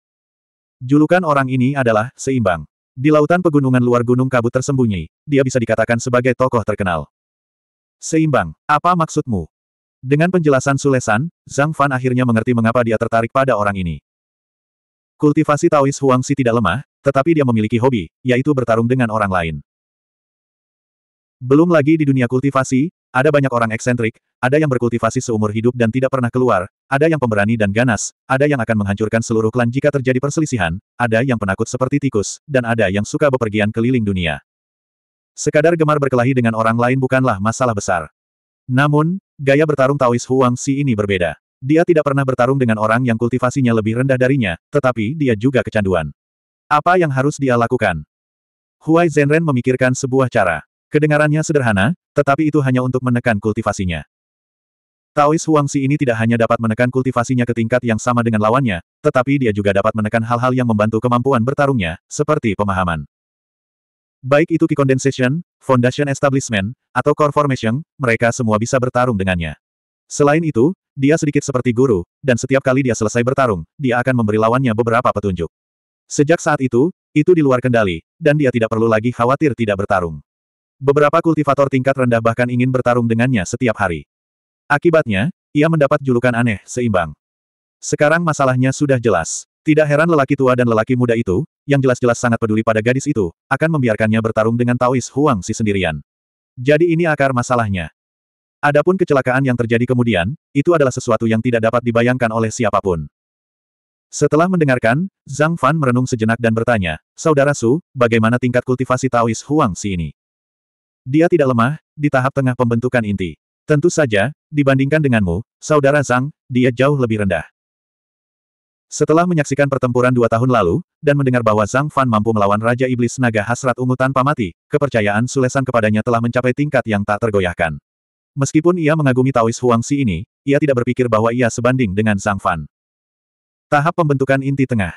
Julukan orang ini adalah seimbang. Di lautan pegunungan luar gunung kabut tersembunyi, dia bisa dikatakan sebagai tokoh terkenal. Seimbang, apa maksudmu? Dengan penjelasan Sulesan, Zhang Fan akhirnya mengerti mengapa dia tertarik pada orang ini. Kultivasi Taois Huang Huangsi tidak lemah, tetapi dia memiliki hobi, yaitu bertarung dengan orang lain. Belum lagi di dunia kultivasi, ada banyak orang eksentrik, ada yang berkultivasi seumur hidup dan tidak pernah keluar, ada yang pemberani dan ganas, ada yang akan menghancurkan seluruh klan jika terjadi perselisihan, ada yang penakut seperti tikus, dan ada yang suka bepergian keliling dunia. Sekadar gemar berkelahi dengan orang lain bukanlah masalah besar. Namun, gaya bertarung Taois Huang Si ini berbeda. Dia tidak pernah bertarung dengan orang yang kultivasinya lebih rendah darinya, tetapi dia juga kecanduan. Apa yang harus dia lakukan? Huai Zhenren memikirkan sebuah cara. Kedengarannya sederhana, tetapi itu hanya untuk menekan kultivasinya. Taois Si ini tidak hanya dapat menekan kultivasinya ke tingkat yang sama dengan lawannya, tetapi dia juga dapat menekan hal-hal yang membantu kemampuan bertarungnya, seperti pemahaman. Baik itu Ki condensation, foundation establishment, atau core formation, mereka semua bisa bertarung dengannya. Selain itu, dia sedikit seperti guru, dan setiap kali dia selesai bertarung, dia akan memberi lawannya beberapa petunjuk. Sejak saat itu, itu di luar kendali, dan dia tidak perlu lagi khawatir tidak bertarung. Beberapa kultivator tingkat rendah bahkan ingin bertarung dengannya setiap hari. Akibatnya, ia mendapat julukan aneh, seimbang. Sekarang masalahnya sudah jelas. Tidak heran lelaki tua dan lelaki muda itu, yang jelas-jelas sangat peduli pada gadis itu, akan membiarkannya bertarung dengan Taois Huang Si sendirian. Jadi ini akar masalahnya. Adapun kecelakaan yang terjadi kemudian, itu adalah sesuatu yang tidak dapat dibayangkan oleh siapapun. Setelah mendengarkan, Zhang Fan merenung sejenak dan bertanya, Saudara Su, bagaimana tingkat kultivasi Taois Huang Si ini? Dia tidak lemah, di tahap tengah pembentukan inti. Tentu saja, dibandingkan denganmu, saudara Zhang, dia jauh lebih rendah. Setelah menyaksikan pertempuran dua tahun lalu, dan mendengar bahwa Zhang Fan mampu melawan Raja Iblis Naga Hasrat Ungu tanpa mati, kepercayaan Sulesan kepadanya telah mencapai tingkat yang tak tergoyahkan. Meskipun ia mengagumi Taois Huangsi ini, ia tidak berpikir bahwa ia sebanding dengan Zhang Fan. Tahap pembentukan inti tengah.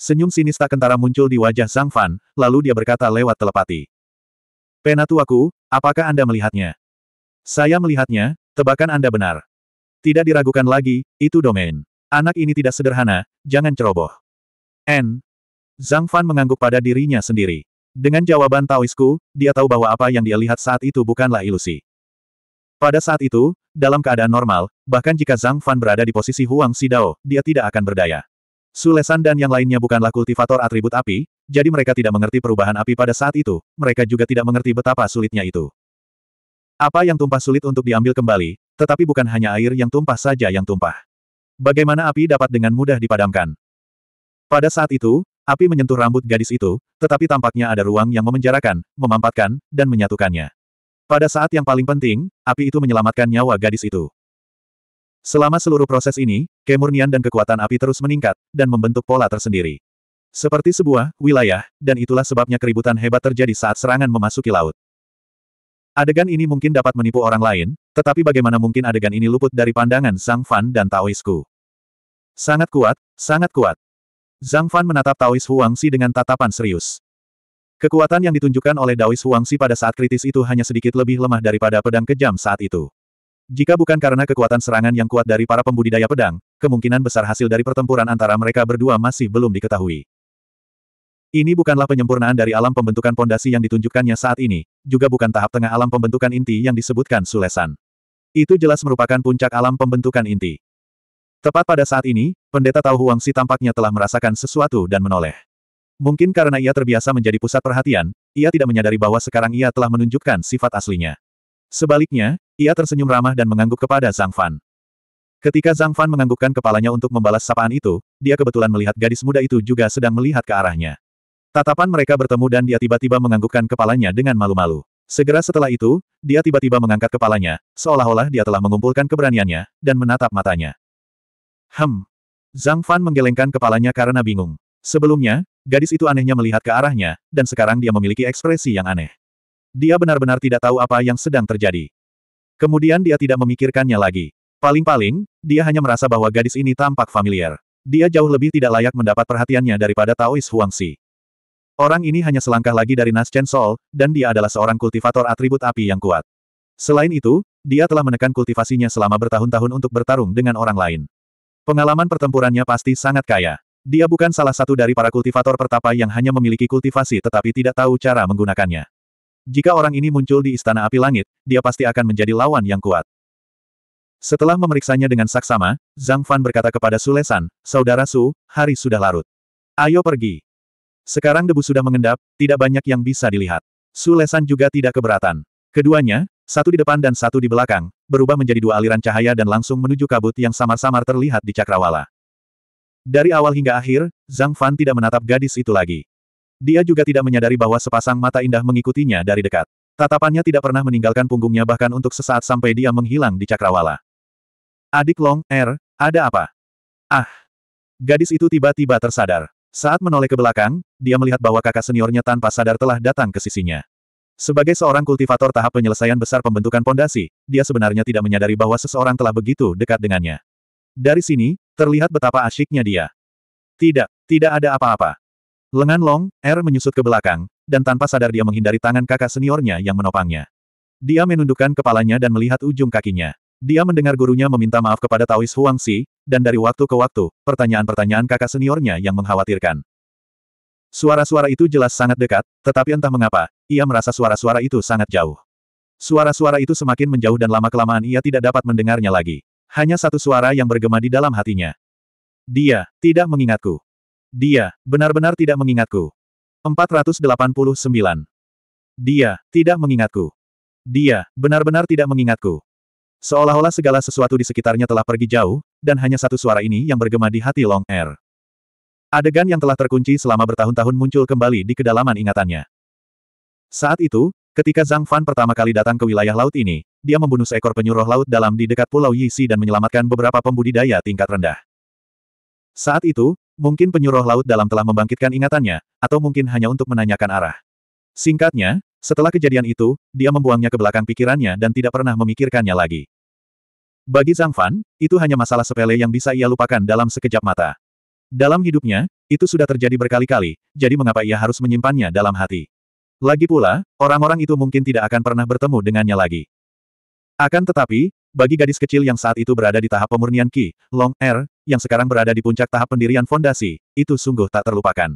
Senyum sinis tak kentara muncul di wajah Zhang Fan, lalu dia berkata lewat telepati. Penatuaku, apakah Anda melihatnya? Saya melihatnya, tebakan Anda benar. Tidak diragukan lagi, itu domain. Anak ini tidak sederhana, jangan ceroboh. N. Zhang Fan mengangguk pada dirinya sendiri. Dengan jawaban Taoisku, dia tahu bahwa apa yang dia lihat saat itu bukanlah ilusi. Pada saat itu, dalam keadaan normal, bahkan jika Zhang Fan berada di posisi Huang Sidao, dia tidak akan berdaya. Sulesan dan yang lainnya bukanlah kultivator atribut api, jadi mereka tidak mengerti perubahan api pada saat itu, mereka juga tidak mengerti betapa sulitnya itu. Apa yang tumpah sulit untuk diambil kembali, tetapi bukan hanya air yang tumpah saja yang tumpah. Bagaimana api dapat dengan mudah dipadamkan? Pada saat itu, api menyentuh rambut gadis itu, tetapi tampaknya ada ruang yang memenjarakan, memampatkan, dan menyatukannya. Pada saat yang paling penting, api itu menyelamatkan nyawa gadis itu. Selama seluruh proses ini, kemurnian dan kekuatan api terus meningkat, dan membentuk pola tersendiri. Seperti sebuah wilayah, dan itulah sebabnya keributan hebat terjadi saat serangan memasuki laut. Adegan ini mungkin dapat menipu orang lain, tetapi bagaimana mungkin adegan ini luput dari pandangan Zhang Fan dan Taoisku. Sangat kuat, sangat kuat. Zhang Fan menatap Taois Huangsi dengan tatapan serius. Kekuatan yang ditunjukkan oleh Daois Huangsi pada saat kritis itu hanya sedikit lebih lemah daripada pedang kejam saat itu. Jika bukan karena kekuatan serangan yang kuat dari para pembudidaya pedang, kemungkinan besar hasil dari pertempuran antara mereka berdua masih belum diketahui. Ini bukanlah penyempurnaan dari alam pembentukan pondasi yang ditunjukkannya saat ini, juga bukan tahap tengah alam pembentukan inti yang disebutkan Sulesan. Itu jelas merupakan puncak alam pembentukan inti. Tepat pada saat ini, pendeta Huang si tampaknya telah merasakan sesuatu dan menoleh. Mungkin karena ia terbiasa menjadi pusat perhatian, ia tidak menyadari bahwa sekarang ia telah menunjukkan sifat aslinya. Sebaliknya, ia tersenyum ramah dan mengangguk kepada Zhang Fan. Ketika Zhang Fan menganggukkan kepalanya untuk membalas sapaan itu, dia kebetulan melihat gadis muda itu juga sedang melihat ke arahnya. Tatapan mereka bertemu dan dia tiba-tiba menganggukkan kepalanya dengan malu-malu. Segera setelah itu, dia tiba-tiba mengangkat kepalanya, seolah-olah dia telah mengumpulkan keberaniannya, dan menatap matanya. Hem. Zhang Fan menggelengkan kepalanya karena bingung. Sebelumnya, gadis itu anehnya melihat ke arahnya, dan sekarang dia memiliki ekspresi yang aneh. Dia benar-benar tidak tahu apa yang sedang terjadi. Kemudian dia tidak memikirkannya lagi. Paling-paling, dia hanya merasa bahwa gadis ini tampak familiar. Dia jauh lebih tidak layak mendapat perhatiannya daripada Taois Huangsi. Orang ini hanya selangkah lagi dari nas Chen Sol, dan dia adalah seorang kultivator atribut api yang kuat. Selain itu, dia telah menekan kultivasinya selama bertahun-tahun untuk bertarung dengan orang lain. Pengalaman pertempurannya pasti sangat kaya. Dia bukan salah satu dari para kultivator pertapa yang hanya memiliki kultivasi tetapi tidak tahu cara menggunakannya. Jika orang ini muncul di Istana Api Langit, dia pasti akan menjadi lawan yang kuat. Setelah memeriksanya dengan saksama, Zhang Fan berkata kepada Sulesan, Saudara Su, hari sudah larut. Ayo pergi. Sekarang debu sudah mengendap, tidak banyak yang bisa dilihat. Sulesan juga tidak keberatan. Keduanya, satu di depan dan satu di belakang, berubah menjadi dua aliran cahaya dan langsung menuju kabut yang samar-samar terlihat di cakrawala. Dari awal hingga akhir, Zhang Fan tidak menatap gadis itu lagi. Dia juga tidak menyadari bahwa sepasang mata indah mengikutinya dari dekat. Tatapannya tidak pernah meninggalkan punggungnya bahkan untuk sesaat sampai dia menghilang di cakrawala. Adik Long, Er, ada apa? Ah! Gadis itu tiba-tiba tersadar. Saat menoleh ke belakang, dia melihat bahwa kakak seniornya tanpa sadar telah datang ke sisinya. Sebagai seorang kultivator tahap penyelesaian besar pembentukan pondasi, dia sebenarnya tidak menyadari bahwa seseorang telah begitu dekat dengannya. Dari sini, terlihat betapa asyiknya dia. Tidak, tidak ada apa-apa. Lengan long, R er menyusut ke belakang, dan tanpa sadar dia menghindari tangan kakak seniornya yang menopangnya. Dia menundukkan kepalanya dan melihat ujung kakinya. Dia mendengar gurunya meminta maaf kepada Taois Huang Si, dan dari waktu ke waktu, pertanyaan-pertanyaan kakak seniornya yang mengkhawatirkan. Suara-suara itu jelas sangat dekat, tetapi entah mengapa, ia merasa suara-suara itu sangat jauh. Suara-suara itu semakin menjauh dan lama-kelamaan ia tidak dapat mendengarnya lagi. Hanya satu suara yang bergema di dalam hatinya. Dia, tidak mengingatku. Dia, benar-benar tidak mengingatku. 489. Dia, tidak mengingatku. Dia, benar-benar tidak mengingatku. Seolah-olah segala sesuatu di sekitarnya telah pergi jauh, dan hanya satu suara ini yang bergema di hati Long Air. Er. Adegan yang telah terkunci selama bertahun-tahun muncul kembali di kedalaman ingatannya. Saat itu, ketika Zhang Fan pertama kali datang ke wilayah laut ini, dia membunuh seekor penyuruh laut dalam di dekat Pulau Yisi dan menyelamatkan beberapa pembudidaya tingkat rendah. Saat itu, mungkin penyuruh laut dalam telah membangkitkan ingatannya, atau mungkin hanya untuk menanyakan arah. Singkatnya, setelah kejadian itu, dia membuangnya ke belakang pikirannya dan tidak pernah memikirkannya lagi. Bagi Zhang Fan, itu hanya masalah sepele yang bisa ia lupakan dalam sekejap mata. Dalam hidupnya, itu sudah terjadi berkali-kali, jadi mengapa ia harus menyimpannya dalam hati? Lagi pula, orang-orang itu mungkin tidak akan pernah bertemu dengannya lagi. Akan tetapi, bagi gadis kecil yang saat itu berada di tahap pemurnian Qi, Long Er, yang sekarang berada di puncak tahap pendirian fondasi, itu sungguh tak terlupakan.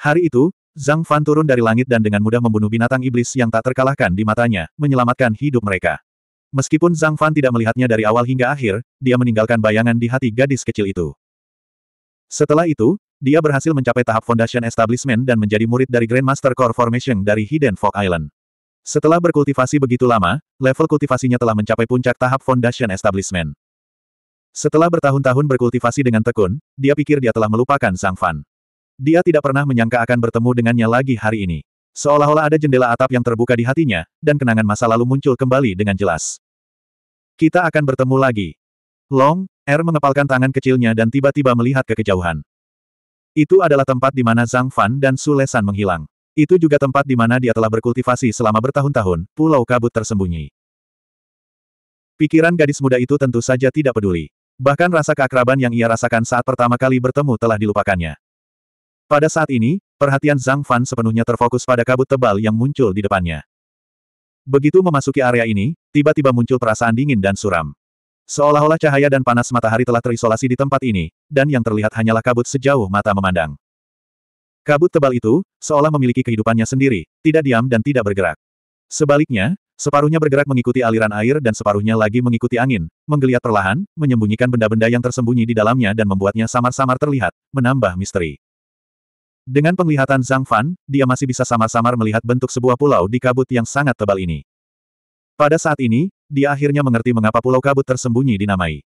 Hari itu, Zhang Fan turun dari langit dan dengan mudah membunuh binatang iblis yang tak terkalahkan di matanya, menyelamatkan hidup mereka. Meskipun Zhang Fan tidak melihatnya dari awal hingga akhir, dia meninggalkan bayangan di hati gadis kecil itu. Setelah itu, dia berhasil mencapai tahap Foundation Establishment dan menjadi murid dari Grandmaster Core Formation dari Hidden Fog Island. Setelah berkultivasi begitu lama, level kultivasinya telah mencapai puncak tahap Foundation Establishment. Setelah bertahun-tahun berkultivasi dengan tekun, dia pikir dia telah melupakan Zhang Fan. Dia tidak pernah menyangka akan bertemu dengannya lagi hari ini. Seolah-olah ada jendela atap yang terbuka di hatinya, dan kenangan masa lalu muncul kembali dengan jelas. Kita akan bertemu lagi. Long, Er mengepalkan tangan kecilnya dan tiba-tiba melihat ke kejauhan. Itu adalah tempat di mana Zhang Fan dan Su Lesan menghilang. Itu juga tempat di mana dia telah berkultivasi selama bertahun-tahun, pulau kabut tersembunyi. Pikiran gadis muda itu tentu saja tidak peduli. Bahkan rasa keakraban yang ia rasakan saat pertama kali bertemu telah dilupakannya. Pada saat ini, perhatian Zhang Fan sepenuhnya terfokus pada kabut tebal yang muncul di depannya. Begitu memasuki area ini, tiba-tiba muncul perasaan dingin dan suram. Seolah-olah cahaya dan panas matahari telah terisolasi di tempat ini, dan yang terlihat hanyalah kabut sejauh mata memandang. Kabut tebal itu, seolah memiliki kehidupannya sendiri, tidak diam dan tidak bergerak. Sebaliknya, separuhnya bergerak mengikuti aliran air dan separuhnya lagi mengikuti angin, menggeliat perlahan, menyembunyikan benda-benda yang tersembunyi di dalamnya dan membuatnya samar-samar terlihat, menambah misteri. Dengan penglihatan Zhang Fan, dia masih bisa samar-samar melihat bentuk sebuah pulau di kabut yang sangat tebal ini. Pada saat ini, dia akhirnya mengerti mengapa pulau kabut tersembunyi dinamai.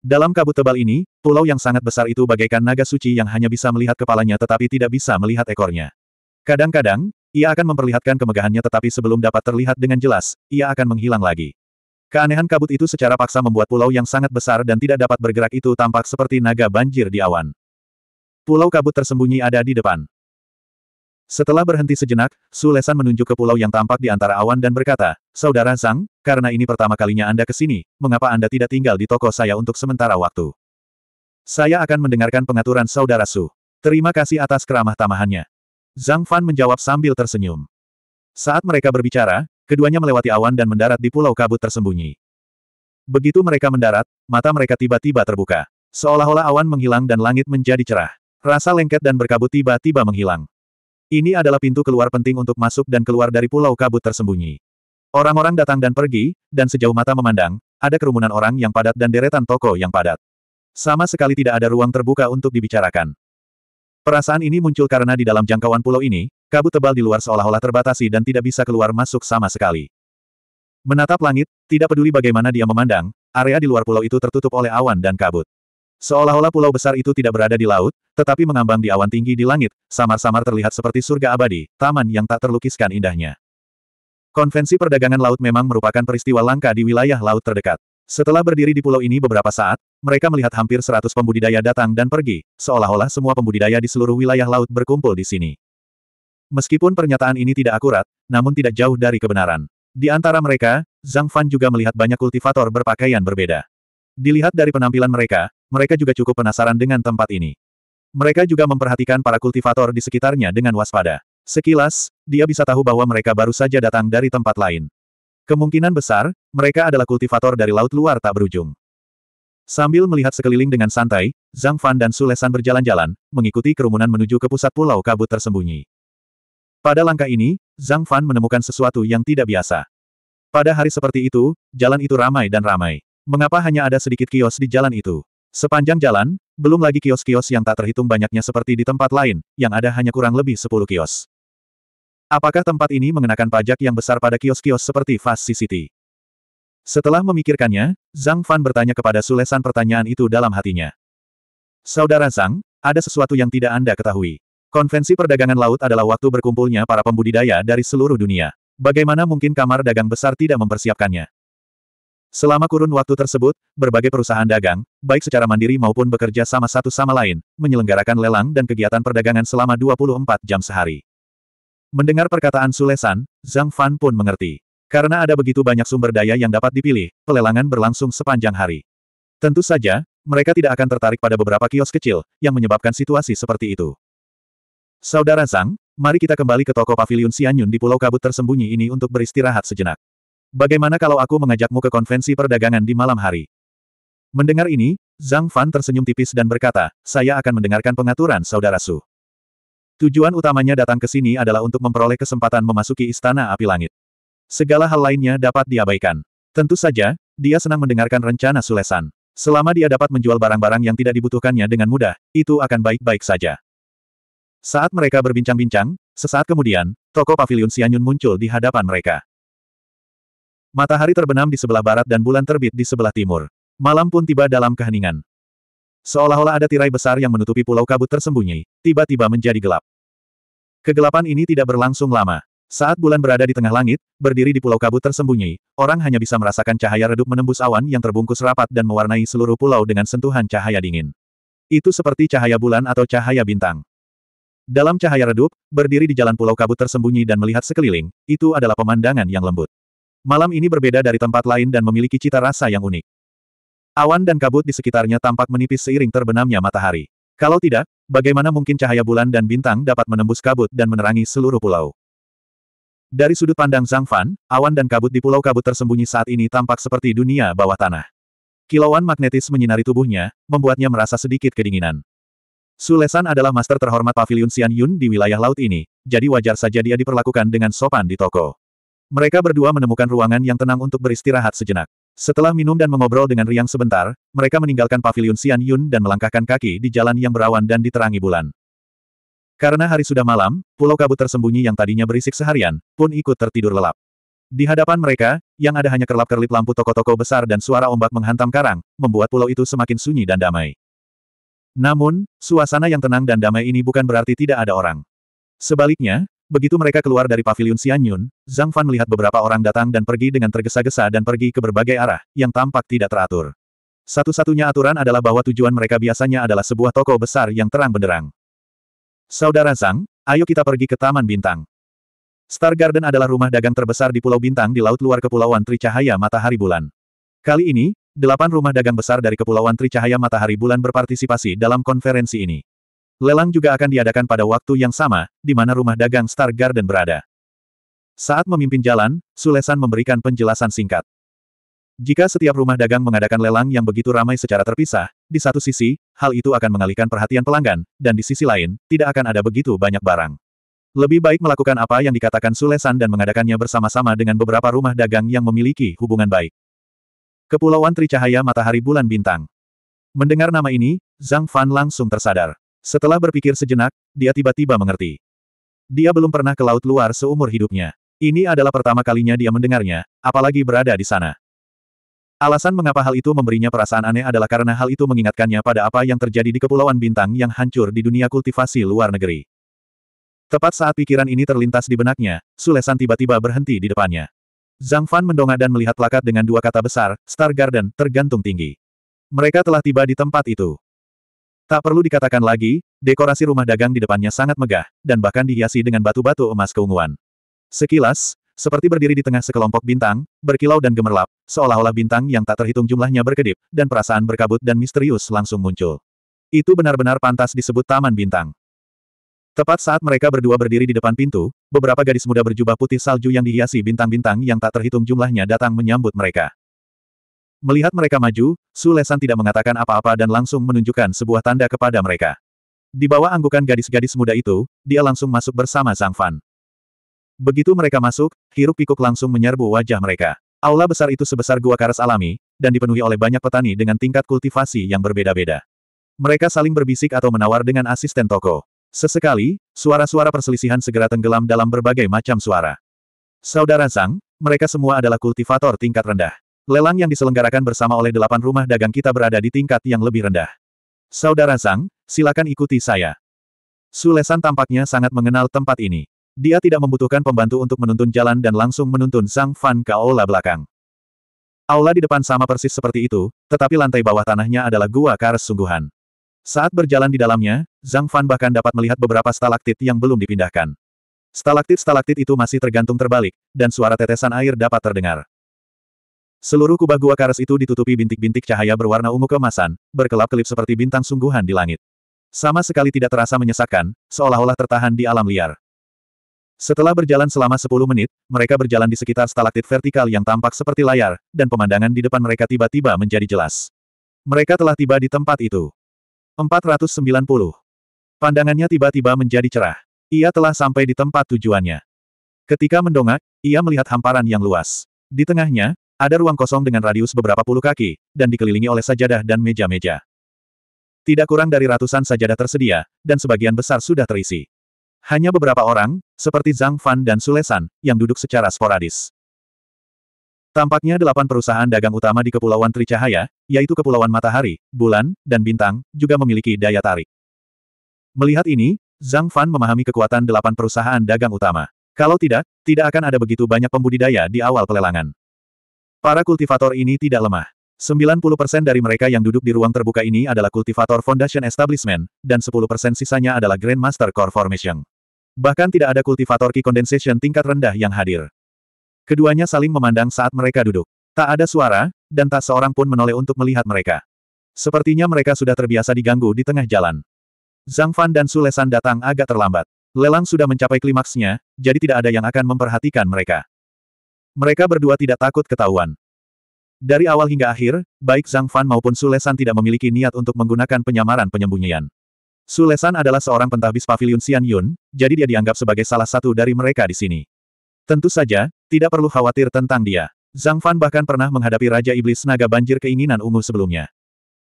Dalam kabut tebal ini, pulau yang sangat besar itu bagaikan naga suci yang hanya bisa melihat kepalanya tetapi tidak bisa melihat ekornya. Kadang-kadang, ia akan memperlihatkan kemegahannya tetapi sebelum dapat terlihat dengan jelas, ia akan menghilang lagi. Keanehan kabut itu secara paksa membuat pulau yang sangat besar dan tidak dapat bergerak itu tampak seperti naga banjir di awan. Pulau kabut tersembunyi ada di depan. Setelah berhenti sejenak, Su Lesan menunjuk ke pulau yang tampak di antara awan dan berkata, Saudara Zhang, karena ini pertama kalinya Anda ke sini, mengapa Anda tidak tinggal di toko saya untuk sementara waktu? Saya akan mendengarkan pengaturan Saudara Su. Terima kasih atas keramah tamahannya. Zhang Fan menjawab sambil tersenyum. Saat mereka berbicara, keduanya melewati awan dan mendarat di pulau kabut tersembunyi. Begitu mereka mendarat, mata mereka tiba-tiba terbuka. Seolah-olah awan menghilang dan langit menjadi cerah. Rasa lengket dan berkabut tiba-tiba menghilang. Ini adalah pintu keluar penting untuk masuk dan keluar dari pulau kabut tersembunyi. Orang-orang datang dan pergi, dan sejauh mata memandang, ada kerumunan orang yang padat dan deretan toko yang padat. Sama sekali tidak ada ruang terbuka untuk dibicarakan. Perasaan ini muncul karena di dalam jangkauan pulau ini, kabut tebal di luar seolah-olah terbatasi dan tidak bisa keluar masuk sama sekali. Menatap langit, tidak peduli bagaimana dia memandang, area di luar pulau itu tertutup oleh awan dan kabut. Seolah-olah pulau besar itu tidak berada di laut, tetapi mengambang di awan tinggi di langit, samar-samar terlihat seperti surga abadi, taman yang tak terlukiskan indahnya. Konvensi perdagangan laut memang merupakan peristiwa langka di wilayah laut terdekat. Setelah berdiri di pulau ini beberapa saat, mereka melihat hampir 100 pembudidaya datang dan pergi, seolah-olah semua pembudidaya di seluruh wilayah laut berkumpul di sini. Meskipun pernyataan ini tidak akurat, namun tidak jauh dari kebenaran. Di antara mereka, Zhang Fan juga melihat banyak kultivator berpakaian berbeda. Dilihat dari penampilan mereka, mereka juga cukup penasaran dengan tempat ini. Mereka juga memperhatikan para kultivator di sekitarnya dengan waspada. Sekilas, dia bisa tahu bahwa mereka baru saja datang dari tempat lain. Kemungkinan besar, mereka adalah kultivator dari laut luar tak berujung. Sambil melihat sekeliling dengan santai, Zhang Fan dan Sulesan berjalan-jalan, mengikuti kerumunan menuju ke pusat pulau kabut tersembunyi. Pada langkah ini, Zhang Fan menemukan sesuatu yang tidak biasa. Pada hari seperti itu, jalan itu ramai dan ramai. Mengapa hanya ada sedikit kios di jalan itu? Sepanjang jalan, belum lagi kios-kios yang tak terhitung banyaknya seperti di tempat lain, yang ada hanya kurang lebih 10 kios. Apakah tempat ini mengenakan pajak yang besar pada kios-kios seperti Fast City? Setelah memikirkannya, Zhang Fan bertanya kepada Sulesan pertanyaan itu dalam hatinya. Saudara Zhang, ada sesuatu yang tidak Anda ketahui. Konvensi perdagangan laut adalah waktu berkumpulnya para pembudidaya dari seluruh dunia. Bagaimana mungkin kamar dagang besar tidak mempersiapkannya? Selama kurun waktu tersebut, berbagai perusahaan dagang, baik secara mandiri maupun bekerja sama satu sama lain, menyelenggarakan lelang dan kegiatan perdagangan selama 24 jam sehari. Mendengar perkataan Sulesan, Zhang Fan pun mengerti. Karena ada begitu banyak sumber daya yang dapat dipilih, pelelangan berlangsung sepanjang hari. Tentu saja, mereka tidak akan tertarik pada beberapa kios kecil, yang menyebabkan situasi seperti itu. Saudara Zhang, mari kita kembali ke toko Pavilion Xianyun di Pulau Kabut tersembunyi ini untuk beristirahat sejenak. Bagaimana kalau aku mengajakmu ke konvensi perdagangan di malam hari? Mendengar ini, Zhang Fan tersenyum tipis dan berkata, saya akan mendengarkan pengaturan saudara Su. Tujuan utamanya datang ke sini adalah untuk memperoleh kesempatan memasuki Istana Api Langit. Segala hal lainnya dapat diabaikan. Tentu saja, dia senang mendengarkan rencana Sulesan. Selama dia dapat menjual barang-barang yang tidak dibutuhkannya dengan mudah, itu akan baik-baik saja. Saat mereka berbincang-bincang, sesaat kemudian, toko pavilion Sianyun muncul di hadapan mereka. Matahari terbenam di sebelah barat dan bulan terbit di sebelah timur. Malam pun tiba dalam keheningan. Seolah-olah ada tirai besar yang menutupi pulau kabut tersembunyi, tiba-tiba menjadi gelap. Kegelapan ini tidak berlangsung lama. Saat bulan berada di tengah langit, berdiri di pulau kabut tersembunyi, orang hanya bisa merasakan cahaya redup menembus awan yang terbungkus rapat dan mewarnai seluruh pulau dengan sentuhan cahaya dingin. Itu seperti cahaya bulan atau cahaya bintang. Dalam cahaya redup, berdiri di jalan pulau kabut tersembunyi dan melihat sekeliling, itu adalah pemandangan yang lembut. Malam ini berbeda dari tempat lain dan memiliki cita rasa yang unik. Awan dan kabut di sekitarnya tampak menipis seiring terbenamnya matahari. Kalau tidak, bagaimana mungkin cahaya bulan dan bintang dapat menembus kabut dan menerangi seluruh pulau? Dari sudut pandang Zhang Fan, awan dan kabut di pulau kabut tersembunyi saat ini tampak seperti dunia bawah tanah. Kilauan magnetis menyinari tubuhnya, membuatnya merasa sedikit kedinginan. Sulesan adalah master terhormat pavilion Xian Yun di wilayah laut ini, jadi wajar saja dia diperlakukan dengan sopan di toko. Mereka berdua menemukan ruangan yang tenang untuk beristirahat sejenak. Setelah minum dan mengobrol dengan Riang sebentar, mereka meninggalkan pavilion Xian Yun dan melangkahkan kaki di jalan yang berawan dan diterangi bulan. Karena hari sudah malam, pulau kabut tersembunyi yang tadinya berisik seharian, pun ikut tertidur lelap. Di hadapan mereka, yang ada hanya kerlap-kerlip lampu toko-toko besar dan suara ombak menghantam karang, membuat pulau itu semakin sunyi dan damai. Namun, suasana yang tenang dan damai ini bukan berarti tidak ada orang. Sebaliknya, Begitu mereka keluar dari pavilion Xianyun, Zhang Fan melihat beberapa orang datang dan pergi dengan tergesa-gesa dan pergi ke berbagai arah, yang tampak tidak teratur. Satu-satunya aturan adalah bahwa tujuan mereka biasanya adalah sebuah toko besar yang terang benderang. Saudara Zhang, ayo kita pergi ke Taman Bintang. Star Garden adalah rumah dagang terbesar di Pulau Bintang di laut luar Kepulauan Tricahaya Matahari Bulan. Kali ini, delapan rumah dagang besar dari Kepulauan Tricahaya Matahari Bulan berpartisipasi dalam konferensi ini. Lelang juga akan diadakan pada waktu yang sama, di mana rumah dagang Star Garden berada. Saat memimpin jalan, Sulesan memberikan penjelasan singkat. Jika setiap rumah dagang mengadakan lelang yang begitu ramai secara terpisah, di satu sisi, hal itu akan mengalihkan perhatian pelanggan, dan di sisi lain, tidak akan ada begitu banyak barang. Lebih baik melakukan apa yang dikatakan Sulesan dan mengadakannya bersama-sama dengan beberapa rumah dagang yang memiliki hubungan baik. Kepulauan Tricahaya Matahari Bulan Bintang Mendengar nama ini, Zhang Fan langsung tersadar. Setelah berpikir sejenak, dia tiba-tiba mengerti. Dia belum pernah ke laut luar seumur hidupnya. Ini adalah pertama kalinya dia mendengarnya, apalagi berada di sana. Alasan mengapa hal itu memberinya perasaan aneh adalah karena hal itu mengingatkannya pada apa yang terjadi di Kepulauan Bintang yang hancur di dunia kultivasi luar negeri. Tepat saat pikiran ini terlintas di benaknya, Sulesan tiba-tiba berhenti di depannya. Zhang Fan mendongak dan melihat plakat dengan dua kata besar, Star Garden, tergantung tinggi. Mereka telah tiba di tempat itu. Tak perlu dikatakan lagi, dekorasi rumah dagang di depannya sangat megah, dan bahkan dihiasi dengan batu-batu emas keunguan. Sekilas, seperti berdiri di tengah sekelompok bintang, berkilau dan gemerlap, seolah-olah bintang yang tak terhitung jumlahnya berkedip, dan perasaan berkabut dan misterius langsung muncul. Itu benar-benar pantas disebut Taman Bintang. Tepat saat mereka berdua berdiri di depan pintu, beberapa gadis muda berjubah putih salju yang dihiasi bintang-bintang yang tak terhitung jumlahnya datang menyambut mereka. Melihat mereka maju, Su Lesan tidak mengatakan apa-apa dan langsung menunjukkan sebuah tanda kepada mereka. Di bawah anggukan gadis-gadis muda itu, dia langsung masuk bersama Zhang Fan. Begitu mereka masuk, hiruk pikuk langsung menyerbu wajah mereka. Aula besar itu sebesar gua karas alami, dan dipenuhi oleh banyak petani dengan tingkat kultivasi yang berbeda-beda. Mereka saling berbisik atau menawar dengan asisten toko. Sesekali, suara-suara perselisihan segera tenggelam dalam berbagai macam suara. Saudara Zhang, mereka semua adalah kultivator tingkat rendah. Lelang yang diselenggarakan bersama oleh delapan rumah dagang kita berada di tingkat yang lebih rendah. Saudara Zhang, silakan ikuti saya. Sulesan tampaknya sangat mengenal tempat ini. Dia tidak membutuhkan pembantu untuk menuntun jalan dan langsung menuntun Zhang Fan ke aula belakang. Aula di depan sama persis seperti itu, tetapi lantai bawah tanahnya adalah gua kares sungguhan. Saat berjalan di dalamnya, Zhang Fan bahkan dapat melihat beberapa stalaktit yang belum dipindahkan. Stalaktit-stalaktit itu masih tergantung terbalik, dan suara tetesan air dapat terdengar. Seluruh kubah gua karas itu ditutupi bintik-bintik cahaya berwarna ungu kemasan, berkelap-kelip seperti bintang sungguhan di langit. Sama sekali tidak terasa menyesakkan, seolah-olah tertahan di alam liar. Setelah berjalan selama 10 menit, mereka berjalan di sekitar stalaktit vertikal yang tampak seperti layar, dan pemandangan di depan mereka tiba-tiba menjadi jelas. Mereka telah tiba di tempat itu. 490. Pandangannya tiba-tiba menjadi cerah. Ia telah sampai di tempat tujuannya. Ketika mendongak, ia melihat hamparan yang luas. Di tengahnya, ada ruang kosong dengan radius beberapa puluh kaki, dan dikelilingi oleh sajadah dan meja-meja. Tidak kurang dari ratusan sajadah tersedia, dan sebagian besar sudah terisi. Hanya beberapa orang, seperti Zhang Fan dan Sulesan, yang duduk secara sporadis. Tampaknya delapan perusahaan dagang utama di Kepulauan Tricahaya, yaitu Kepulauan Matahari, Bulan, dan Bintang, juga memiliki daya tarik. Melihat ini, Zhang Fan memahami kekuatan delapan perusahaan dagang utama. Kalau tidak, tidak akan ada begitu banyak pembudidaya di awal pelelangan. Para kultivator ini tidak lemah. 90% dari mereka yang duduk di ruang terbuka ini adalah kultivator Foundation Establishment, dan 10% sisanya adalah Grandmaster Core Formation. Bahkan tidak ada kultivator Key Condensation tingkat rendah yang hadir. Keduanya saling memandang saat mereka duduk. Tak ada suara, dan tak seorang pun menoleh untuk melihat mereka. Sepertinya mereka sudah terbiasa diganggu di tengah jalan. Zhang Fan dan Su Lesan datang agak terlambat. Lelang sudah mencapai klimaksnya, jadi tidak ada yang akan memperhatikan mereka. Mereka berdua tidak takut ketahuan. Dari awal hingga akhir, baik Zhang Fan maupun Sulesan tidak memiliki niat untuk menggunakan penyamaran penyembunyian. Sulesan adalah seorang pentahbis pavilion Xian Yun, jadi dia dianggap sebagai salah satu dari mereka di sini. Tentu saja, tidak perlu khawatir tentang dia. Zhang Fan bahkan pernah menghadapi Raja Iblis Naga Banjir Keinginan Ungu sebelumnya.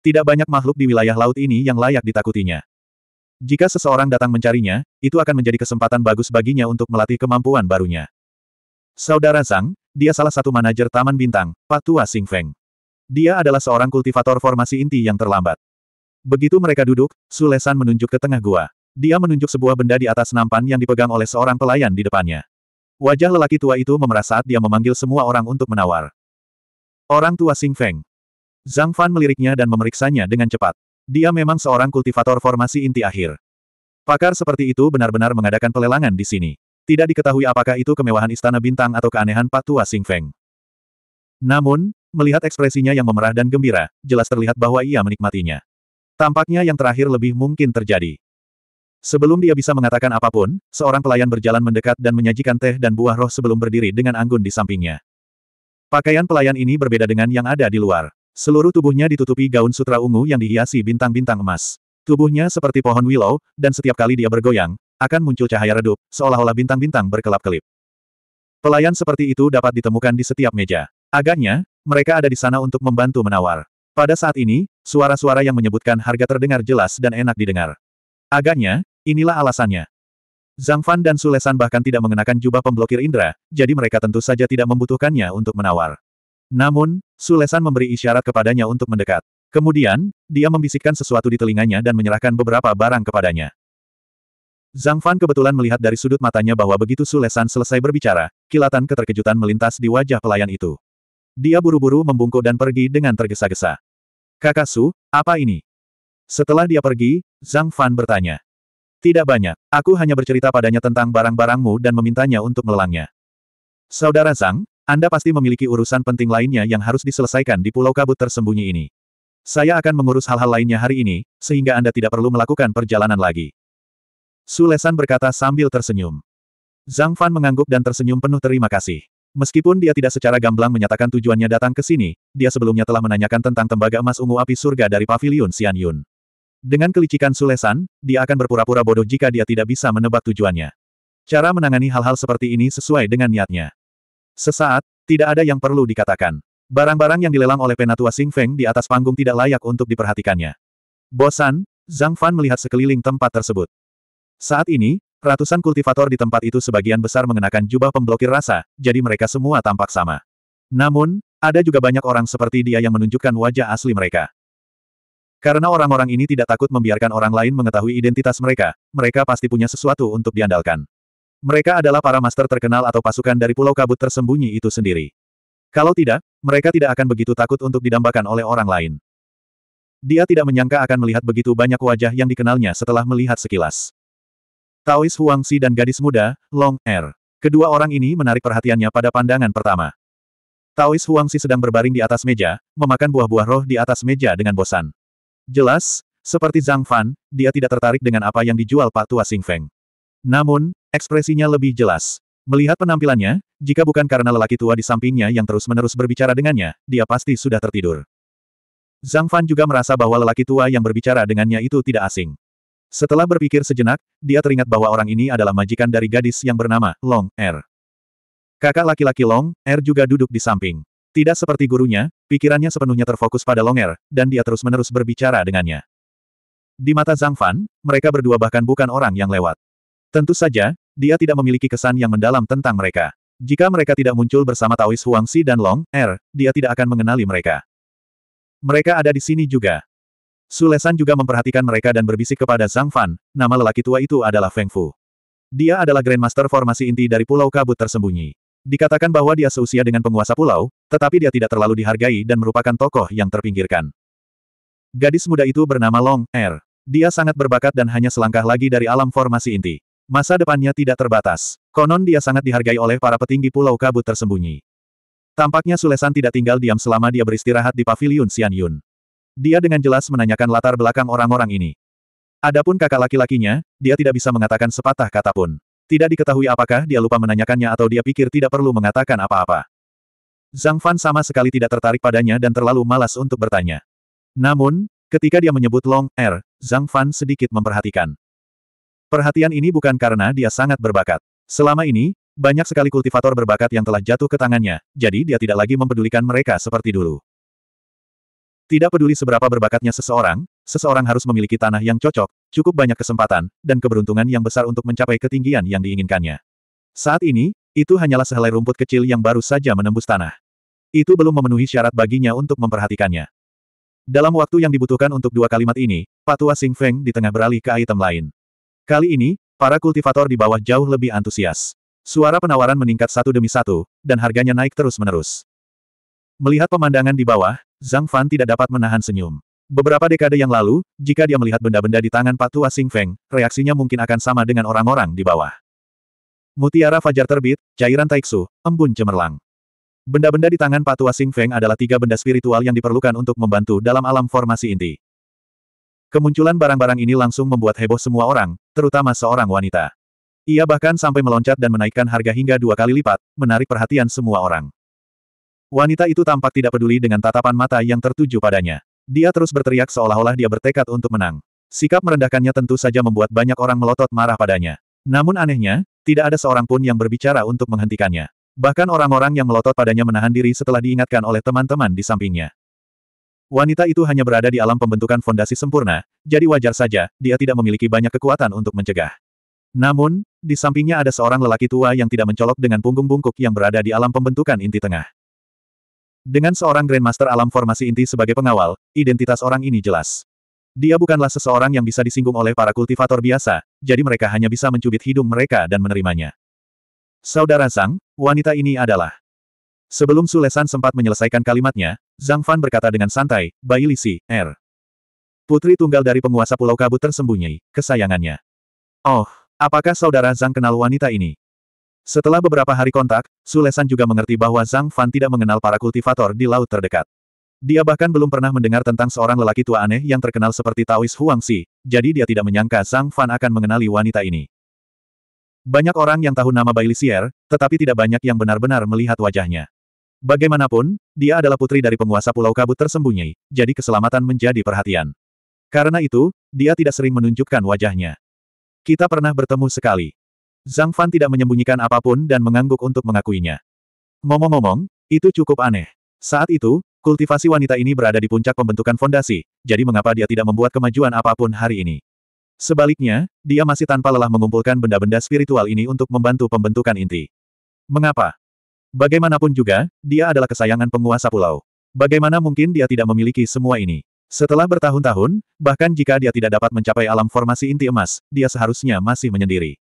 Tidak banyak makhluk di wilayah laut ini yang layak ditakutinya. Jika seseorang datang mencarinya, itu akan menjadi kesempatan bagus baginya untuk melatih kemampuan barunya. Saudara Zhang, dia salah satu manajer Taman Bintang, Patua Feng. Dia adalah seorang kultivator formasi inti yang terlambat. Begitu mereka duduk, Sulesan menunjuk ke tengah gua. Dia menunjuk sebuah benda di atas nampan yang dipegang oleh seorang pelayan di depannya. Wajah lelaki tua itu memerah saat dia memanggil semua orang untuk menawar. Orang tua Sing Feng. Zhang Fan meliriknya dan memeriksanya dengan cepat. Dia memang seorang kultivator formasi inti akhir. Pakar seperti itu benar-benar mengadakan pelelangan di sini. Tidak diketahui apakah itu kemewahan istana bintang atau keanehan Pak Tua Sing Feng. Namun, melihat ekspresinya yang memerah dan gembira, jelas terlihat bahwa ia menikmatinya. Tampaknya yang terakhir lebih mungkin terjadi. Sebelum dia bisa mengatakan apapun, seorang pelayan berjalan mendekat dan menyajikan teh dan buah roh sebelum berdiri dengan anggun di sampingnya. Pakaian pelayan ini berbeda dengan yang ada di luar. Seluruh tubuhnya ditutupi gaun sutra ungu yang dihiasi bintang-bintang emas. Tubuhnya seperti pohon willow, dan setiap kali dia bergoyang, akan muncul cahaya redup, seolah-olah bintang-bintang berkelap-kelip. Pelayan seperti itu dapat ditemukan di setiap meja. Agaknya, mereka ada di sana untuk membantu menawar. Pada saat ini, suara-suara yang menyebutkan harga terdengar jelas dan enak didengar. Agaknya, inilah alasannya. Zhang Fan dan Sulesan bahkan tidak mengenakan jubah pemblokir indera, jadi mereka tentu saja tidak membutuhkannya untuk menawar. Namun, Sulesan memberi isyarat kepadanya untuk mendekat. Kemudian, dia membisikkan sesuatu di telinganya dan menyerahkan beberapa barang kepadanya. Zhang Fan kebetulan melihat dari sudut matanya bahwa begitu Sulesan selesai berbicara, kilatan keterkejutan melintas di wajah pelayan itu. Dia buru-buru membungkuk dan pergi dengan tergesa-gesa. Kakak Su, apa ini? Setelah dia pergi, Zhang Fan bertanya. Tidak banyak, aku hanya bercerita padanya tentang barang-barangmu dan memintanya untuk melelangnya. Saudara Zhang, Anda pasti memiliki urusan penting lainnya yang harus diselesaikan di pulau kabut tersembunyi ini. Saya akan mengurus hal-hal lainnya hari ini, sehingga Anda tidak perlu melakukan perjalanan lagi. Sulesan berkata sambil tersenyum. Zhang Fan mengangguk dan tersenyum penuh terima kasih. Meskipun dia tidak secara gamblang menyatakan tujuannya datang ke sini, dia sebelumnya telah menanyakan tentang tembaga emas ungu api surga dari pavilion Xian Yun. Dengan kelicikan Sulesan, dia akan berpura-pura bodoh jika dia tidak bisa menebak tujuannya. Cara menangani hal-hal seperti ini sesuai dengan niatnya. Sesaat, tidak ada yang perlu dikatakan. Barang-barang yang dilelang oleh penatua Sing Feng di atas panggung tidak layak untuk diperhatikannya. Bosan, Zhang Fan melihat sekeliling tempat tersebut. Saat ini, ratusan kultivator di tempat itu sebagian besar mengenakan jubah pemblokir rasa, jadi mereka semua tampak sama. Namun, ada juga banyak orang seperti dia yang menunjukkan wajah asli mereka. Karena orang-orang ini tidak takut membiarkan orang lain mengetahui identitas mereka, mereka pasti punya sesuatu untuk diandalkan. Mereka adalah para master terkenal atau pasukan dari Pulau Kabut tersembunyi itu sendiri. Kalau tidak, mereka tidak akan begitu takut untuk didambakan oleh orang lain. Dia tidak menyangka akan melihat begitu banyak wajah yang dikenalnya setelah melihat sekilas. Taois Huangsi dan gadis muda, Long Er. Kedua orang ini menarik perhatiannya pada pandangan pertama. Taois Huangsi sedang berbaring di atas meja, memakan buah-buah roh di atas meja dengan bosan. Jelas, seperti Zhang Fan, dia tidak tertarik dengan apa yang dijual Pak Tua Sing Feng. Namun, ekspresinya lebih jelas. Melihat penampilannya, jika bukan karena lelaki tua di sampingnya yang terus-menerus berbicara dengannya, dia pasti sudah tertidur. Zhang Fan juga merasa bahwa lelaki tua yang berbicara dengannya itu tidak asing. Setelah berpikir sejenak, dia teringat bahwa orang ini adalah majikan dari gadis yang bernama Long Er. Kakak laki-laki Long Er juga duduk di samping. Tidak seperti gurunya, pikirannya sepenuhnya terfokus pada Long Er, dan dia terus-menerus berbicara dengannya. Di mata Zhang Fan, mereka berdua bahkan bukan orang yang lewat. Tentu saja, dia tidak memiliki kesan yang mendalam tentang mereka. Jika mereka tidak muncul bersama Taois Huangsi dan Long Er, dia tidak akan mengenali mereka. Mereka ada di sini juga. Sulesan juga memperhatikan mereka dan berbisik kepada Zhang Fan, nama lelaki tua itu adalah Feng Fu. Dia adalah Grandmaster formasi inti dari Pulau Kabut tersembunyi. Dikatakan bahwa dia seusia dengan penguasa pulau, tetapi dia tidak terlalu dihargai dan merupakan tokoh yang terpinggirkan. Gadis muda itu bernama Long Er. Dia sangat berbakat dan hanya selangkah lagi dari alam formasi inti. Masa depannya tidak terbatas. Konon dia sangat dihargai oleh para petinggi Pulau Kabut tersembunyi. Tampaknya Sulesan tidak tinggal diam selama dia beristirahat di Paviliun Xianyun. Dia dengan jelas menanyakan latar belakang orang-orang ini. Adapun kakak laki-lakinya, dia tidak bisa mengatakan sepatah kata pun. Tidak diketahui apakah dia lupa menanyakannya atau dia pikir tidak perlu mengatakan apa-apa. Zhang Fan sama sekali tidak tertarik padanya dan terlalu malas untuk bertanya. Namun, ketika dia menyebut Long Er, Zhang Fan sedikit memperhatikan. Perhatian ini bukan karena dia sangat berbakat. Selama ini, banyak sekali kultivator berbakat yang telah jatuh ke tangannya, jadi dia tidak lagi mempedulikan mereka seperti dulu. Tidak peduli seberapa berbakatnya seseorang, seseorang harus memiliki tanah yang cocok, cukup banyak kesempatan, dan keberuntungan yang besar untuk mencapai ketinggian yang diinginkannya. Saat ini, itu hanyalah sehelai rumput kecil yang baru saja menembus tanah. Itu belum memenuhi syarat baginya untuk memperhatikannya. Dalam waktu yang dibutuhkan untuk dua kalimat ini, Patua Sing Feng di tengah beralih ke item lain. Kali ini, para kultivator di bawah jauh lebih antusias. Suara penawaran meningkat satu demi satu, dan harganya naik terus-menerus. Melihat pemandangan di bawah, Zhang Fan tidak dapat menahan senyum. Beberapa dekade yang lalu, jika dia melihat benda-benda di tangan Patua Sing Feng, reaksinya mungkin akan sama dengan orang-orang di bawah. Mutiara fajar terbit, cairan taiksu, embun cemerlang. Benda-benda di tangan Patua Sing Feng adalah tiga benda spiritual yang diperlukan untuk membantu dalam alam formasi inti. Kemunculan barang-barang ini langsung membuat heboh semua orang, terutama seorang wanita. Ia bahkan sampai meloncat dan menaikkan harga hingga dua kali lipat, menarik perhatian semua orang. Wanita itu tampak tidak peduli dengan tatapan mata yang tertuju padanya. Dia terus berteriak seolah-olah dia bertekad untuk menang. Sikap merendahkannya tentu saja membuat banyak orang melotot marah padanya. Namun anehnya, tidak ada seorang pun yang berbicara untuk menghentikannya. Bahkan orang-orang yang melotot padanya menahan diri setelah diingatkan oleh teman-teman di sampingnya. Wanita itu hanya berada di alam pembentukan fondasi sempurna, jadi wajar saja, dia tidak memiliki banyak kekuatan untuk mencegah. Namun, di sampingnya ada seorang lelaki tua yang tidak mencolok dengan punggung bungkuk yang berada di alam pembentukan inti tengah. Dengan seorang Grandmaster alam formasi inti sebagai pengawal, identitas orang ini jelas. Dia bukanlah seseorang yang bisa disinggung oleh para kultivator biasa, jadi mereka hanya bisa mencubit hidung mereka dan menerimanya. Saudara Zhang, wanita ini adalah... Sebelum Sulesan sempat menyelesaikan kalimatnya, Zhang Fan berkata dengan santai, Bai Lisi, R. Er. Putri tunggal dari penguasa Pulau Kabut tersembunyi, kesayangannya. Oh, apakah saudara Zhang kenal wanita ini? Setelah beberapa hari kontak, Sulesan juga mengerti bahwa Zhang Fan tidak mengenal para kultivator di laut terdekat. Dia bahkan belum pernah mendengar tentang seorang lelaki tua aneh yang terkenal seperti Taois Huang Si, jadi dia tidak menyangka Zhang Fan akan mengenali wanita ini. Banyak orang yang tahu nama Bai Si'er, tetapi tidak banyak yang benar-benar melihat wajahnya. Bagaimanapun, dia adalah putri dari penguasa Pulau Kabut tersembunyi, jadi keselamatan menjadi perhatian. Karena itu, dia tidak sering menunjukkan wajahnya. Kita pernah bertemu sekali. Zhang Fan tidak menyembunyikan apapun dan mengangguk untuk mengakuinya. Ngomong-ngomong, itu cukup aneh. Saat itu, kultivasi wanita ini berada di puncak pembentukan fondasi, jadi mengapa dia tidak membuat kemajuan apapun hari ini? Sebaliknya, dia masih tanpa lelah mengumpulkan benda-benda spiritual ini untuk membantu pembentukan inti. Mengapa? Bagaimanapun juga, dia adalah kesayangan penguasa pulau. Bagaimana mungkin dia tidak memiliki semua ini? Setelah bertahun-tahun, bahkan jika dia tidak dapat mencapai alam formasi inti emas, dia seharusnya masih menyendiri.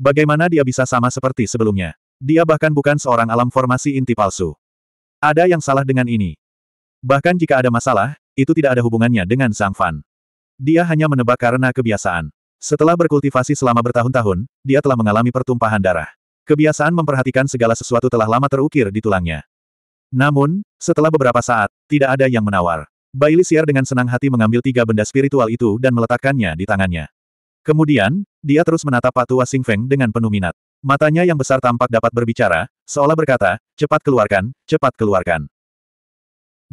Bagaimana dia bisa sama seperti sebelumnya? Dia bahkan bukan seorang alam formasi inti palsu. Ada yang salah dengan ini. Bahkan jika ada masalah, itu tidak ada hubungannya dengan Sang Fan. Dia hanya menebak karena kebiasaan. Setelah berkultivasi selama bertahun-tahun, dia telah mengalami pertumpahan darah. Kebiasaan memperhatikan segala sesuatu telah lama terukir di tulangnya. Namun, setelah beberapa saat, tidak ada yang menawar. Bailisier dengan senang hati mengambil tiga benda spiritual itu dan meletakkannya di tangannya. Kemudian, dia terus menatap Patua Sing Feng dengan penuh minat. Matanya yang besar tampak dapat berbicara, seolah berkata, cepat keluarkan, cepat keluarkan.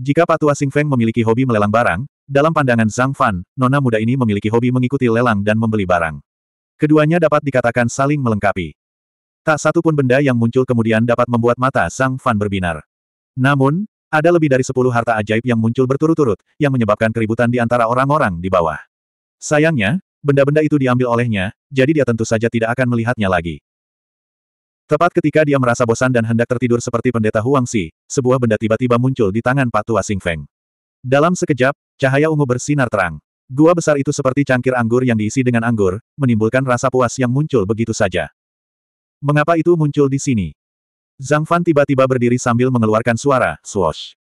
Jika Patua Sing Feng memiliki hobi melelang barang, dalam pandangan Zhang Fan, nona muda ini memiliki hobi mengikuti lelang dan membeli barang. Keduanya dapat dikatakan saling melengkapi. Tak satu pun benda yang muncul kemudian dapat membuat mata Zhang Fan berbinar. Namun, ada lebih dari sepuluh harta ajaib yang muncul berturut-turut, yang menyebabkan keributan di antara orang-orang di bawah. Sayangnya, benda-benda itu diambil olehnya, jadi dia tentu saja tidak akan melihatnya lagi. Tepat ketika dia merasa bosan dan hendak tertidur seperti pendeta Huang Si, sebuah benda tiba-tiba muncul di tangan Pak Tua Sing Feng. Dalam sekejap, cahaya ungu bersinar terang. Gua besar itu seperti cangkir anggur yang diisi dengan anggur, menimbulkan rasa puas yang muncul begitu saja. Mengapa itu muncul di sini? Zhang Fan tiba-tiba berdiri sambil mengeluarkan suara, swosh.